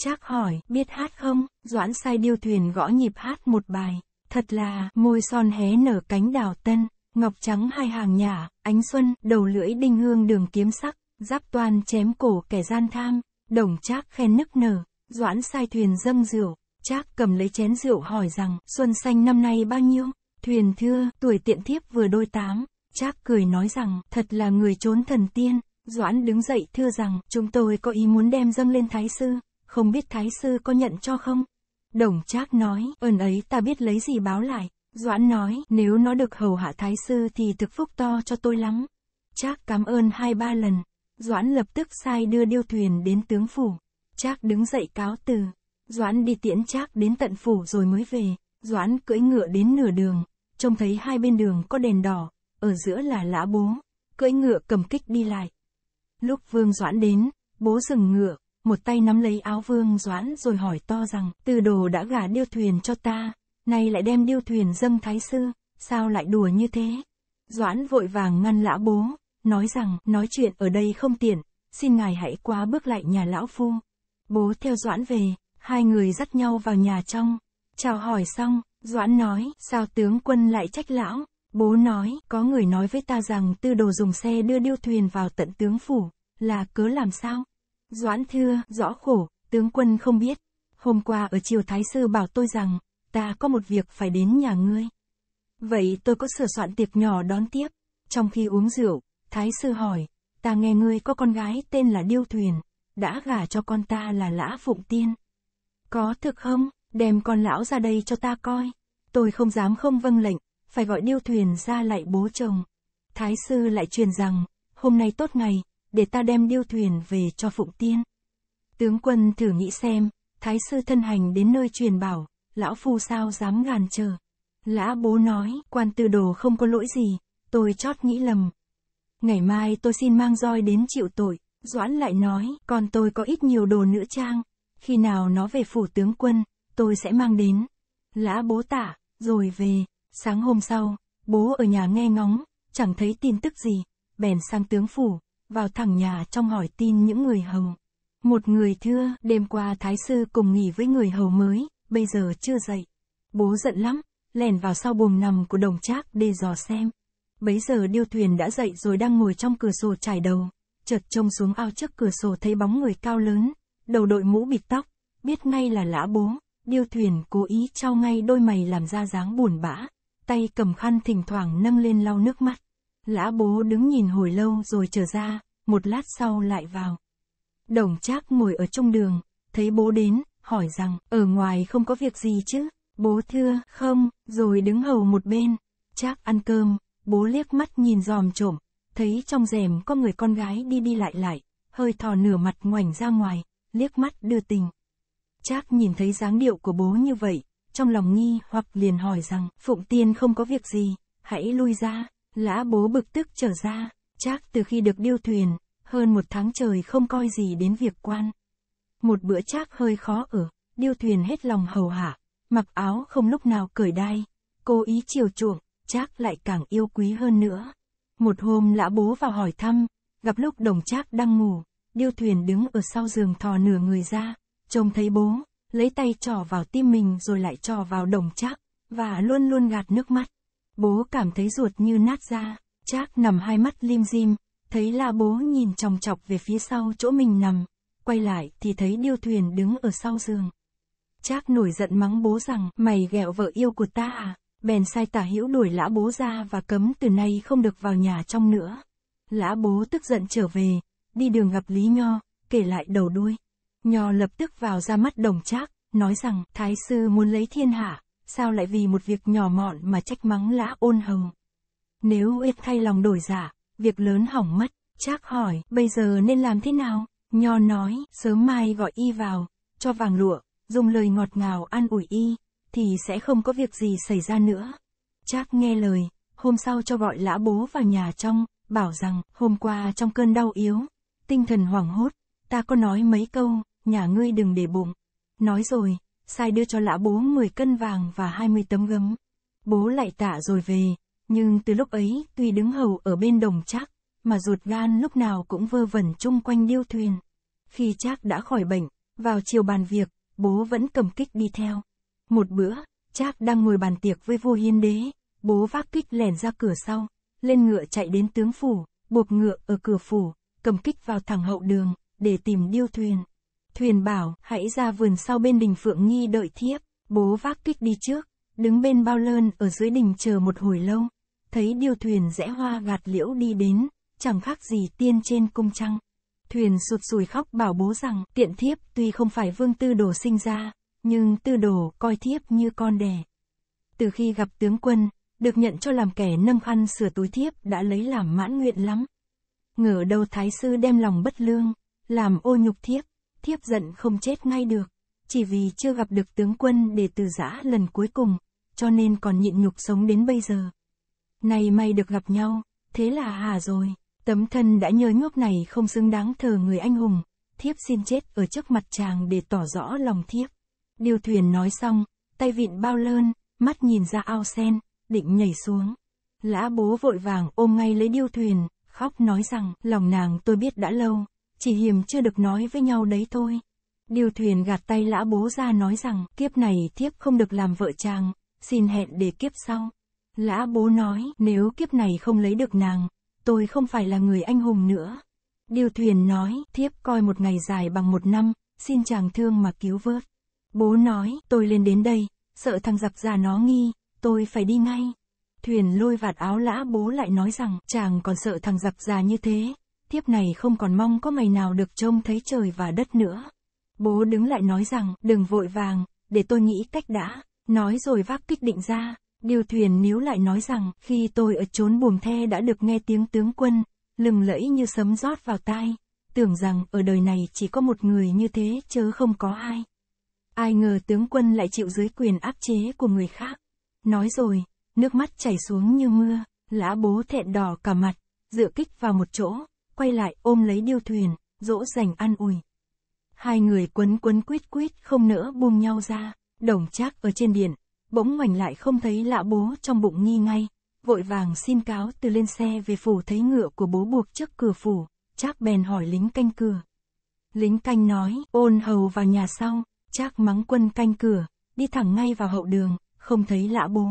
S1: Trác hỏi, biết hát không? Doãn sai điêu thuyền gõ nhịp hát một bài. Thật là, môi son hé nở cánh đào tân, ngọc trắng hai hàng nhả, ánh xuân, đầu lưỡi đinh hương đường kiếm sắc, giáp toàn chém cổ kẻ gian tham, đồng trác khen nức nở, doãn sai thuyền dâng rượu, trác cầm lấy chén rượu hỏi rằng, xuân xanh năm nay bao nhiêu? Thuyền thưa, tuổi tiện thiếp vừa đôi tám, trác cười nói rằng, thật là người trốn thần tiên, doãn đứng dậy thưa rằng, chúng tôi có ý muốn đem dâng lên thái sư, không biết thái sư có nhận cho không? Đồng trác nói, ơn ấy ta biết lấy gì báo lại. Doãn nói, nếu nó được hầu hạ thái sư thì thực phúc to cho tôi lắm. Trác cảm ơn hai ba lần. Doãn lập tức sai đưa điêu thuyền đến tướng phủ. Trác đứng dậy cáo từ. Doãn đi tiễn Trác đến tận phủ rồi mới về. Doãn cưỡi ngựa đến nửa đường. Trông thấy hai bên đường có đèn đỏ, ở giữa là lã bố. Cưỡi ngựa cầm kích đi lại. Lúc Vương Doãn đến, bố dừng ngựa, một tay nắm lấy áo vương doãn rồi hỏi to rằng, từ đồ đã gả điêu thuyền cho ta, nay lại đem điêu thuyền dâng thái sư, sao lại đùa như thế? Doãn vội vàng ngăn lão bố, nói rằng, nói chuyện ở đây không tiện, xin ngài hãy qua bước lại nhà lão phu. Bố theo Doãn về, hai người dắt nhau vào nhà trong. Chào hỏi xong, Doãn nói, sao tướng quân lại trách lão? Bố nói, có người nói với ta rằng tư đồ dùng xe đưa điêu thuyền vào tận tướng phủ, là cớ làm sao? Doãn thưa, rõ khổ, tướng quân không biết. Hôm qua ở triều Thái Sư bảo tôi rằng, ta có một việc phải đến nhà ngươi. Vậy tôi có sửa soạn tiệc nhỏ đón tiếp. Trong khi uống rượu, Thái Sư hỏi, ta nghe ngươi có con gái tên là Điêu Thuyền, đã gả cho con ta là Lã Phụng Tiên. Có thực không, đem con lão ra đây cho ta coi. Tôi không dám không vâng lệnh, phải gọi Điêu Thuyền ra lại bố chồng. Thái Sư lại truyền rằng, hôm nay tốt ngày, để ta đem điêu thuyền về cho Phụng Tiên. Tướng quân thử nghĩ xem, thái sư thân hành đến nơi truyền bảo, lão phu sao dám gàn chờ. Lã bố nói, quan tư đồ không có lỗi gì, tôi chót nghĩ lầm. Ngày mai tôi xin mang roi đến chịu tội, Doãn lại nói, còn tôi có ít nhiều đồ nữ trang, khi nào nó về phủ tướng quân, tôi sẽ mang đến. Lã bố tả, rồi về, sáng hôm sau, bố ở nhà nghe ngóng, chẳng thấy tin tức gì, bèn sang tướng phủ, vào thẳng nhà trong hỏi tin những người hầu. Một người thưa, đêm qua thái sư cùng nghỉ với người hầu mới, bây giờ chưa dậy. Bố giận lắm, lẻn vào sau buồng nằm của đồng trác để dò xem. Bấy giờ điêu thuyền đã dậy rồi đang ngồi trong cửa sổ trải đầu, chợt trông xuống ao trước cửa sổ thấy bóng người cao lớn, đầu đội mũ bịt tóc, biết ngay là lã bố, điêu thuyền cố ý trao ngay đôi mày làm ra dáng buồn bã, tay cầm khăn thỉnh thoảng nâng lên lau nước mắt. Lã bố đứng nhìn hồi lâu rồi trở ra, một lát sau lại vào. Đồng trác ngồi ở trong đường, thấy bố đến, hỏi rằng, ở ngoài không có việc gì chứ? Bố thưa, không, rồi đứng hầu một bên. Trác ăn cơm, bố liếc mắt nhìn dòm trộm, thấy trong rèm có người con gái đi đi lại lại, hơi thò nửa mặt ngoảnh ra ngoài, liếc mắt đưa tình. Trác nhìn thấy dáng điệu của bố như vậy, trong lòng nghi hoặc liền hỏi rằng, Phụng Tiên không có việc gì, hãy lui ra, Lã bố bực tức trở ra, chắc từ khi được điêu thuyền, hơn một tháng trời không coi gì đến việc quan. Một bữa chắc hơi khó ở, điêu thuyền hết lòng hầu hạ, mặc áo không lúc nào cởi đai, cố ý chiều chuộng, chắc lại càng yêu quý hơn nữa. Một hôm lã bố vào hỏi thăm, gặp lúc đồng chắc đang ngủ, điêu thuyền đứng ở sau giường thò nửa người ra, trông thấy bố, lấy tay trỏ vào tim mình rồi lại trỏ vào đồng chắc và luôn luôn gạt nước mắt. Bố cảm thấy ruột như nát ra, Trác nằm hai mắt lim dim, thấy là bố nhìn chòng chọc về phía sau chỗ mình nằm, quay lại thì thấy điêu thuyền đứng ở sau giường. Trác nổi giận mắng bố rằng, mày ghẹo vợ yêu của ta à, bèn sai tả hữu đuổi lã bố ra và cấm từ nay không được vào nhà trong nữa. Lã bố tức giận trở về, đi đường gặp Lý Nho, kể lại đầu đuôi. Nho lập tức vào ra mắt đồng trác, nói rằng, thái sư muốn lấy thiên hạ, sao lại vì một việc nhỏ mọn mà trách mắng lã ôn hồng. Nếu ít thay lòng đổi giả, dạ, việc lớn hỏng mất, Trác hỏi, bây giờ nên làm thế nào? Nho nói, sớm mai gọi y vào, cho vàng lụa, dùng lời ngọt ngào an ủi y, thì sẽ không có việc gì xảy ra nữa. Trác nghe lời, hôm sau cho gọi lã bố vào nhà trong, bảo rằng, hôm qua trong cơn đau yếu, tinh thần hoảng hốt, ta có nói mấy câu, nhà ngươi đừng để bụng. Nói rồi, sai đưa cho lã bố 10 cân vàng và 20 tấm gấm. Bố lại tạ rồi về, nhưng từ lúc ấy tuy đứng hầu ở bên đồng trác, mà ruột gan lúc nào cũng vơ vẩn chung quanh điêu thuyền. Khi trác đã khỏi bệnh, vào chiều bàn việc, bố vẫn cầm kích đi theo. Một bữa, trác đang ngồi bàn tiệc với vua hiên đế, bố vác kích lẻn ra cửa sau, lên ngựa chạy đến tướng phủ, buộc ngựa ở cửa phủ, cầm kích vào thẳng hậu đường, để tìm điêu thuyền. Thuyền bảo, hãy ra vườn sau bên đình Phượng Nghi đợi thiếp, bố vác tuyết đi trước, đứng bên bao lơn ở dưới đình chờ một hồi lâu, thấy điêu thuyền rẽ hoa gạt liễu đi đến, chẳng khác gì tiên trên cung trăng. Thuyền sụt sùi khóc bảo bố rằng, tiện thiếp tuy không phải vương tư đồ sinh ra, nhưng tư đồ coi thiếp như con đẻ. Từ khi gặp tướng quân, được nhận cho làm kẻ nâng khăn sửa túi thiếp đã lấy làm mãn nguyện lắm. Ngờ đâu thái sư đem lòng bất lương, làm ô nhục thiếp, thiếp giận không chết ngay được, chỉ vì chưa gặp được tướng quân để từ giã lần cuối cùng, cho nên còn nhịn nhục sống đến bây giờ. Nay may được gặp nhau, thế là hà rồi, tấm thân đã nhớ nhuốc này không xứng đáng thờ người anh hùng, thiếp xin chết ở trước mặt chàng để tỏ rõ lòng thiếp. Điều thuyền nói xong, tay vịn bao lơn, mắt nhìn ra ao sen, định nhảy xuống. Lã bố vội vàng ôm ngay lấy điêu thuyền, khóc nói rằng lòng nàng tôi biết đã lâu, chỉ hiềm chưa được nói với nhau đấy thôi. Điều thuyền gạt tay lã bố ra nói rằng, kiếp này thiếp không được làm vợ chàng, xin hẹn để kiếp sau. Lã bố nói, nếu kiếp này không lấy được nàng, tôi không phải là người anh hùng nữa. Điều thuyền nói, thiếp coi một ngày dài bằng một năm, xin chàng thương mà cứu vớt. Bố nói, tôi lên đến đây, sợ thằng giặc già nó nghi, tôi phải đi ngay. Thuyền lôi vạt áo lã bố lại nói rằng, chàng còn sợ thằng giặc già như thế, Tiếp này không còn mong có ngày nào được trông thấy trời và đất nữa. Bố đứng lại nói rằng, đừng vội vàng, để tôi nghĩ cách đã. Nói rồi vác kích định ra, điều thuyền níu lại nói rằng, khi tôi ở trốn buồm the đã được nghe tiếng tướng quân, lừng lẫy như sấm rót vào tai. Tưởng rằng ở đời này chỉ có một người như thế chớ không có ai. Ai ngờ tướng quân lại chịu dưới quyền áp chế của người khác. Nói rồi, nước mắt chảy xuống như mưa, lã bố thẹn đỏ cả mặt, dựa kích vào một chỗ, quay lại ôm lấy điêu thuyền, dỗ dành an ủi. Hai người quấn quấn quyết quyết không nỡ buông nhau ra, đồng trác ở trên biển, bỗng ngoảnh lại không thấy lạ bố trong bụng nghi ngay, vội vàng xin cáo từ lên xe về phủ thấy ngựa của bố buộc trước cửa phủ, trác bèn hỏi lính canh cửa. Lính canh nói, ôn hầu vào nhà sau, trác mắng quân canh cửa, đi thẳng ngay vào hậu đường, không thấy lạ bố.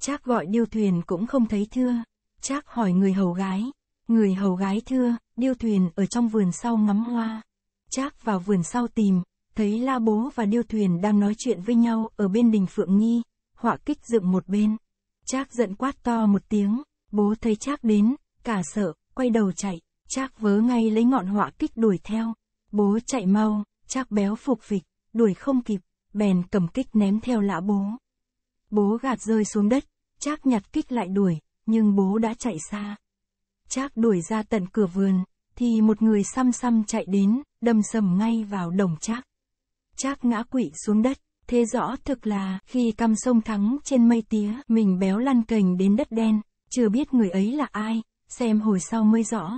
S1: Trác gọi điêu thuyền cũng không thấy thưa, trác hỏi người hầu gái, Người hầu gái thưa, điêu thuyền ở trong vườn sau ngắm hoa. Trác vào vườn sau tìm, thấy la bố và điêu thuyền đang nói chuyện với nhau ở bên đình Phượng Nghi, họa kích dựng một bên. Trác giận quát to một tiếng, bố thấy Trác đến, cả sợ, quay đầu chạy, Trác vớ ngay lấy ngọn họa kích đuổi theo. Bố chạy mau, Trác béo phục vịch, đuổi không kịp, bèn cầm kích ném theo lã bố. Bố gạt rơi xuống đất, Trác nhặt kích lại đuổi, nhưng bố đã chạy xa. Trác đuổi ra tận cửa vườn, thì một người xăm xăm chạy đến, đâm sầm ngay vào đồng Trác. Trác ngã quỵ xuống đất, thế rõ thực là khi căm sông thắng trên mây tía, mình béo lăn cành đến đất đen, chưa biết người ấy là ai, xem hồi sau mới rõ.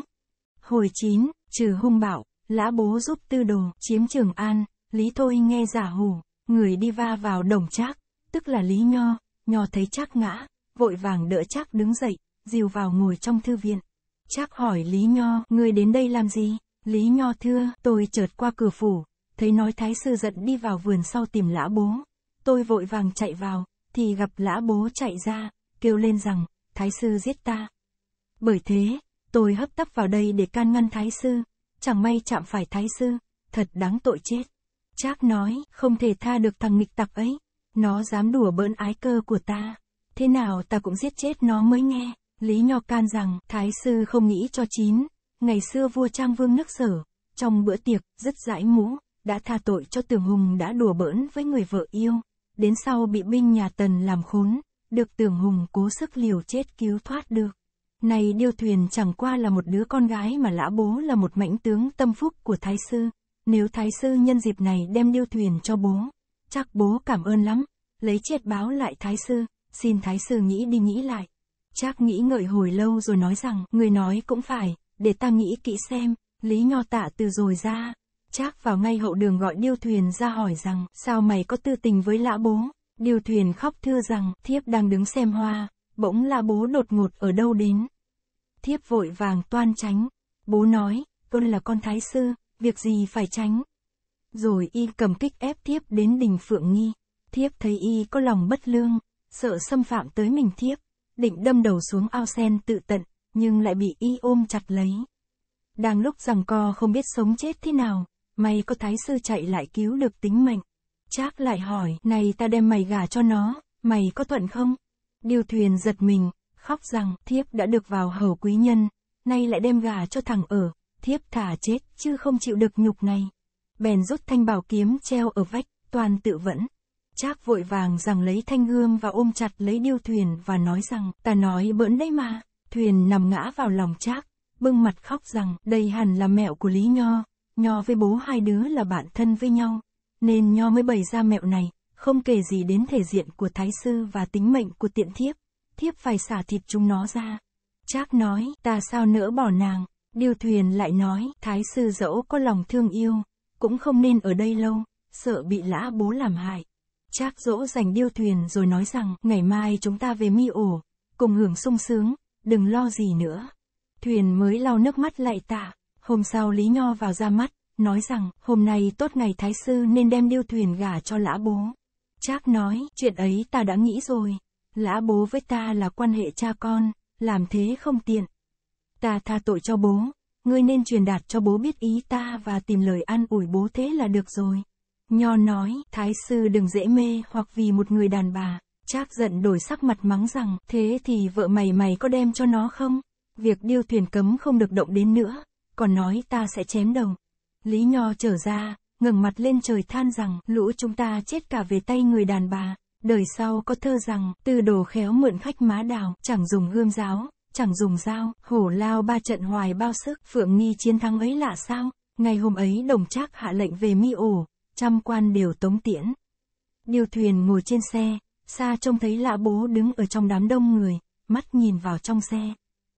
S1: Hồi chín trừ hung bạo, lã bố giúp tư đồ chiếm trường an, Lý Thôi nghe giả hù, người đi va vào đồng Trác, tức là Lý Nho, Nho thấy Trác ngã, vội vàng đỡ Trác đứng dậy, dìu vào ngồi trong thư viện chắc hỏi Lý Nho, người đến đây làm gì? Lý Nho thưa, tôi chợt qua cửa phủ, thấy nói thái sư giận đi vào vườn sau tìm lã bố. Tôi vội vàng chạy vào, thì gặp lã bố chạy ra, kêu lên rằng, thái sư giết ta. Bởi thế, tôi hấp tấp vào đây để can ngăn thái sư, chẳng may chạm phải thái sư, thật đáng tội chết. chắc nói, không thể tha được thằng nghịch tặc ấy, nó dám đùa bỡn ái cơ của ta, thế nào ta cũng giết chết nó mới nghe. Lý Nho Can rằng, Thái Sư không nghĩ cho chín, ngày xưa vua Trang Vương nước sở, trong bữa tiệc, rất dãi mũ, đã tha tội cho Tưởng Hùng đã đùa bỡn với người vợ yêu, đến sau bị binh nhà Tần làm khốn, được Tưởng Hùng cố sức liều chết cứu thoát được. Này điêu thuyền chẳng qua là một đứa con gái mà lã bố là một mãnh tướng tâm phúc của Thái Sư, nếu Thái Sư nhân dịp này đem điêu thuyền cho bố, chắc bố cảm ơn lắm, lấy triệt báo lại Thái Sư, xin Thái Sư nghĩ đi nghĩ lại. Trác nghĩ ngợi hồi lâu rồi nói rằng, người nói cũng phải, để ta nghĩ kỹ xem, Lý Nho Tạ từ rồi ra. Trác vào ngay hậu đường gọi Điêu Thuyền ra hỏi rằng, sao mày có tư tình với lã bố? Điêu Thuyền khóc thưa rằng, thiếp đang đứng xem hoa, bỗng lã bố đột ngột ở đâu đến. Thiếp vội vàng toan tránh, bố nói, con là con thái sư, việc gì phải tránh. Rồi y cầm kích ép thiếp đến đình Phượng Nghi, thiếp thấy y có lòng bất lương, sợ xâm phạm tới mình thiếp, định đâm đầu xuống ao sen tự tận, nhưng lại bị y ôm chặt lấy. Đang lúc rằng co không biết sống chết thế nào, may có thái sư chạy lại cứu được tính mệnh. Trác lại hỏi, này ta đem mày gà cho nó, mày có thuận không? Điều thuyền giật mình, khóc rằng thiếp đã được vào hầu quý nhân, nay lại đem gà cho thằng ở, thiếp thả chết chứ không chịu được nhục này. Bèn rút thanh bảo kiếm treo ở vách, toàn tự vẫn, Trác vội vàng rằng lấy thanh gươm và ôm chặt lấy điêu thuyền và nói rằng, ta nói bỡn đấy mà, thuyền nằm ngã vào lòng Trác, bưng mặt khóc rằng, đây hẳn là mẹo của Lý Nho, Nho với bố hai đứa là bạn thân với nhau, nên Nho mới bày ra mẹo này, không kể gì đến thể diện của thái sư và tính mệnh của tiện thiếp, thiếp phải xả thịt chúng nó ra. Trác nói, ta sao nỡ bỏ nàng, điêu thuyền lại nói, thái sư dẫu có lòng thương yêu, cũng không nên ở đây lâu, sợ bị lã bố làm hại. Trác dỗ dành điêu thuyền rồi nói rằng, ngày mai chúng ta về mi ổ, cùng hưởng sung sướng, đừng lo gì nữa. Thuyền mới lau nước mắt lại tạ, hôm sau Lý Nho vào ra mắt, nói rằng, hôm nay tốt ngày Thái Sư nên đem điêu thuyền gả cho lã bố. Trác nói, chuyện ấy ta đã nghĩ rồi, lã bố với ta là quan hệ cha con, làm thế không tiện. Ta tha tội cho bố, ngươi nên truyền đạt cho bố biết ý ta và tìm lời an ủi bố thế là được rồi. Nho nói, thái sư đừng dễ mê hoặc vì một người đàn bà. Trác giận đổi sắc mặt mắng rằng, thế thì vợ mày mày có đem cho nó không? Việc điêu thuyền cấm không được động đến nữa, còn nói ta sẽ chém đầu. Lý Nho trở ra, ngẩng mặt lên trời than rằng, lũ chúng ta chết cả về tay người đàn bà. Đời sau có thơ rằng, từ đồ khéo mượn khách má đào, chẳng dùng gươm giáo, chẳng dùng dao, hổ lao ba trận hoài bao sức, phượng nghi chiến thắng ấy lạ sao? Ngày hôm ấy đồng trác hạ lệnh về mi ổ, trăm quan đều tống tiễn. Điều thuyền ngồi trên xe, xa trông thấy lạ bố đứng ở trong đám đông người, mắt nhìn vào trong xe.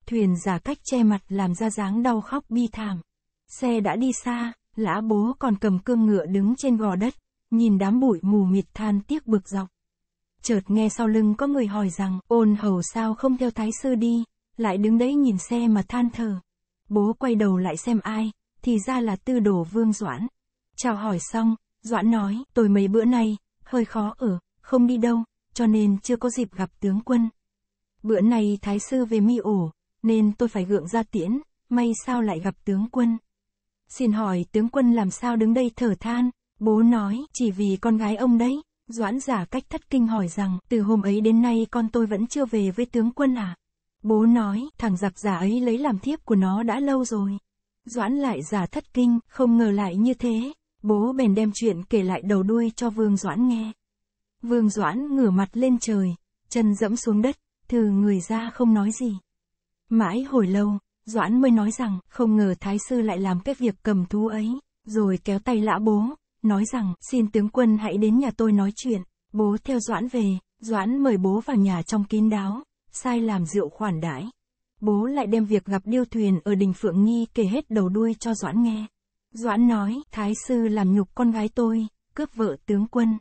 S1: Thuyền giả cách che mặt làm ra dáng đau khóc bi thảm. Xe đã đi xa, lã bố còn cầm cương ngựa đứng trên gò đất, nhìn đám bụi mù mịt than tiếc bực dọc. Chợt nghe sau lưng có người hỏi rằng, ôn hầu sao không theo thái sư đi, lại đứng đấy nhìn xe mà than thở. Bố quay đầu lại xem ai, thì ra là tư đồ vương doãn. Chào hỏi xong, Doãn nói, tôi mấy bữa nay, hơi khó ở, không đi đâu, cho nên chưa có dịp gặp tướng quân. Bữa nay thái sư về mi ổ, nên tôi phải gượng ra tiễn, may sao lại gặp tướng quân. Xin hỏi tướng quân làm sao đứng đây thở than, bố nói, chỉ vì con gái ông đấy. Doãn giả cách thất kinh hỏi rằng, từ hôm ấy đến nay con tôi vẫn chưa về với tướng quân à? Bố nói, thằng giặc giả ấy lấy làm thiếp của nó đã lâu rồi. Doãn lại giả thất kinh, không ngờ lại như thế. Bố bèn đem chuyện kể lại đầu đuôi cho Vương Doãn nghe. Vương Doãn ngửa mặt lên trời, chân dẫm xuống đất, thừ người ra không nói gì. Mãi hồi lâu, Doãn mới nói rằng không ngờ Thái Sư lại làm cái việc cầm thú ấy, rồi kéo tay lã bố, nói rằng xin tướng quân hãy đến nhà tôi nói chuyện. Bố theo Doãn về, Doãn mời bố vào nhà trong kín đáo, sai làm rượu khoản đãi. Bố lại đem việc gặp điêu thuyền ở đình Phượng Nghi kể hết đầu đuôi cho Doãn nghe. Doãn nói, thái sư làm nhục con gái tôi, cướp vợ tướng quân.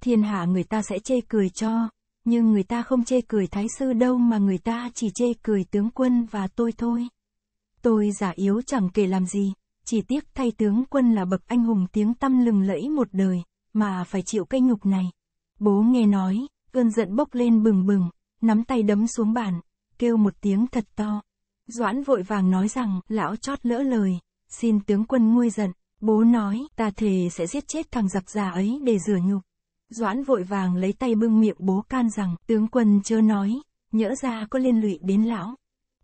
S1: Thiên hạ người ta sẽ chê cười cho, nhưng người ta không chê cười thái sư đâu mà người ta chỉ chê cười tướng quân và tôi thôi. Tôi giả yếu chẳng kể làm gì, chỉ tiếc thay tướng quân là bậc anh hùng tiếng tăm lừng lẫy một đời, mà phải chịu cái nhục này. Bố nghe nói, cơn giận bốc lên bừng bừng, nắm tay đấm xuống bàn, kêu một tiếng thật to. Doãn vội vàng nói rằng, lão chót lỡ lời, xin tướng quân nguôi giận, bố nói, ta thề sẽ giết chết thằng giặc già ấy để rửa nhục. Doãn vội vàng lấy tay bưng miệng bố can rằng, tướng quân chớ nói, nhỡ ra có liên lụy đến lão.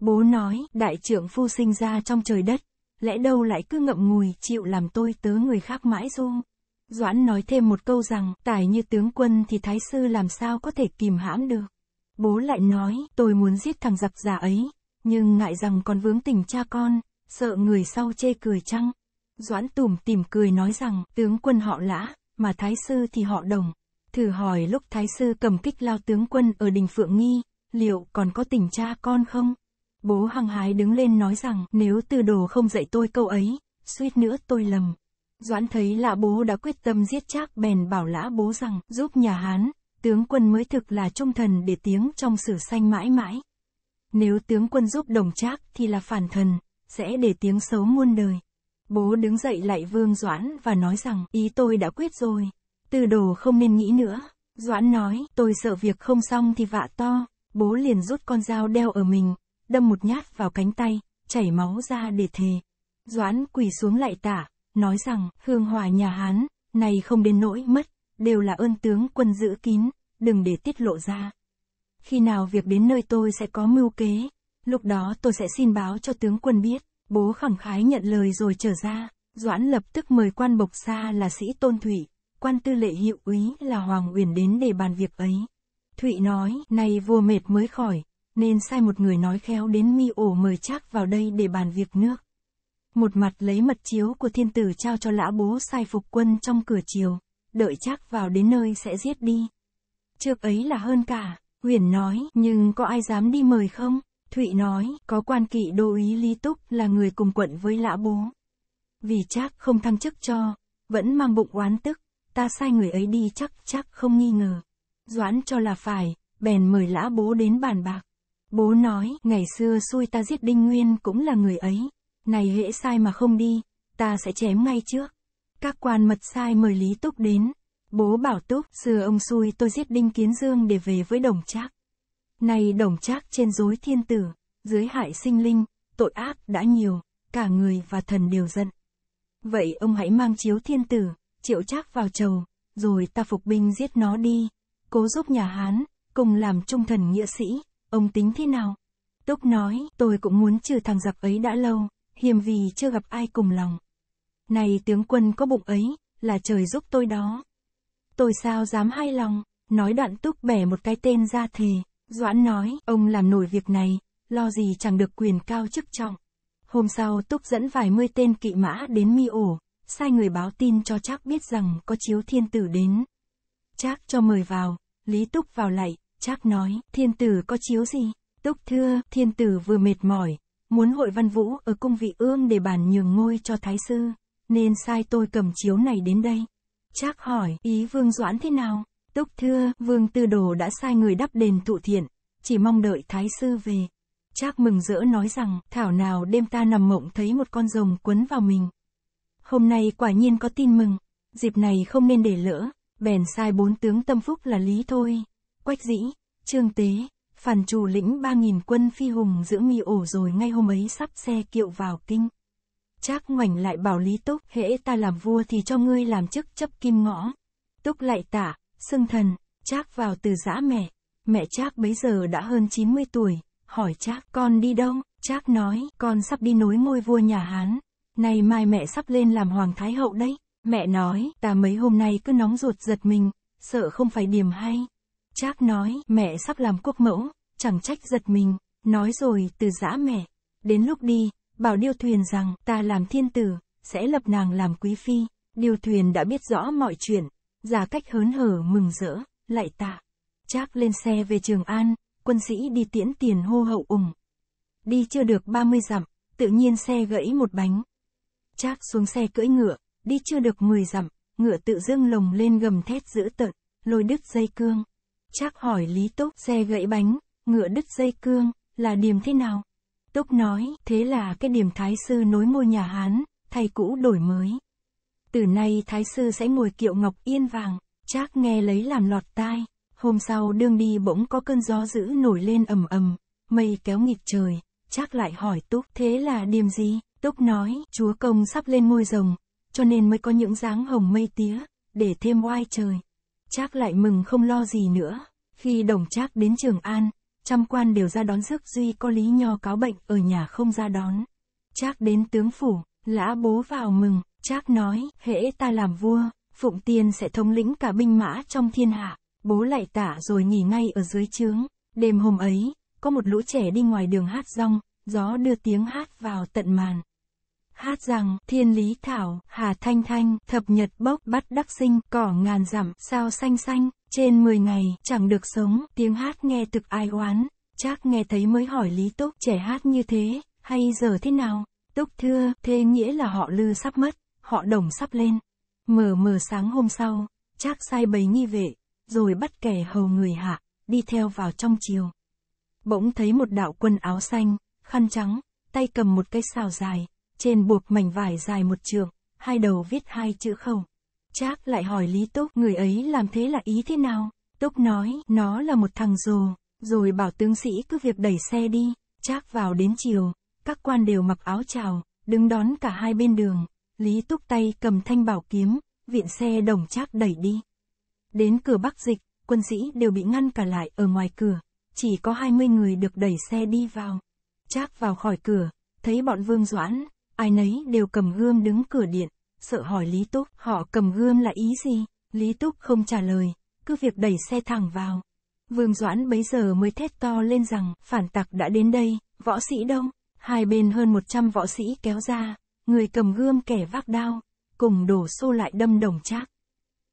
S1: Bố nói, đại trưởng phu sinh ra trong trời đất, lẽ đâu lại cứ ngậm ngùi chịu làm tôi tớ người khác mãi du. Doãn nói thêm một câu rằng, tài như tướng quân thì thái sư làm sao có thể kìm hãm được. Bố lại nói, tôi muốn giết thằng giặc già ấy, nhưng ngại rằng còn vướng tình cha con, sợ người sau chê cười chăng? Doãn Tùm tìm cười nói rằng, tướng quân họ lã, mà thái sư thì họ đồng. Thử hỏi lúc thái sư cầm kích lao tướng quân ở đình Phượng Nghi, liệu còn có tình cha con không? Bố hăng hái đứng lên nói rằng, nếu từ đồ không dạy tôi câu ấy, suýt nữa tôi lầm. Doãn thấy là bố đã quyết tâm giết chác bèn bảo lã bố rằng, giúp nhà Hán, tướng quân mới thực là trung thần để tiếng trong sử sanh mãi mãi. Nếu tướng quân giúp đồng trác thì là phản thần, sẽ để tiếng xấu muôn đời. Bố đứng dậy lại Vương Doãn và nói rằng, ý tôi đã quyết rồi. Từ đồ không nên nghĩ nữa. Doãn nói, tôi sợ việc không xong thì vạ to. Bố liền rút con dao đeo ở mình, đâm một nhát vào cánh tay, chảy máu ra để thề. Doãn quỳ xuống lại tả, nói rằng, hương hòa nhà Hán, này không đến nỗi mất, đều là ơn tướng quân giữ kín, đừng để tiết lộ ra. Khi nào việc đến nơi tôi sẽ có mưu kế. Lúc đó tôi sẽ xin báo cho tướng quân biết. Bố khẳng khái nhận lời rồi trở ra. Doãn lập tức mời quan bộc xa là sĩ Tôn thụy quan tư lệ hiệu úy là Hoàng Uyển đến để bàn việc ấy. Thụy nói, này vua mệt mới khỏi, nên sai một người nói khéo đến mi ổ mời chắc vào đây để bàn việc nước. Một mặt lấy mật chiếu của thiên tử trao cho lão bố sai phục quân trong cửa chiều, đợi chắc vào đến nơi sẽ giết đi. Trước ấy là hơn cả, uyển nói, nhưng có ai dám đi mời không? Thụy nói, có quan kỵ đô úy Lý Túc là người cùng quận với lã bố. Vì chắc không thăng chức cho, vẫn mang bụng oán tức, ta sai người ấy đi chắc chắc không nghi ngờ. Doãn cho là phải, bèn mời lã bố đến bàn bạc. Bố nói, ngày xưa xui ta giết Đinh Nguyên cũng là người ấy, này hễ sai mà không đi, ta sẽ chém ngay trước. Các quan mật sai mời Lý Túc đến. Bố bảo Túc, xưa ông xui tôi giết Đinh Kiến Dương để về với đồng trác. Nay đồng trác trên dối thiên tử, dưới hại sinh linh, tội ác đã nhiều, cả người và thần đều giận. Vậy ông hãy mang chiếu thiên tử, triệu trác vào chầu, rồi ta phục binh giết nó đi, cố giúp nhà Hán, cùng làm trung thần nghĩa sĩ, ông tính thế nào? Túc nói, tôi cũng muốn trừ thằng giặc ấy đã lâu, hiềm vì chưa gặp ai cùng lòng. Này tướng quân có bụng ấy, là trời giúp tôi đó. Tôi sao dám hai lòng, nói đoạn túc bẻ một cái tên ra thề, Doãn nói, ông làm nổi việc này, lo gì chẳng được quyền cao chức trọng. Hôm sau Túc dẫn vài mươi tên kỵ mã đến mi ổ, sai người báo tin cho Trác biết rằng có chiếu thiên tử đến. Trác cho mời vào, Lý Túc vào lại, Trác nói, thiên tử có chiếu gì? Túc thưa, thiên tử vừa mệt mỏi, muốn hội văn vũ ở cung vị ương để bàn nhường ngôi cho thái sư, nên sai tôi cầm chiếu này đến đây. Trác hỏi, ý vương doãn thế nào? Túc thưa, Vương Tư Đồ đã sai người đắp đền tụ thiện, chỉ mong đợi Thái Sư về. Trác mừng rỡ nói rằng, thảo nào đêm ta nằm mộng thấy một con rồng quấn vào mình. Hôm nay quả nhiên có tin mừng, dịp này không nên để lỡ, bèn sai bốn tướng tâm phúc là lý thôi. Quách dĩ, trương tế, phản chủ lĩnh ba nghìn quân phi hùng giữ mi ổ rồi ngay hôm ấy sắp xe kiệu vào kinh. Trác ngoảnh lại bảo Lý Túc, hễ ta làm vua thì cho ngươi làm chức chấp kim ngõ. Túc lại tả, Sưng thần, Trác vào từ giã mẹ. Mẹ Trác bấy giờ đã hơn 90 tuổi, hỏi Trác con đi đâu? Trác nói, con sắp đi nối ngôi vua nhà Hán. Nay mai mẹ sắp lên làm hoàng thái hậu đấy. Mẹ nói, ta mấy hôm nay cứ nóng ruột giật mình, sợ không phải điểm hay. Trác nói, mẹ sắp làm quốc mẫu, chẳng trách giật mình. Nói rồi, từ giã mẹ. Đến lúc đi, bảo điêu thuyền rằng, ta làm thiên tử, sẽ lập nàng làm quý phi. Điêu thuyền đã biết rõ mọi chuyện, giả cách hớn hở mừng rỡ, lại tạ. Trác lên xe về Trường An, quân sĩ đi tiễn tiền hô hậu ủng. Đi chưa được 30 dặm, tự nhiên xe gãy một bánh. Trác xuống xe cưỡi ngựa, đi chưa được 10 dặm, ngựa tự dương lồng lên gầm thét dữ tợn, lôi đứt dây cương. Trác hỏi Lý Túc xe gãy bánh, ngựa đứt dây cương, là điểm thế nào? Túc nói, thế là cái điểm thái sư nối ngôi nhà Hán, thay cũ đổi mới từ nay thái sư sẽ ngồi kiệu ngọc yên vàng, trác nghe lấy làm lọt tai. Hôm sau đương đi bỗng có cơn gió dữ nổi lên ầm ầm, mây kéo nghịch trời, trác lại hỏi Túc thế là điềm gì, Túc nói chúa công sắp lên ngôi rồng, cho nên mới có những dáng hồng mây tía, để thêm oai trời. Trác lại mừng không lo gì nữa, khi đồng trác đến Trường An, trăm quan đều ra đón rước duy có lý nho cáo bệnh ở nhà không ra đón. Trác đến tướng phủ, lã bố vào mừng, Trác nói, hễ ta làm vua, Phụng Tiên sẽ thống lĩnh cả binh mã trong thiên hạ. Bố lại tả rồi nghỉ ngay ở dưới trướng. Đêm hôm ấy, có một lũ trẻ đi ngoài đường hát rong, gió đưa tiếng hát vào tận màn. Hát rằng, thiên lý thảo, hà thanh thanh, thập nhật bốc, bắt đắc sinh, cỏ ngàn dặm, sao xanh xanh, trên 10 ngày, chẳng được sống, tiếng hát nghe thực ai oán. Chắc nghe thấy mới hỏi Lý Túc, trẻ hát như thế, hay giờ thế nào? Túc thưa, thế nghĩa là họ lư sắp mất họ đồng sắp lên. Mờ mờ sáng hôm sau, Trác sai bầy nghi vệ, rồi bắt kẻ hầu người hạ, đi theo vào trong chiều. Bỗng thấy một đạo quân áo xanh, khăn trắng, tay cầm một cây xào dài, trên buộc mảnh vải dài một trường, hai đầu viết hai chữ không. Trác lại hỏi Lý Túc người ấy làm thế là ý thế nào? Túc nói, nó là một thằng rồ, rồi bảo tướng sĩ cứ việc đẩy xe đi, Trác vào đến chiều, các quan đều mặc áo trào, đứng đón cả hai bên đường, Lý Túc tay cầm thanh bảo kiếm, viện xe đồng trác đẩy đi. Đến cửa Bắc Dịch, quân sĩ đều bị ngăn cả lại ở ngoài cửa, chỉ có 20 người được đẩy xe đi vào. Trác vào khỏi cửa, thấy bọn Vương Doãn, ai nấy đều cầm gươm đứng cửa điện, sợ hỏi Lý Túc họ cầm gươm là ý gì, Lý Túc không trả lời, cứ việc đẩy xe thẳng vào. Vương Doãn bấy giờ mới thét to lên rằng phản tặc đã đến đây, võ sĩ đông, hai bên hơn 100 võ sĩ kéo ra, người cầm gươm kẻ vác đao, cùng đổ xô lại đâm đồng trác.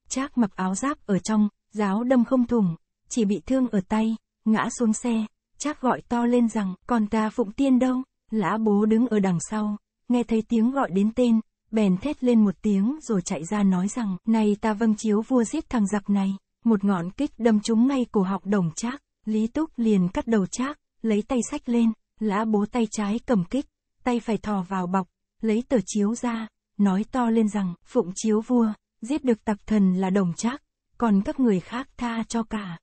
S1: Trác mặc áo giáp ở trong, giáo đâm không thủng, chỉ bị thương ở tay, ngã xuống xe, Trác gọi to lên rằng, còn ta phụng tiên đâu, lã bố đứng ở đằng sau, nghe thấy tiếng gọi đến tên, bèn thét lên một tiếng rồi chạy ra nói rằng, này ta vâng chiếu vua giết thằng giặc này, một ngọn kích đâm trúng ngay cổ học đồng Trác, Lý Túc liền cắt đầu Trác, lấy tay sách lên, lã bố tay trái cầm kích, tay phải thò vào bọc, lấy tờ chiếu ra, nói to lên rằng, phụng chiếu vua, giết được tập thần là đồng trác, còn các người khác tha cho cả.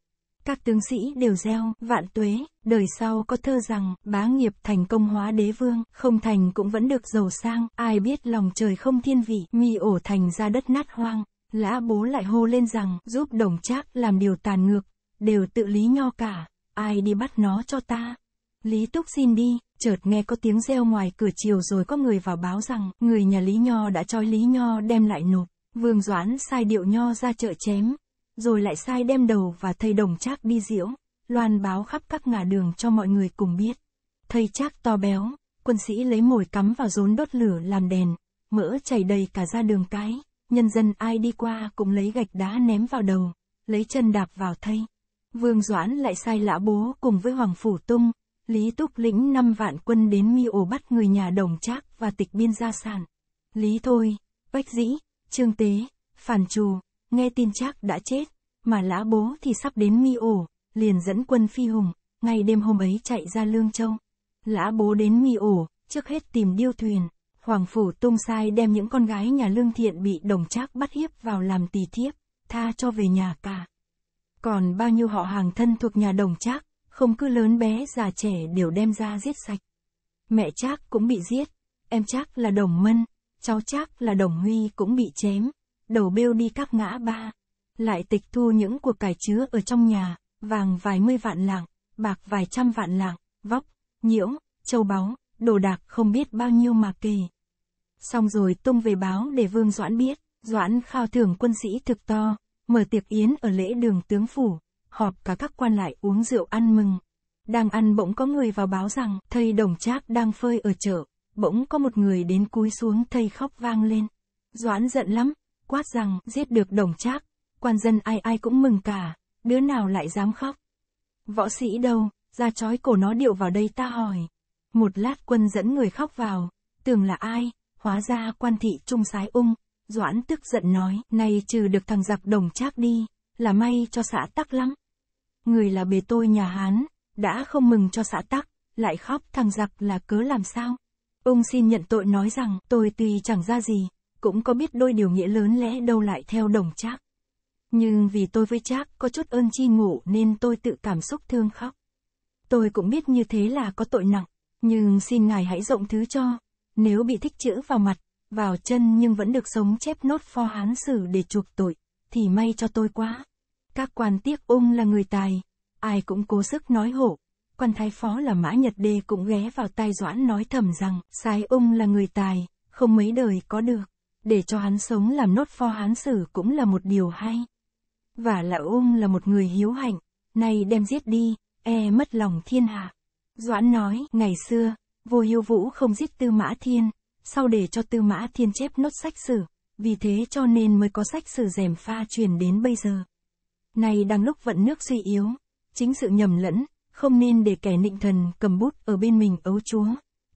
S1: Các tướng sĩ đều gieo, vạn tuế, đời sau có thơ rằng, bá nghiệp thành công hóa đế vương, không thành cũng vẫn được giàu sang, ai biết lòng trời không thiên vị, mi ổ thành ra đất nát hoang, lã bố lại hô lên rằng, giúp đồng trác làm điều tàn ngược, đều tự lý nho cả, ai đi bắt nó cho ta. Lý Túc xin đi, chợt nghe có tiếng reo ngoài cửa chiều rồi có người vào báo rằng, người nhà Lý Nho đã trói Lý Nho đem lại nộp. Vương Doãn sai điệu Nho ra chợ chém, rồi lại sai đem đầu và thầy đồng trác đi diễu, loan báo khắp các ngả đường cho mọi người cùng biết. Thầy trác to béo, quân sĩ lấy mồi cắm vào rốn đốt lửa làm đèn, mỡ chảy đầy cả ra đường cái, nhân dân ai đi qua cũng lấy gạch đá ném vào đầu, lấy chân đạp vào thây. Vương Doãn lại sai lã bố cùng với Hoàng Phủ Tung, Lý Túc lĩnh 5 vạn quân đến mi ổ bắt người nhà đồng trác và tịch biên gia sản. Lý Thôi, Bách Dĩ, Trương Tế, Phản Trù, nghe tin trác đã chết, mà lã bố thì sắp đến mi ổ, liền dẫn quân phi hùng, ngay đêm hôm ấy chạy ra Lương Châu. Lã bố đến mi ổ, trước hết tìm điêu thuyền, Hoàng Phủ tung sai đem những con gái nhà Lương Thiện bị đồng trác bắt hiếp vào làm tỳ thiếp, tha cho về nhà cả. Còn bao nhiêu họ hàng thân thuộc nhà đồng trác, không cứ lớn bé già trẻ đều đem ra giết sạch. Mẹ chắc cũng bị giết, em chắc là Đồng Mân, cháu chắc là Đồng Huy cũng bị chém, đầu bêu đi các ngã ba. Lại tịch thu những cuộc cải chứa ở trong nhà, vàng vài mươi vạn lạng, bạc vài trăm vạn lạng, vóc, nhiễu, châu báu, đồ đạc không biết bao nhiêu mà kề. Xong rồi tung về báo để Vương Doãn biết, Doãn khao thưởng quân sĩ thực to, mở tiệc yến ở lễ đường tướng phủ, họp cả các quan lại uống rượu ăn mừng. Đang ăn bỗng có người vào báo rằng thầy đồng trác đang phơi ở chợ, bỗng có một người đến cúi xuống thầy khóc vang lên. Doãn giận lắm, quát rằng giết được đồng trác, quan dân ai ai cũng mừng cả, đứa nào lại dám khóc. Võ sĩ đâu, ra chói cổ nó điệu vào đây ta hỏi. Một lát quân dẫn người khóc vào, tưởng là ai, hóa ra quan thị trung sái ung, Doãn tức giận nói, này trừ được thằng giặc đồng trác đi, là may cho xã tắc lắm người là bề tôi nhà Hán, đã không mừng cho xã tắc, lại khóc thằng giặc là cớ làm sao. Ông xin nhận tội nói rằng tôi tuy chẳng ra gì, cũng có biết đôi điều nghĩa lớn lẽ đâu lại theo đồng trác. Nhưng vì tôi với trác có chút ơn chi ngủ nên tôi tự cảm xúc thương khóc. Tôi cũng biết như thế là có tội nặng, nhưng xin ngài hãy rộng thứ cho, nếu bị thích chữ vào mặt, vào chân nhưng vẫn được sống chép nốt pho hán sử để chuộc tội, thì may cho tôi quá. Các quan tiếc ung là người tài, ai cũng cố sức nói hộ. Quan thái phó là Mã Nhật Đê cũng ghé vào tai Doãn nói thầm rằng, sai ung là người tài, không mấy đời có được. Để cho hắn sống làm nốt pho hán sử cũng là một điều hay. Và là ung là một người hiếu hạnh, nay đem giết đi, e mất lòng thiên hạ. Doãn nói, ngày xưa, vua hiếu vũ không giết tư mã thiên, sau để cho tư mã thiên chép nốt sách sử, vì thế cho nên mới có sách sử rèm pha truyền đến bây giờ. Nay đang lúc vận nước suy yếu, chính sự nhầm lẫn, không nên để kẻ nịnh thần cầm bút ở bên mình ấu chúa,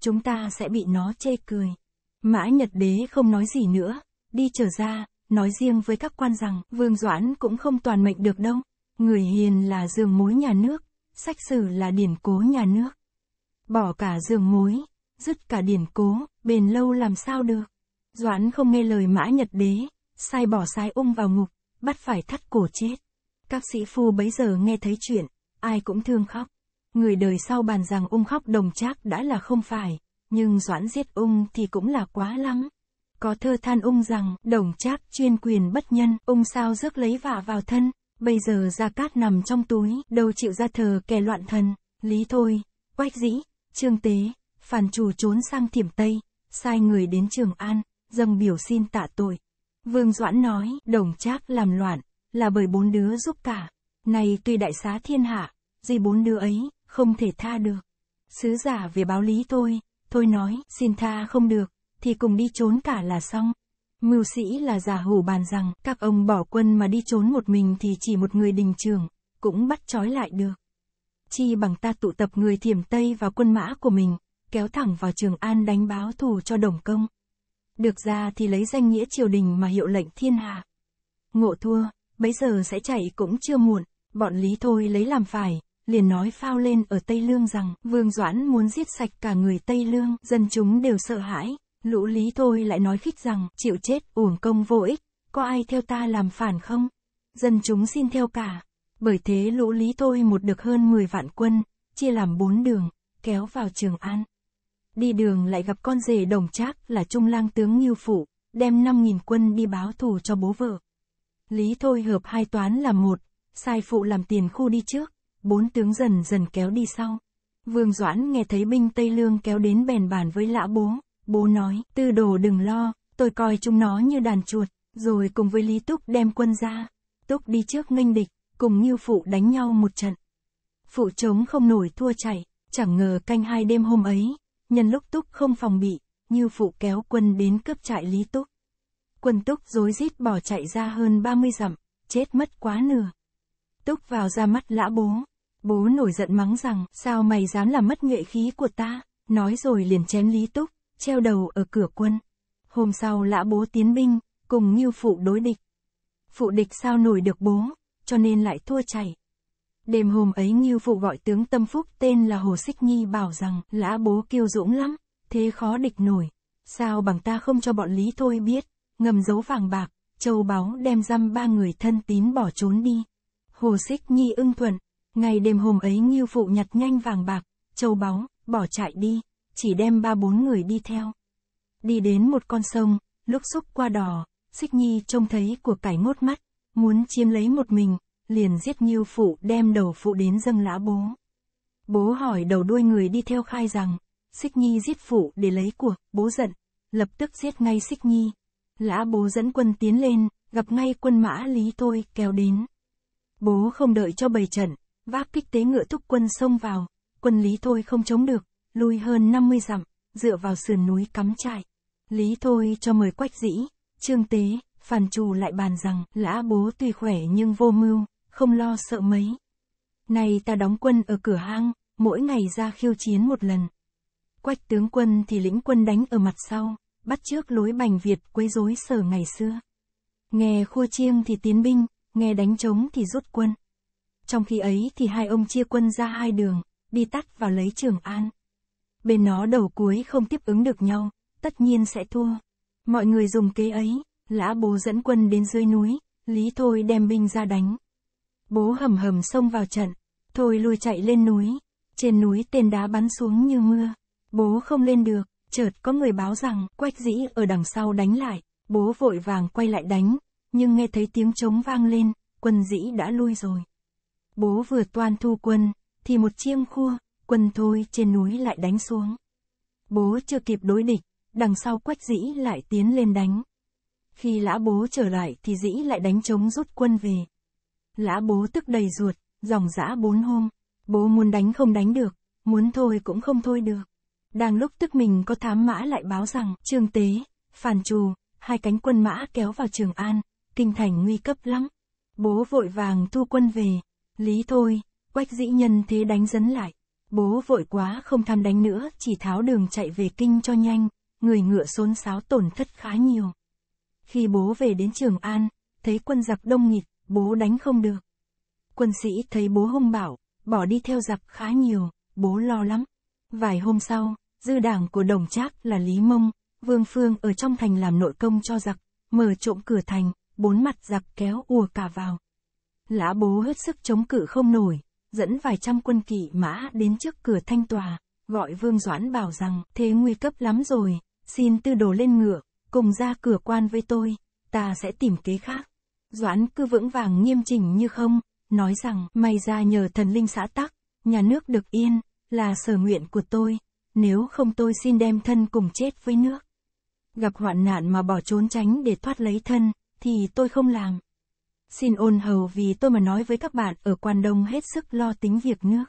S1: chúng ta sẽ bị nó chê cười. Mã Nhật Đế không nói gì nữa, đi trở ra, nói riêng với các quan rằng Vương Doãn cũng không toàn mệnh được đâu, người hiền là giường mối nhà nước, sách sử là điển cố nhà nước. Bỏ cả giường mối, dứt cả điển cố, bền lâu làm sao được. Doãn không nghe lời Mã Nhật Đế, sai bỏ sai ung vào ngục, bắt phải thắt cổ chết. Các sĩ phu bấy giờ nghe thấy chuyện, ai cũng thương khóc. Người đời sau bàn rằng ung khóc đồng trác đã là không phải, nhưng doãn giết ung thì cũng là quá lắm. Có thơ than ung rằng, đồng trác chuyên quyền bất nhân, ung sao rước lấy vả vào thân, bây giờ ra cát nằm trong túi, đâu chịu ra thờ kẻ loạn thần, lý thôi, quách dĩ, trương tế, phản chủ trốn sang thiểm Tây, sai người đến Trường An, dâng biểu xin tạ tội. Vương Doãn nói, đồng trác làm loạn, là bởi bốn đứa giúp cả. Này tuy đại xá thiên hạ, gì bốn đứa ấy, không thể tha được. Sứ giả về báo lý tôi, tôi nói, xin tha không được, thì cùng đi trốn cả là xong. Mưu sĩ là giả hủ bàn rằng, các ông bỏ quân mà đi trốn một mình thì chỉ một người đình trường cũng bắt trói lại được. Chi bằng ta tụ tập người thiểm Tây và quân mã của mình, kéo thẳng vào Trường An đánh báo thù cho đồng công. Được ra thì lấy danh nghĩa triều đình mà hiệu lệnh thiên hạ. Ngộ thua, bấy giờ sẽ chạy cũng chưa muộn, bọn Lý Thôi lấy làm phải, liền nói phao lên ở Tây Lương rằng, Vương Doãn muốn giết sạch cả người Tây Lương, dân chúng đều sợ hãi, lũ Lý Thôi lại nói khích rằng, chịu chết, uổng công vô ích, có ai theo ta làm phản không? Dân chúng xin theo cả. Bởi thế lũ Lý Thôi một được hơn 10 vạn quân, chia làm bốn đường, kéo vào Trường An. Đi đường lại gặp con rể đồng trác là Trung lang tướng Nghiêu Phụ, đem 5.000 quân đi báo thù cho bố vợ. Lý thôi hợp hai toán làm một, sai phụ làm tiền khu đi trước, bốn tướng dần dần kéo đi sau. Vương Doãn nghe thấy binh Tây Lương kéo đến bèn bàn với lão bố, bố nói, tư đồ đừng lo, tôi coi chúng nó như đàn chuột, rồi cùng với Lý Túc đem quân ra. Túc đi trước nghênh địch, cùng như Phụ đánh nhau một trận. Phụ chống không nổi thua chạy, chẳng ngờ canh hai đêm hôm ấy, nhân lúc Túc không phòng bị, như Phụ kéo quân đến cướp trại Lý Túc quân Túc rối rít bỏ chạy ra hơn 30 dặm, chết mất quá nửa. Túc vào ra mắt lã bố. Bố nổi giận mắng rằng, sao mày dám làm mất nhuệ khí của ta, nói rồi liền chém Lý Túc, treo đầu ở cửa quân. Hôm sau lã bố tiến binh, cùng như phụ đối địch. Phụ địch sao nổi được bố, cho nên lại thua chạy. Đêm hôm ấy Nghiêu Phụ gọi tướng Tâm Phúc tên là Hồ Xích Nhi bảo rằng, lã bố kiêu dũng lắm, thế khó địch nổi, sao bằng ta không cho bọn Lý Thôi biết ngầm giấu vàng bạc, châu báu đem dăm ba người thân tín bỏ trốn đi. Hồ Xích Nhi ưng thuận, ngày đêm hôm ấy Ngưu phụ nhặt nhanh vàng bạc, châu báu, bỏ chạy đi, chỉ đem ba bốn người đi theo. Đi đến một con sông, lúc xúc qua đò, Xích Nhi trông thấy của cải ngốt mắt, muốn chiếm lấy một mình, liền giết Ngưu phụ đem đầu phụ đến dâng lã bố. Bố hỏi đầu đuôi người đi theo khai rằng, Xích Nhi giết phụ để lấy cuộc, bố giận, lập tức giết ngay Xích Nhi, Lã bố dẫn quân tiến lên, gặp ngay quân mã lý thôi kéo đến. Bố không đợi cho bầy trận, vác kích tế ngựa thúc quân xông vào, quân lý thôi không chống được, lui hơn 50 dặm, dựa vào sườn núi cắm trại. Lý thôi cho mời quách dĩ, trương tế, phàn trù lại bàn rằng lã bố tuy khỏe nhưng vô mưu, không lo sợ mấy. Này ta đóng quân ở cửa hang, mỗi ngày ra khiêu chiến một lần. Quách tướng quân thì lĩnh quân đánh ở mặt sau bắt trước lối bành Việt quấy rối sở ngày xưa. Nghe khua chiêng thì tiến binh, nghe đánh trống thì rút quân. Trong khi ấy thì hai ông chia quân ra hai đường, đi tắt vào lấy Trường An. Bên nó đầu cuối không tiếp ứng được nhau, tất nhiên sẽ thua. Mọi người dùng kế ấy, lã bố dẫn quân đến dưới núi, Lý Thôi đem binh ra đánh. Bố hầm hầm xông vào trận, Thôi lui chạy lên núi, trên núi tên đá bắn xuống như mưa, bố không lên được, chợt có người báo rằng quách dĩ ở đằng sau đánh lại, bố vội vàng quay lại đánh, nhưng nghe thấy tiếng trống vang lên, quân dĩ đã lui rồi. Bố vừa toan thu quân, thì một chiêm khua, quân thôi trên núi lại đánh xuống. Bố chưa kịp đối địch, đằng sau quách dĩ lại tiến lên đánh. Khi lã bố trở lại thì dĩ lại đánh trống rút quân về. Lã bố tức đầy ruột, dòng dã bốn hôm, bố muốn đánh không đánh được, muốn thôi cũng không thôi được. Đang lúc tức mình có thám mã lại báo rằng, Trương Tế, Phản Trù, hai cánh quân mã kéo vào Trường An, kinh thành nguy cấp lắm. Bố vội vàng thu quân về, lý thôi, quách dĩ nhân thế đánh dấn lại. Bố vội quá không tham đánh nữa, chỉ tháo đường chạy về kinh cho nhanh, người ngựa xôn xáo tổn thất khá nhiều. Khi bố về đến Trường An, thấy quân giặc đông nghịch, bố đánh không được. Quân sĩ thấy bố hung bảo, bỏ đi theo giặc khá nhiều, bố lo lắm. Vài hôm sau, dư đảng của đồng trác là Lý Mông, Vương Phương ở trong thành làm nội công cho giặc, mở trộm cửa thành, bốn mặt giặc kéo ùa cả vào. Lã bố hết sức chống cự không nổi, dẫn vài trăm quân kỵ mã đến trước cửa thanh tòa, gọi Vương Doãn bảo rằng thế nguy cấp lắm rồi, xin tư đồ lên ngựa, cùng ra cửa quan với tôi, ta sẽ tìm kế khác. Doãn cứ vững vàng nghiêm chỉnh như không, nói rằng may ra nhờ thần linh xã tắc, nhà nước được yên, là sở nguyện của tôi, nếu không tôi xin đem thân cùng chết với nước. Gặp hoạn nạn mà bỏ trốn tránh để thoát lấy thân, thì tôi không làm. Xin ôn hầu vì tôi mà nói với các bạn ở quan đông hết sức lo tính việc nước.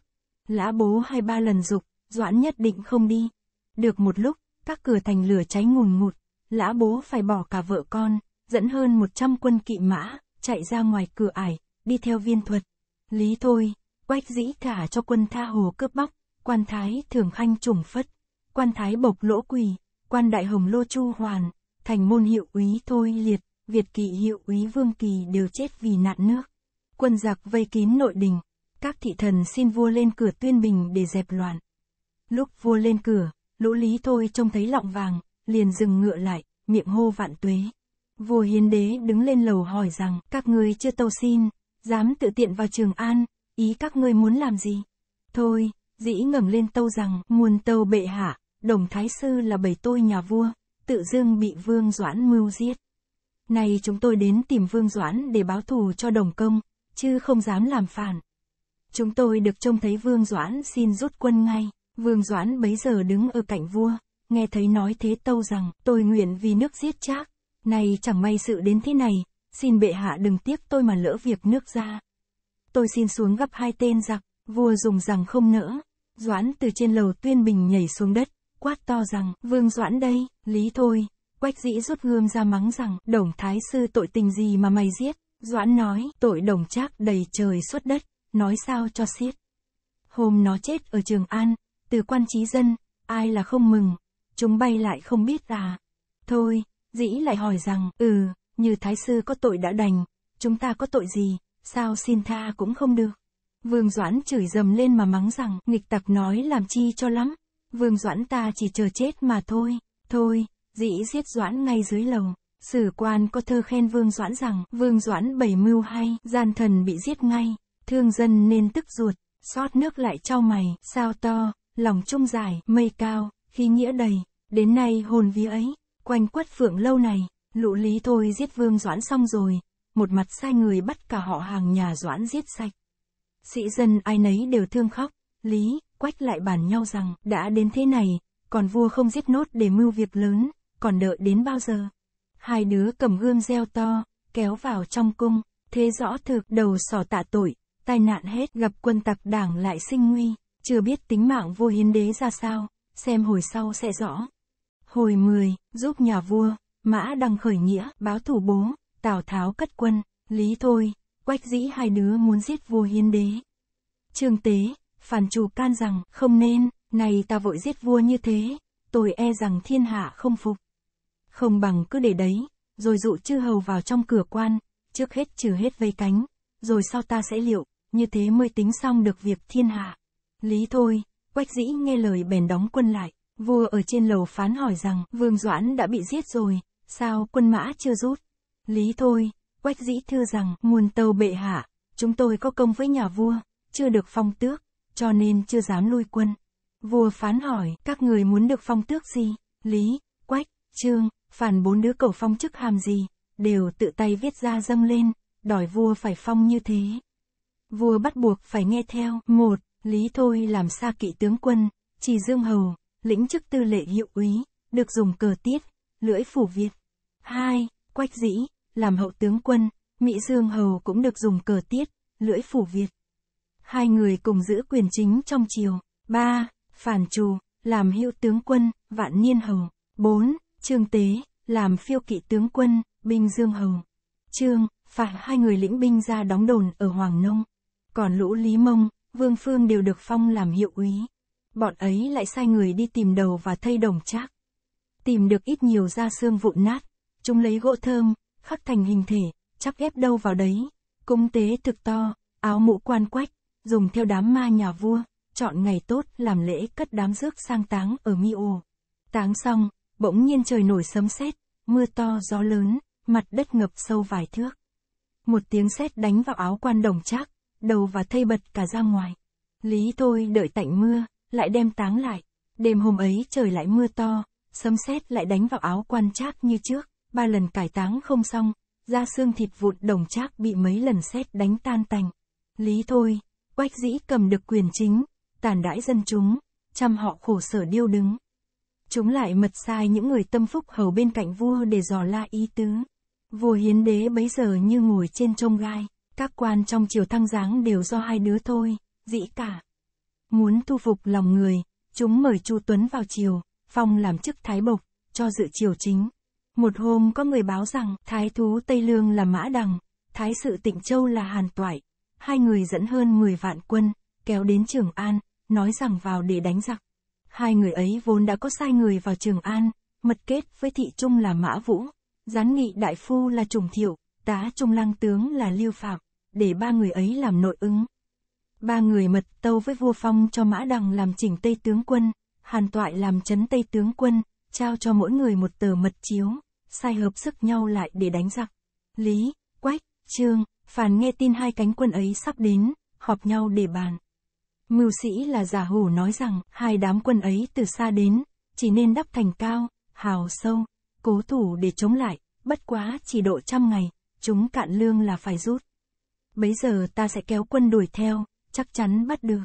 S1: Lã bố hai ba lần dục, Doãn nhất định không đi. Được một lúc, các cửa thành lửa cháy ngùn ngụt, lã bố phải bỏ cả vợ con, dẫn hơn 100 quân kỵ mã, chạy ra ngoài cửa ải, đi theo viên thuật. Lý thôi, quách dĩ cả cho quân tha hồ cướp bóc, quan thái thường khanh trùng phất, quan thái bộc lỗ quỳ, quan đại hồng lô chu hoàn, thành môn hiệu úy thôi liệt, Việt kỵ hiệu úy vương kỳ đều chết vì nạn nước. Quân giặc vây kín nội đình, các thị thần xin vua lên cửa tuyên bình để dẹp loạn. Lúc vua lên cửa, lũ lý thôi trông thấy lọng vàng, liền dừng ngựa lại, miệng hô vạn tuế. Vua hiến đế đứng lên lầu hỏi rằng, các ngươi chưa tâu xin, dám tự tiện vào trường an, ý các ngươi muốn làm gì? Thôi, dĩ ngầm lên tâu rằng, nguồn tâu bệ hạ, đồng thái sư là bầy tôi nhà vua, tự dưng bị vương doãn mưu giết. Nay chúng tôi đến tìm vương doãn để báo thù cho đồng công, chứ không dám làm phản. Chúng tôi được trông thấy vương doãn xin rút quân ngay, vương doãn bấy giờ đứng ở cạnh vua, nghe thấy nói thế tâu rằng, tôi nguyện vì nước giết chác, nay chẳng may sự đến thế này, xin bệ hạ đừng tiếc tôi mà lỡ việc nước ra. Tôi xin xuống gấp hai tên giặc, vua dùng rằng không nỡ, Doãn từ trên lầu tuyên bình nhảy xuống đất, quát to rằng, Vương Doãn đây, lý thôi. Quách dĩ rút gươm ra mắng rằng, đồng thái sư tội tình gì mà mày giết. Doãn nói, tội đồng trác đầy trời suốt đất, nói sao cho xiết. Hôm nó chết ở Trường An, từ quan trí dân, ai là không mừng, chúng bay lại không biết à. Thôi, dĩ lại hỏi rằng, ừ, như thái sư có tội đã đành, chúng ta có tội gì, sao xin tha cũng không được. Vương Doãn chửi dầm lên mà mắng rằng, nghịch tặc nói làm chi cho lắm. Vương Doãn ta chỉ chờ chết mà thôi, thôi, dĩ giết Doãn ngay dưới lầu. Sử quan có thơ khen Vương Doãn rằng, Vương Doãn bảy mưu hay, gian thần bị giết ngay, thương dân nên tức ruột, xót nước lại trao mày, sao to, lòng trung dài, mây cao, khi nghĩa đầy, đến nay hồn vía ấy, quanh quất phượng lâu này, lũ lý thôi giết Vương Doãn xong rồi, một mặt sai người bắt cả họ hàng nhà Doãn giết sạch sĩ dân ai nấy đều thương khóc, Lý, Quách lại bàn nhau rằng, đã đến thế này, còn vua không giết nốt để mưu việc lớn, còn đợi đến bao giờ. Hai đứa cầm gươm gieo to, kéo vào trong cung, thế rõ thực đầu sỏ tạ tội, tai nạn hết gặp quân tặc đảng lại sinh nguy, chưa biết tính mạng vua hiến đế ra sao, xem hồi sau sẽ rõ. Hồi 10, giúp nhà vua, mã đăng khởi nghĩa, báo thủ bố, Tào Tháo cất quân, Lý Thôi, Quách dĩ hai đứa muốn giết vua hiến đế. Trương tế, phản chủ can rằng, không nên, này ta vội giết vua như thế, tôi e rằng thiên hạ không phục. Không bằng cứ để đấy, rồi dụ chư hầu vào trong cửa quan, trước hết trừ hết vây cánh, rồi sau ta sẽ liệu, như thế mới tính xong được việc thiên hạ. Lý thôi, quách dĩ nghe lời bèn đóng quân lại, vua ở trên lầu phán hỏi rằng, vương doãn đã bị giết rồi, sao quân mã chưa rút? Lý thôi, Quách dĩ thư rằng, muôn tâu bệ hạ, chúng tôi có công với nhà vua, chưa được phong tước, cho nên chưa dám lui quân. Vua phán hỏi, các người muốn được phong tước gì? Lý, Quách, Trương, phản bốn đứa cầu phong chức hàm gì, đều tự tay viết ra dâng lên, đòi vua phải phong như thế. Vua bắt buộc phải nghe theo, một, Lý Thôi làm xa kỵ tướng quân, chỉ dương hầu, lĩnh chức tư lệ hiệu úy, được dùng cờ tiết, lưỡi phủ Việt. Hai, Quách dĩ, làm hậu tướng quân, Mỹ Dương Hầu cũng được dùng cờ tiết, lưỡi phủ Việt. Hai người cùng giữ quyền chính trong triều. 3. Phản trù, làm hữu tướng quân, Vạn Niên Hầu. 4. Trương Tế, làm phiêu kỵ tướng quân, Binh Dương Hầu. Trương, Phạm hai người lĩnh binh ra đóng đồn ở Hoàng Nông. Còn Lũ Lý Mông, Vương Phương đều được phong làm hiệu úy. Bọn ấy lại sai người đi tìm đầu và thây đồng trác. Tìm được ít nhiều da xương vụn nát, chúng lấy gỗ thơm, khắc thành hình thể, chắp ép đâu vào đấy, cung tế thực to, áo mũ quan quách, dùng theo đám ma nhà vua, chọn ngày tốt làm lễ cất đám rước sang táng ở mi ô. Táng xong, bỗng nhiên trời nổi sấm sét, mưa to gió lớn, mặt đất ngập sâu vài thước. Một tiếng sét đánh vào áo quan đồng trác, đầu và thây bật cả ra ngoài. Lý thôi đợi tạnh mưa, lại đem táng lại. Đêm hôm ấy trời lại mưa to, sấm sét lại đánh vào áo quan trác như trước ba lần cải táng không xong, da xương thịt vụn đồng trác bị mấy lần xét đánh tan tành. Lý thôi, quách dĩ cầm được quyền chính, tàn đãi dân chúng, chăm họ khổ sở điêu đứng. Chúng lại mật sai những người tâm phúc hầu bên cạnh vua để dò la ý tứ. Vua hiến đế bấy giờ như ngồi trên trông gai, các quan trong triều thăng giáng đều do hai đứa thôi, dĩ cả. Muốn thu phục lòng người, chúng mời Chu Tuấn vào triều, phong làm chức thái bộc, cho dự triều chính. Một hôm có người báo rằng Thái thú Tây Lương là Mã Đằng, Thái sự Tịnh Châu là Hàn Toại. Hai người dẫn hơn 10 vạn quân, kéo đến Trường An, nói rằng vào để đánh giặc. Hai người ấy vốn đã có sai người vào Trường An, mật kết với thị trung là Mã Vũ, gián nghị đại phu là Trùng Thiệu, tá trung lang tướng là Lưu Phạm, để ba người ấy làm nội ứng. Ba người mật tâu với vua phong cho Mã Đằng làm chỉnh Tây tướng quân, Hàn Toại làm chấn Tây tướng quân, trao cho mỗi người một tờ mật chiếu sai hợp sức nhau lại để đánh giặc. Lý, Quách, Trương, Phàn nghe tin hai cánh quân ấy sắp đến, họp nhau để bàn. Mưu sĩ là giả hủ nói rằng hai đám quân ấy từ xa đến, chỉ nên đắp thành cao, hào sâu, cố thủ để chống lại, bất quá chỉ độ trăm ngày, chúng cạn lương là phải rút. Bấy giờ ta sẽ kéo quân đuổi theo, chắc chắn bắt được.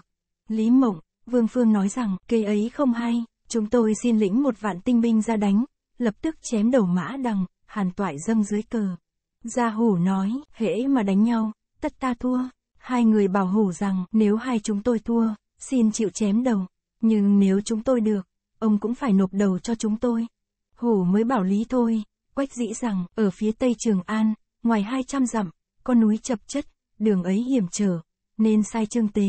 S1: Lý Mộng, Vương Phương nói rằng, kế ấy không hay, chúng tôi xin lĩnh một vạn tinh binh ra đánh, lập tức chém đầu mã đằng, hàn toại dâng dưới cờ. Gia hủ nói, hễ mà đánh nhau, tất ta thua. Hai người bảo hủ rằng, nếu hai chúng tôi thua, xin chịu chém đầu. Nhưng nếu chúng tôi được, ông cũng phải nộp đầu cho chúng tôi. Hủ mới bảo lý thôi, quách dĩ rằng, ở phía tây Trường An, ngoài 200 dặm, có núi chập chất, đường ấy hiểm trở, nên sai trương tế,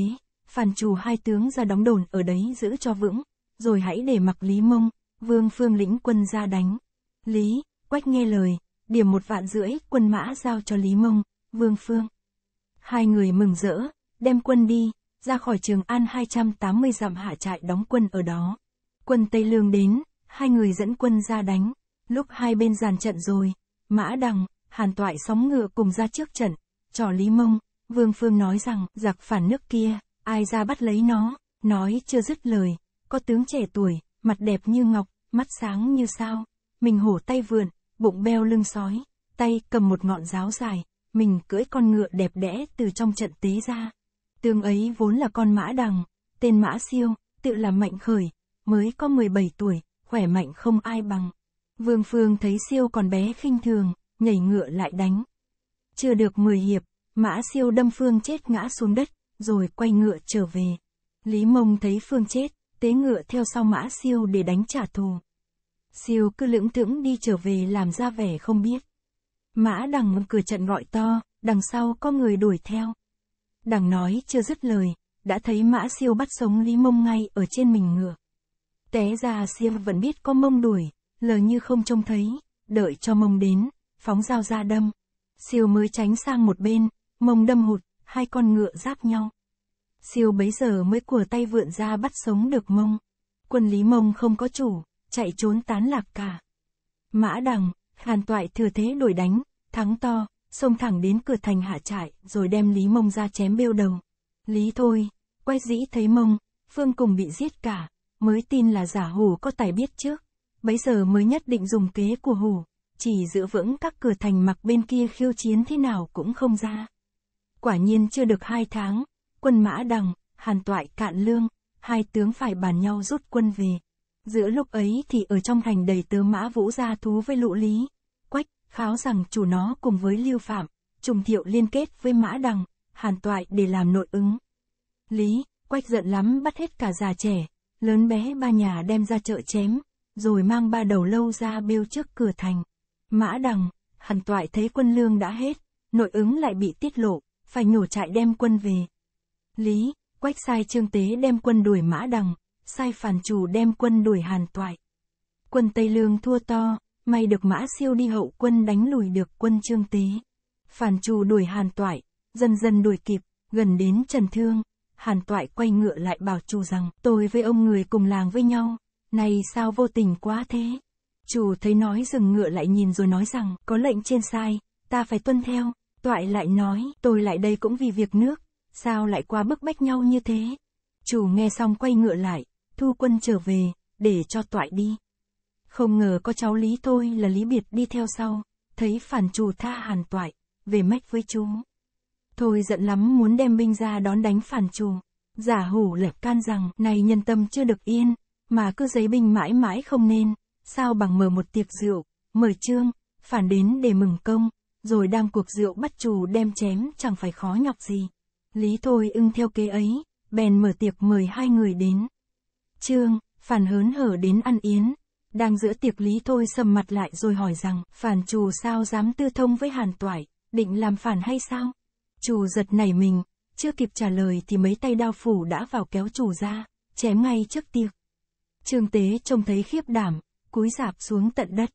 S1: phản trù hai tướng ra đóng đồn ở đấy giữ cho vững, rồi hãy để mặc Lý Mông, Vương Phương lĩnh quân ra đánh. Lý, Quách nghe lời, điểm một vạn rưỡi quân mã giao cho Lý Mông, Vương Phương. Hai người mừng rỡ, đem quân đi, ra khỏi Trường An 280 dặm hạ trại đóng quân ở đó. Quân Tây Lương đến, hai người dẫn quân ra đánh. Lúc hai bên giàn trận rồi, Mã Đằng, Hàn Toại sóng ngựa cùng ra trước trận, trò Lý Mông, Vương Phương nói rằng, giặc phản nước kia, ai ra bắt lấy nó, nói chưa dứt lời, có tướng trẻ tuổi, mặt đẹp như ngọc, mắt sáng như sao, mình hổ tay vườn, bụng beo lưng sói, tay cầm một ngọn giáo dài, mình cưỡi con ngựa đẹp đẽ từ trong trận tế ra. Tương ấy vốn là con mã đằng, tên mã siêu, tự là mạnh khởi, mới có 17 tuổi, khỏe mạnh không ai bằng. Vương Phương thấy siêu còn bé khinh thường, nhảy ngựa lại đánh. Chưa được 10 hiệp, mã siêu đâm Phương chết ngã xuống đất, rồi quay ngựa trở về. Lý Mông thấy Phương chết, tế ngựa theo sau mã siêu để đánh trả thù. Siêu cứ lưỡng tưởng đi trở về làm ra vẻ không biết. Mã đằng mở cửa trận gọi to, đằng sau có người đuổi theo. Đằng nói chưa dứt lời, đã thấy mã siêu bắt sống Lý Mông ngay ở trên mình ngựa. Té ra siêu vẫn biết có mông đuổi, lờ như không trông thấy, đợi cho mông đến, phóng dao ra đâm. Siêu mới tránh sang một bên, mông đâm hụt, hai con ngựa giáp nhau siêu bấy giờ mới của tay vượn ra bắt sống được mông. Quân Lý Mông không có chủ, chạy trốn tán lạc cả. Mã Đằng, Hàn Toại thừa thế đuổi đánh, thắng to, xông thẳng đến cửa thành hạ trại, rồi đem Lý Mông ra chém bêu đầu. Lý thôi, quay dĩ thấy Mông, Phương cùng bị giết cả, mới tin là giả hủ có tài biết trước. Bấy giờ mới nhất định dùng kế của hủ, chỉ giữ vững các cửa thành mặc bên kia khiêu chiến thế nào cũng không ra. Quả nhiên chưa được hai tháng, quân mã đằng, hàn toại cạn lương, hai tướng phải bàn nhau rút quân về. Giữa lúc ấy thì ở trong thành đầy tớ mã vũ ra thú với lũ lý, quách, kháo rằng chủ nó cùng với lưu phạm, trùng thiệu liên kết với mã đằng, hàn toại để làm nội ứng. Lý, quách giận lắm bắt hết cả già trẻ, lớn bé ba nhà đem ra chợ chém, rồi mang ba đầu lâu ra bêu trước cửa thành. Mã đằng, hàn toại thấy quân lương đã hết, nội ứng lại bị tiết lộ, phải nhổ trại đem quân về. Lý, quách sai trương tế đem quân đuổi mã đằng, sai phản chủ đem quân đuổi hàn toại. Quân Tây Lương thua to, may được mã siêu đi hậu quân đánh lùi được quân trương tế. Phản chủ đuổi hàn toại, dần dần đuổi kịp, gần đến Trần Thương, Hàn Toại quay ngựa lại bảo chủ rằng, tôi với ông người cùng làng với nhau, này sao vô tình quá thế? Chủ thấy nói dừng ngựa lại nhìn rồi nói rằng, có lệnh trên sai, ta phải tuân theo, Toại lại nói, tôi lại đây cũng vì việc nước, sao lại qua bức bách nhau như thế? Chủ nghe xong quay ngựa lại, thu quân trở về, để cho toại đi. Không ngờ có cháu Lý tôi là Lý Biệt đi theo sau, thấy phản chủ tha hàn toại, về mách với chú. Thôi giận lắm muốn đem binh ra đón đánh phản chủ. Giả hủ lẹp can rằng, này nhân tâm chưa được yên, mà cứ giấy binh mãi mãi không nên, sao bằng mở một tiệc rượu, mở trương, phản đến để mừng công, rồi đam cuộc rượu bắt chủ đem chém chẳng phải khó nhọc gì. Lý Thôi ưng theo kế ấy, bèn mở tiệc mời hai người đến. Trương, Phản hớn hở đến ăn yến. Đang giữa tiệc Lý Thôi sầm mặt lại rồi hỏi rằng, Phản chủ sao dám tư thông với Hàn Toại, định làm phản hay sao? Chủ giật nảy mình, chưa kịp trả lời thì mấy tay đao phủ đã vào kéo chủ ra, chém ngay trước tiệc. Trương Tế trông thấy khiếp đảm, cúi dạp xuống tận đất.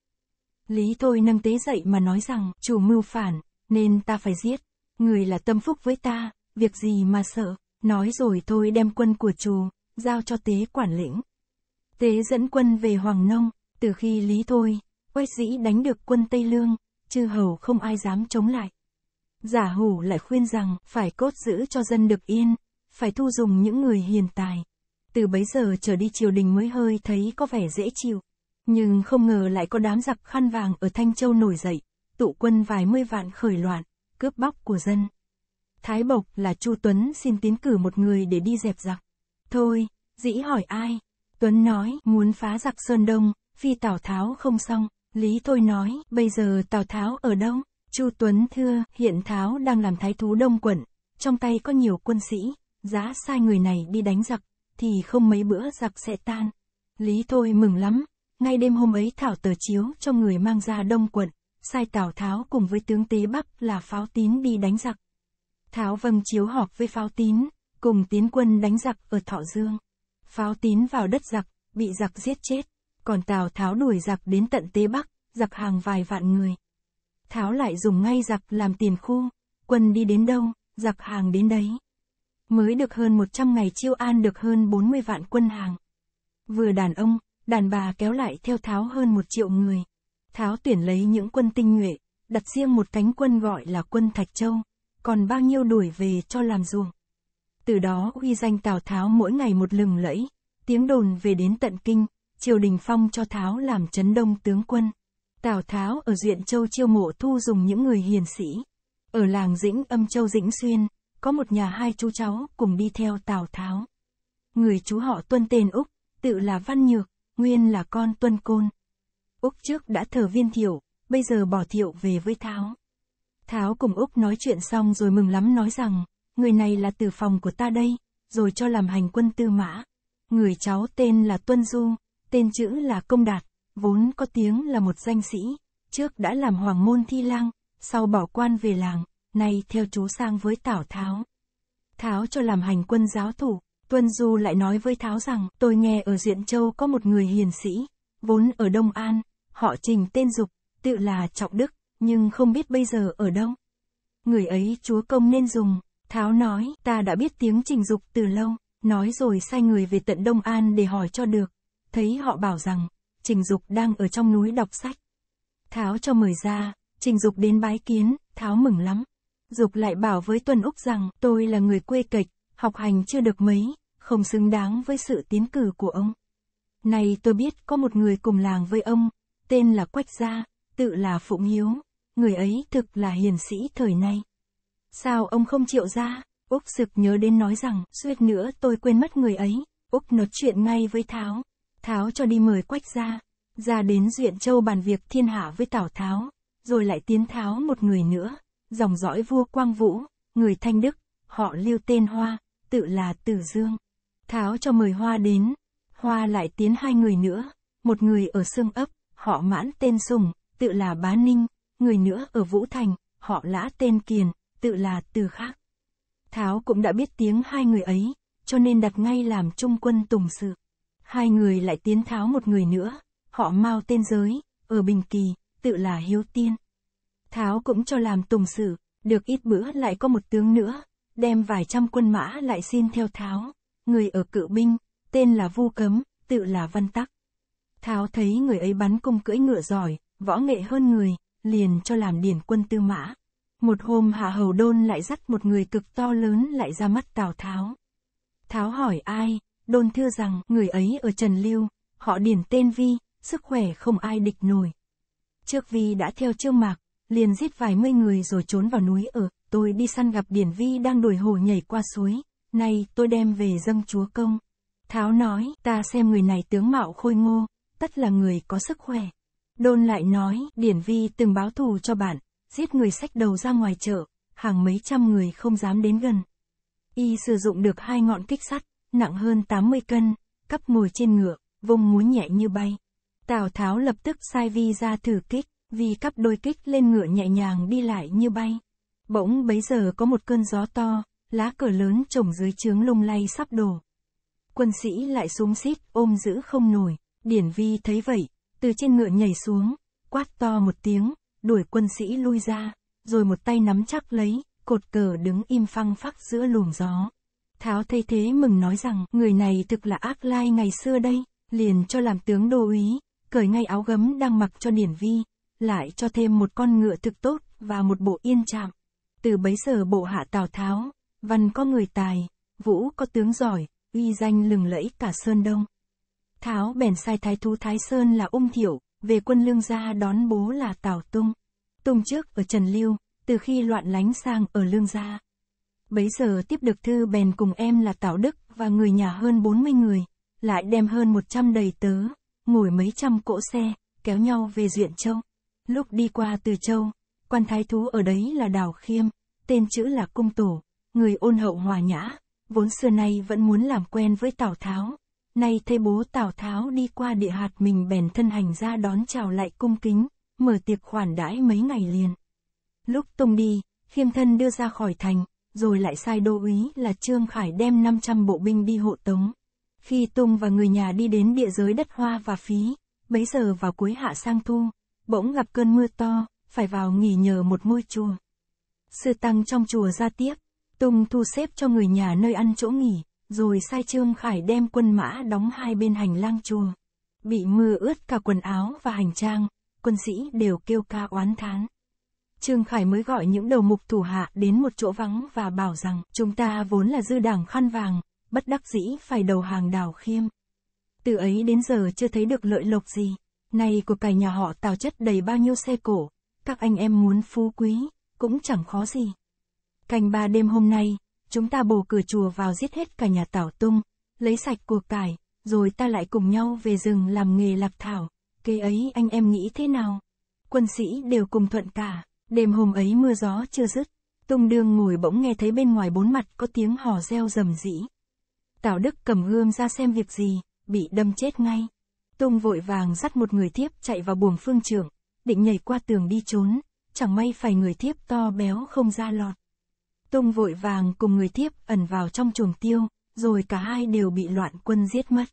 S1: Lý Thôi nâng Tế dậy mà nói rằng, chủ mưu phản, nên ta phải giết, người là tâm phúc với ta, việc gì mà sợ, nói rồi thôi đem quân của trù, giao cho tế quản lĩnh. Tế dẫn quân về Hoàng Nông, từ khi Lý Thôi, Quách Dĩ đánh được quân Tây Lương, chư hầu không ai dám chống lại. Giả hủ lại khuyên rằng phải cốt giữ cho dân được yên, phải thu dùng những người hiền tài. Từ bấy giờ trở đi triều đình mới hơi thấy có vẻ dễ chịu. Nhưng không ngờ lại có đám giặc khăn vàng ở Thanh Châu nổi dậy, tụ quân vài mươi vạn khởi loạn, cướp bóc của dân. Thái Bộc là Chu Tuấn xin tiến cử một người để đi dẹp giặc. Thôi, dĩ hỏi ai? Tuấn nói, muốn phá giặc Sơn Đông, phi Tào Tháo không xong. Lý Thôi nói, bây giờ Tào Tháo ở đâu? Chu Tuấn thưa, hiện Tháo đang làm thái thú Đông quận, trong tay có nhiều quân sĩ, giá sai người này đi đánh giặc, thì không mấy bữa giặc sẽ tan. Lý Thôi mừng lắm, ngay đêm hôm ấy thảo tờ chiếu cho người mang ra Đông quận, sai Tào Tháo cùng với tướng Tế Bắc là pháo tín đi đánh giặc. Tháo Vâng chiếu họp với Pháo Tín, cùng tiến quân đánh giặc ở Thọ Dương. Pháo Tín vào đất giặc, bị giặc giết chết, còn Tào Tháo đuổi giặc đến tận Tế Bắc, giặc hàng vài vạn người. Tháo lại dùng ngay giặc làm tiền khu, quân đi đến đâu, giặc hàng đến đấy. Mới được hơn 100 ngày chiêu an được hơn 40 vạn quân hàng. Vừa đàn ông, đàn bà kéo lại theo Tháo hơn một triệu người. Tháo tuyển lấy những quân tinh nhuệ, đặt riêng một cánh quân gọi là quân Thạch Châu, còn bao nhiêu đuổi về cho làm ruộng. Từ đó uy danh Tào Tháo mỗi ngày một lừng lẫy, tiếng đồn về đến tận kinh, triều đình phong cho Tháo làm chấn đông tướng quân. Tào Tháo ở Duyện Châu chiêu mộ thu dùng những người hiền sĩ. Ở làng Dĩnh âm Châu Dĩnh Xuyên, có một nhà hai chú cháu cùng đi theo Tào Tháo. Người chú họ tuân tên Úc, tự là Văn Nhược, nguyên là con tuân côn. Úc trước đã thờ viên thiệu, bây giờ bỏ thiệu về với Tháo. Tháo cùng Úc nói chuyện xong rồi mừng lắm nói rằng, người này là từ phòng của ta đây, rồi cho làm hành quân tư mã. Người cháu tên là Tuân Du, tên chữ là Công Đạt, vốn có tiếng là một danh sĩ, trước đã làm hoàng môn thi lang, sau bỏ quan về làng, nay theo chú sang với Tảo Tháo. Tháo cho làm hành quân giáo thủ, Tuân Du lại nói với Tháo rằng, tôi nghe ở Diện Châu có một người hiền sĩ, vốn ở Đông An, họ trình tên Dục, tự là Trọng Đức, nhưng không biết bây giờ ở đâu. Người ấy chúa công nên dùng, Tháo nói, ta đã biết tiếng trình dục từ lâu, nói rồi sai người về tận Đông An để hỏi cho được. Thấy họ bảo rằng, trình dục đang ở trong núi đọc sách. Tháo cho mời ra, trình dục đến bái kiến, Tháo mừng lắm. Dục lại bảo với Tuần Úc rằng, tôi là người quê kịch, học hành chưa được mấy, không xứng đáng với sự tiến cử của ông. Này tôi biết có một người cùng làng với ông, tên là Quách Gia, tự là Phụng Hiếu, người ấy thực là hiền sĩ thời nay. Sao ông không chịu ra? Úc Dực nhớ đến nói rằng, suýt nữa tôi quên mất người ấy. Úc nói chuyện ngay với Tháo. Tháo cho đi mời Quách ra. Ra đến Duyện Châu bàn việc thiên hạ với Tào Tháo. Rồi lại tiến Tháo một người nữa. Dòng dõi vua Quang Vũ, người Thanh Đức, họ lưu tên Hoa, tự là Tử Dương. Tháo cho mời Hoa đến. Hoa lại tiến hai người nữa. Một người ở xương ấp, họ mãn tên Sùng, tự là Bá Ninh, người nữa ở Vũ Thành, họ lã tên Kiền, tự là Từ Khác. Tháo cũng đã biết tiếng hai người ấy, cho nên đặt ngay làm trung quân tùng sự. Hai người lại tiến tháo một người nữa, họ mau tên giới, ở Bình Kỳ, tự là Hiếu Tiên. Tháo cũng cho làm tùng sự, được ít bữa lại có một tướng nữa, đem vài trăm quân mã lại xin theo Tháo, người ở cự binh, tên là Vu Cấm, tự là Văn Tắc. Tháo thấy người ấy bắn cung cưỡi ngựa giỏi, võ nghệ hơn người, liền cho làm điển quân tư mã. Một hôm Hạ Hầu Đôn lại dắt một người cực to lớn lại ra mắt Tào Tháo. Tháo hỏi ai, Đôn thưa rằng người ấy ở Trần Lưu, họ điển tên Vi, sức khỏe không ai địch nổi. Trước Vi đã theo trương mạc, liền giết vài mươi người rồi trốn vào núi ở, tôi đi săn gặp điển Vi đang đuổi hồ nhảy qua suối, nay tôi đem về dâng chúa công. Tháo nói, ta xem người này tướng mạo khôi ngô, tất là người có sức khỏe. Đôn lại nói, Điển Vi từng báo thù cho bạn, giết người sách đầu ra ngoài chợ, hàng mấy trăm người không dám đến gần. Y sử dụng được hai ngọn kích sắt, nặng hơn 80 cân, cắp ngồi trên ngựa, vung múa nhẹ như bay. Tào Tháo lập tức sai Vi ra thử kích, Vi cắp đôi kích lên ngựa nhẹ nhàng đi lại như bay. Bỗng bấy giờ có một cơn gió to, lá cờ lớn trồng dưới trướng lung lay sắp đổ. Quân sĩ lại xuống xít ôm giữ không nổi, Điển Vi thấy vậy, từ trên ngựa nhảy xuống, quát to một tiếng, đuổi quân sĩ lui ra, rồi một tay nắm chắc lấy, cột cờ đứng im phăng phắc giữa luồng gió. Tháo thay thế mừng nói rằng, người này thực là ác lai ngày xưa đây, liền cho làm tướng đô úy, cởi ngay áo gấm đang mặc cho điển vi, lại cho thêm một con ngựa thực tốt, và một bộ yên trạm. Từ bấy giờ bộ hạ Tào Tháo, văn có người tài, vũ có tướng giỏi, uy danh lừng lẫy cả Sơn Đông. Tháo bèn sai thái thú Thái Sơn là ung thiểu, về quân lương gia đón bố là Tào Tung. Tung trước ở Trần Lưu, từ khi loạn lánh sang ở lương gia. Bấy giờ tiếp được thư bèn cùng em là Tào Đức và người nhà hơn 40 người, lại đem hơn 100 đầy tớ, ngồi mấy trăm cỗ xe, kéo nhau về Duyện Châu. Lúc đi qua Từ Châu, quan thái thú ở đấy là Đào Khiêm, tên chữ là Cung Tổ, người ôn hậu hòa nhã, vốn xưa nay vẫn muốn làm quen với Tào Tháo, nay thê bố Tào Tháo đi qua địa hạt mình bèn thân hành ra đón chào lại cung kính, mở tiệc khoản đãi mấy ngày liền. Lúc tùng đi, khiêm thân đưa ra khỏi thành, rồi lại sai đô úy là Trương Khải đem 500 bộ binh đi hộ tống. Khi Tùng và người nhà đi đến địa giới đất hoa và phí, bấy giờ vào cuối hạ sang thu, bỗng gặp cơn mưa to, phải vào nghỉ nhờ một ngôi chùa. Sư Tăng trong chùa ra tiếp, Tùng thu xếp cho người nhà nơi ăn chỗ nghỉ, rồi sai Trương Khải đem quân mã đóng hai bên hành lang chùa Bị mưa ướt cả quần áo và hành trang, quân sĩ đều kêu ca oán thán. Trương Khải mới gọi những đầu mục thủ hạ đến một chỗ vắng và bảo rằng chúng ta vốn là dư đảng khăn vàng, bất đắc dĩ phải đầu hàng đào khiêm. Từ ấy đến giờ chưa thấy được lợi lộc gì, nay của cải nhà họ tào chất đầy bao nhiêu xe cổ, các anh em muốn phú quý, cũng chẳng khó gì. Canh ba đêm hôm nay, chúng ta bổ cửa chùa vào giết hết cả nhà Tảo Tung, lấy sạch cuộc cải, rồi ta lại cùng nhau về rừng làm nghề lạc thảo, kế ấy anh em nghĩ thế nào? Quân sĩ đều cùng thuận cả, đêm hôm ấy mưa gió chưa dứt, Tung Đương ngồi bỗng nghe thấy bên ngoài bốn mặt có tiếng hò reo rầm rĩ. Tảo Đức cầm gươm ra xem việc gì, bị đâm chết ngay. Tung vội vàng dắt một người thiếp chạy vào buồng phương trưởng, định nhảy qua tường đi trốn, chẳng may phải người thiếp to béo không ra lọt. Tung vội vàng cùng người thiếp ẩn vào trong chuồng tiêu, rồi cả hai đều bị loạn quân giết mất.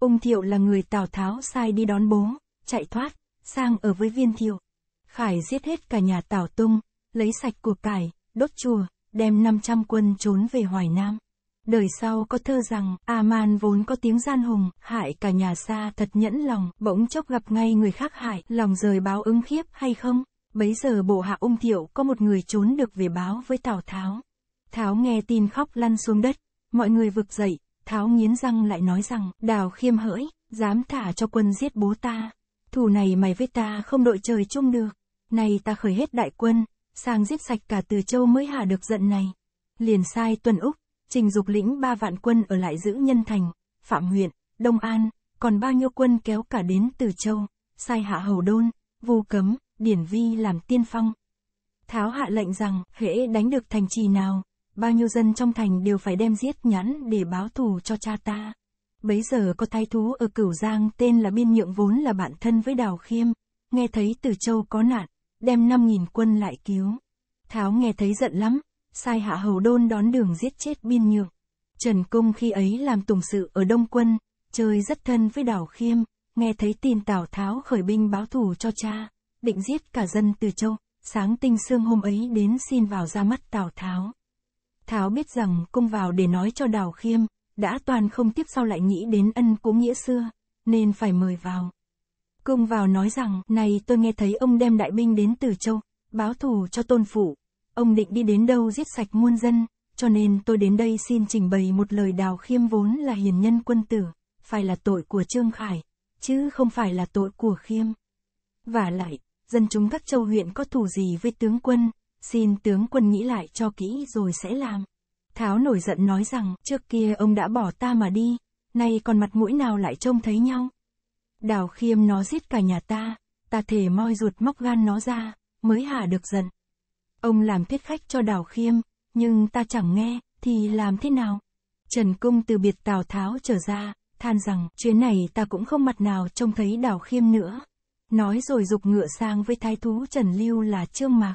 S1: Ung Thiệu là người Tào Tháo sai đi đón bố, chạy thoát, sang ở với Viên Thiệu. Khải giết hết cả nhà Tào Tung, lấy sạch của cải, đốt chùa, đem 500 quân trốn về Hoài Nam. Đời sau có thơ rằng, A-man vốn có tiếng gian hùng, hại cả nhà xa thật nhẫn lòng, bỗng chốc gặp ngay người khác hại, lòng rời báo ứng khiếp hay không? Bấy giờ bộ hạ ung thiệu có một người trốn được về báo với Tào Tháo. Tháo nghe tin khóc lăn xuống đất, mọi người vực dậy, Tháo nghiến răng lại nói rằng, đào khiêm hỡi, dám thả cho quân giết bố ta. Thủ này mày với ta không đội trời chung được, nay ta khởi hết đại quân, sang giết sạch cả từ châu mới hạ được giận này. Liền sai tuần Úc, trình dục lĩnh ba vạn quân ở lại giữ nhân thành, phạm huyện, đông an, còn bao nhiêu quân kéo cả đến từ châu, sai hạ hầu đôn, vu cấm, Điển Vi làm tiên phong. Tháo hạ lệnh rằng, hễ đánh được thành trì nào, bao nhiêu dân trong thành đều phải đem giết nhãn để báo thù cho cha ta. Bấy giờ có thái thú ở Cửu Giang tên là Biên Nhượng vốn là bạn thân với Đào Khiêm, nghe thấy Từ Châu có nạn, đem 5.000 quân lại cứu. Tháo nghe thấy giận lắm, sai hạ hầu đôn đón đường giết chết Biên Nhượng. Trần Cung khi ấy làm tùng sự ở Đông Quân, chơi rất thân với Đào Khiêm, nghe thấy tin Tào Tháo khởi binh báo thù cho cha định giết cả dân từ châu, sáng tinh sương hôm ấy đến xin vào ra mắt Tào Tháo. Tháo biết rằng cung vào để nói cho Đào Khiêm, đã toàn không tiếp sau lại nghĩ đến ân cố nghĩa xưa, nên phải mời vào. Cung vào nói rằng, này tôi nghe thấy ông đem đại binh đến Từ Châu, báo thù cho tôn phụ. Ông định đi đến đâu giết sạch muôn dân, cho nên tôi đến đây xin trình bày một lời đào khiêm vốn là hiền nhân quân tử, phải là tội của Trương Khải, chứ không phải là tội của khiêm. Và lại, dân chúng các châu huyện có thù gì với tướng quân, xin tướng quân nghĩ lại cho kỹ rồi sẽ làm. Tháo nổi giận nói rằng, trước kia ông đã bỏ ta mà đi, nay còn mặt mũi nào lại trông thấy nhau. Đào khiêm nó giết cả nhà ta, ta thể moi ruột móc gan nó ra, mới hạ được giận. Ông làm tiết khách cho đào khiêm, nhưng ta chẳng nghe, thì làm thế nào? Trần Cung từ biệt Tào Tháo trở ra, than rằng, chuyến này ta cũng không mặt nào trông thấy đào khiêm nữa nói rồi dục ngựa sang với thái thú Trần Lưu là Trương Mạc.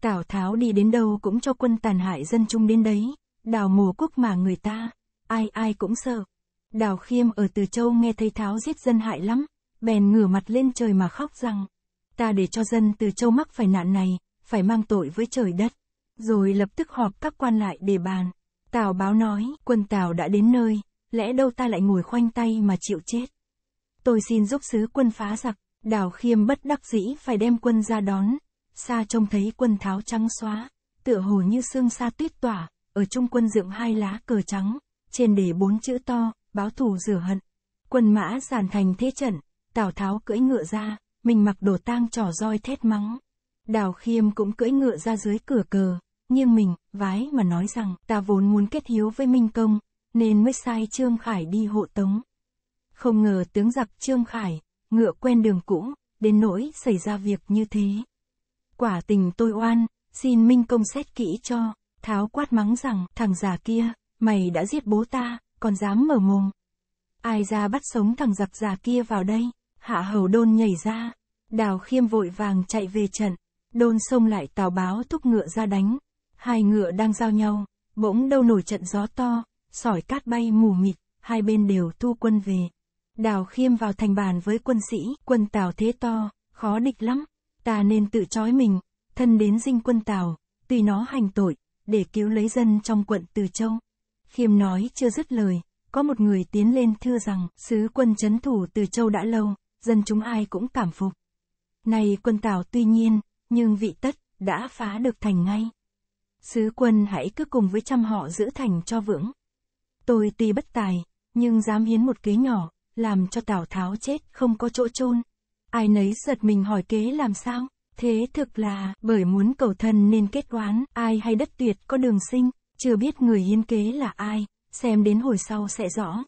S1: Tào Tháo đi đến đâu cũng cho quân tàn hại dân chung đến đấy, đào mồ quốc mà người ta, ai ai cũng sợ. Đào Khiêm ở Từ Châu nghe thấy Tháo giết dân hại lắm, bèn ngửa mặt lên trời mà khóc rằng, ta để cho dân Từ Châu mắc phải nạn này, phải mang tội với trời đất. Rồi lập tức họp các quan lại để bàn. Tào báo nói, quân Tào đã đến nơi, lẽ đâu ta lại ngồi khoanh tay mà chịu chết. Tôi xin giúp sứ quân phá giặc. Đào khiêm bất đắc dĩ phải đem quân ra đón, xa trông thấy quân tháo trắng xóa, tựa hồ như xương sa tuyết tỏa, ở trung quân dựng hai lá cờ trắng, trên để bốn chữ to, báo thù rửa hận. Quân mã giàn thành thế trận, Tào Tháo cưỡi ngựa ra, mình mặc đồ tang trò roi thét mắng. Đào khiêm cũng cưỡi ngựa ra dưới cửa cờ, nhưng mình, vái mà nói rằng ta vốn muốn kết hiếu với Minh Công, nên mới sai Trương Khải đi hộ tống. Không ngờ tướng giặc Trương Khải, ngựa quen đường cũ, đến nỗi xảy ra việc như thế. Quả tình tôi oan, xin Minh Công xét kỹ cho, Tháo quát mắng rằng, thằng già kia, mày đã giết bố ta, còn dám mở mồm. Ai ra bắt sống thằng giặc già kia vào đây, hạ hầu đôn nhảy ra, đào khiêm vội vàng chạy về trận, đôn xông lại tào báo thúc ngựa ra đánh, hai ngựa đang giao nhau, bỗng đâu nổi trận gió to, sỏi cát bay mù mịt, hai bên đều thu quân về. Đào khiêm vào thành bàn với quân sĩ, quân Tào thế to, khó địch lắm. Ta nên tự trói mình, thân đến dinh quân Tào, tùy nó hành tội, để cứu lấy dân trong quận Từ Châu. Khiêm nói chưa dứt lời, có một người tiến lên thưa rằng, sứ quân chấn thủ Từ Châu đã lâu, dân chúng ai cũng cảm phục. Này quân Tào tuy nhiên, nhưng vị tất, đã phá được thành ngay. Sứ quân hãy cứ cùng với trăm họ giữ thành cho vững. Tôi tuy bất tài, nhưng dám hiến một kế nhỏ, làm cho Tào Tháo chết không có chỗ chôn. Ai nấy giật mình hỏi kế làm sao? Thế thực là, bởi muốn cầu thân nên kết oán, ai hay đất tuyệt có đường sinh, chưa biết người hiên kế là ai, xem đến hồi sau sẽ rõ.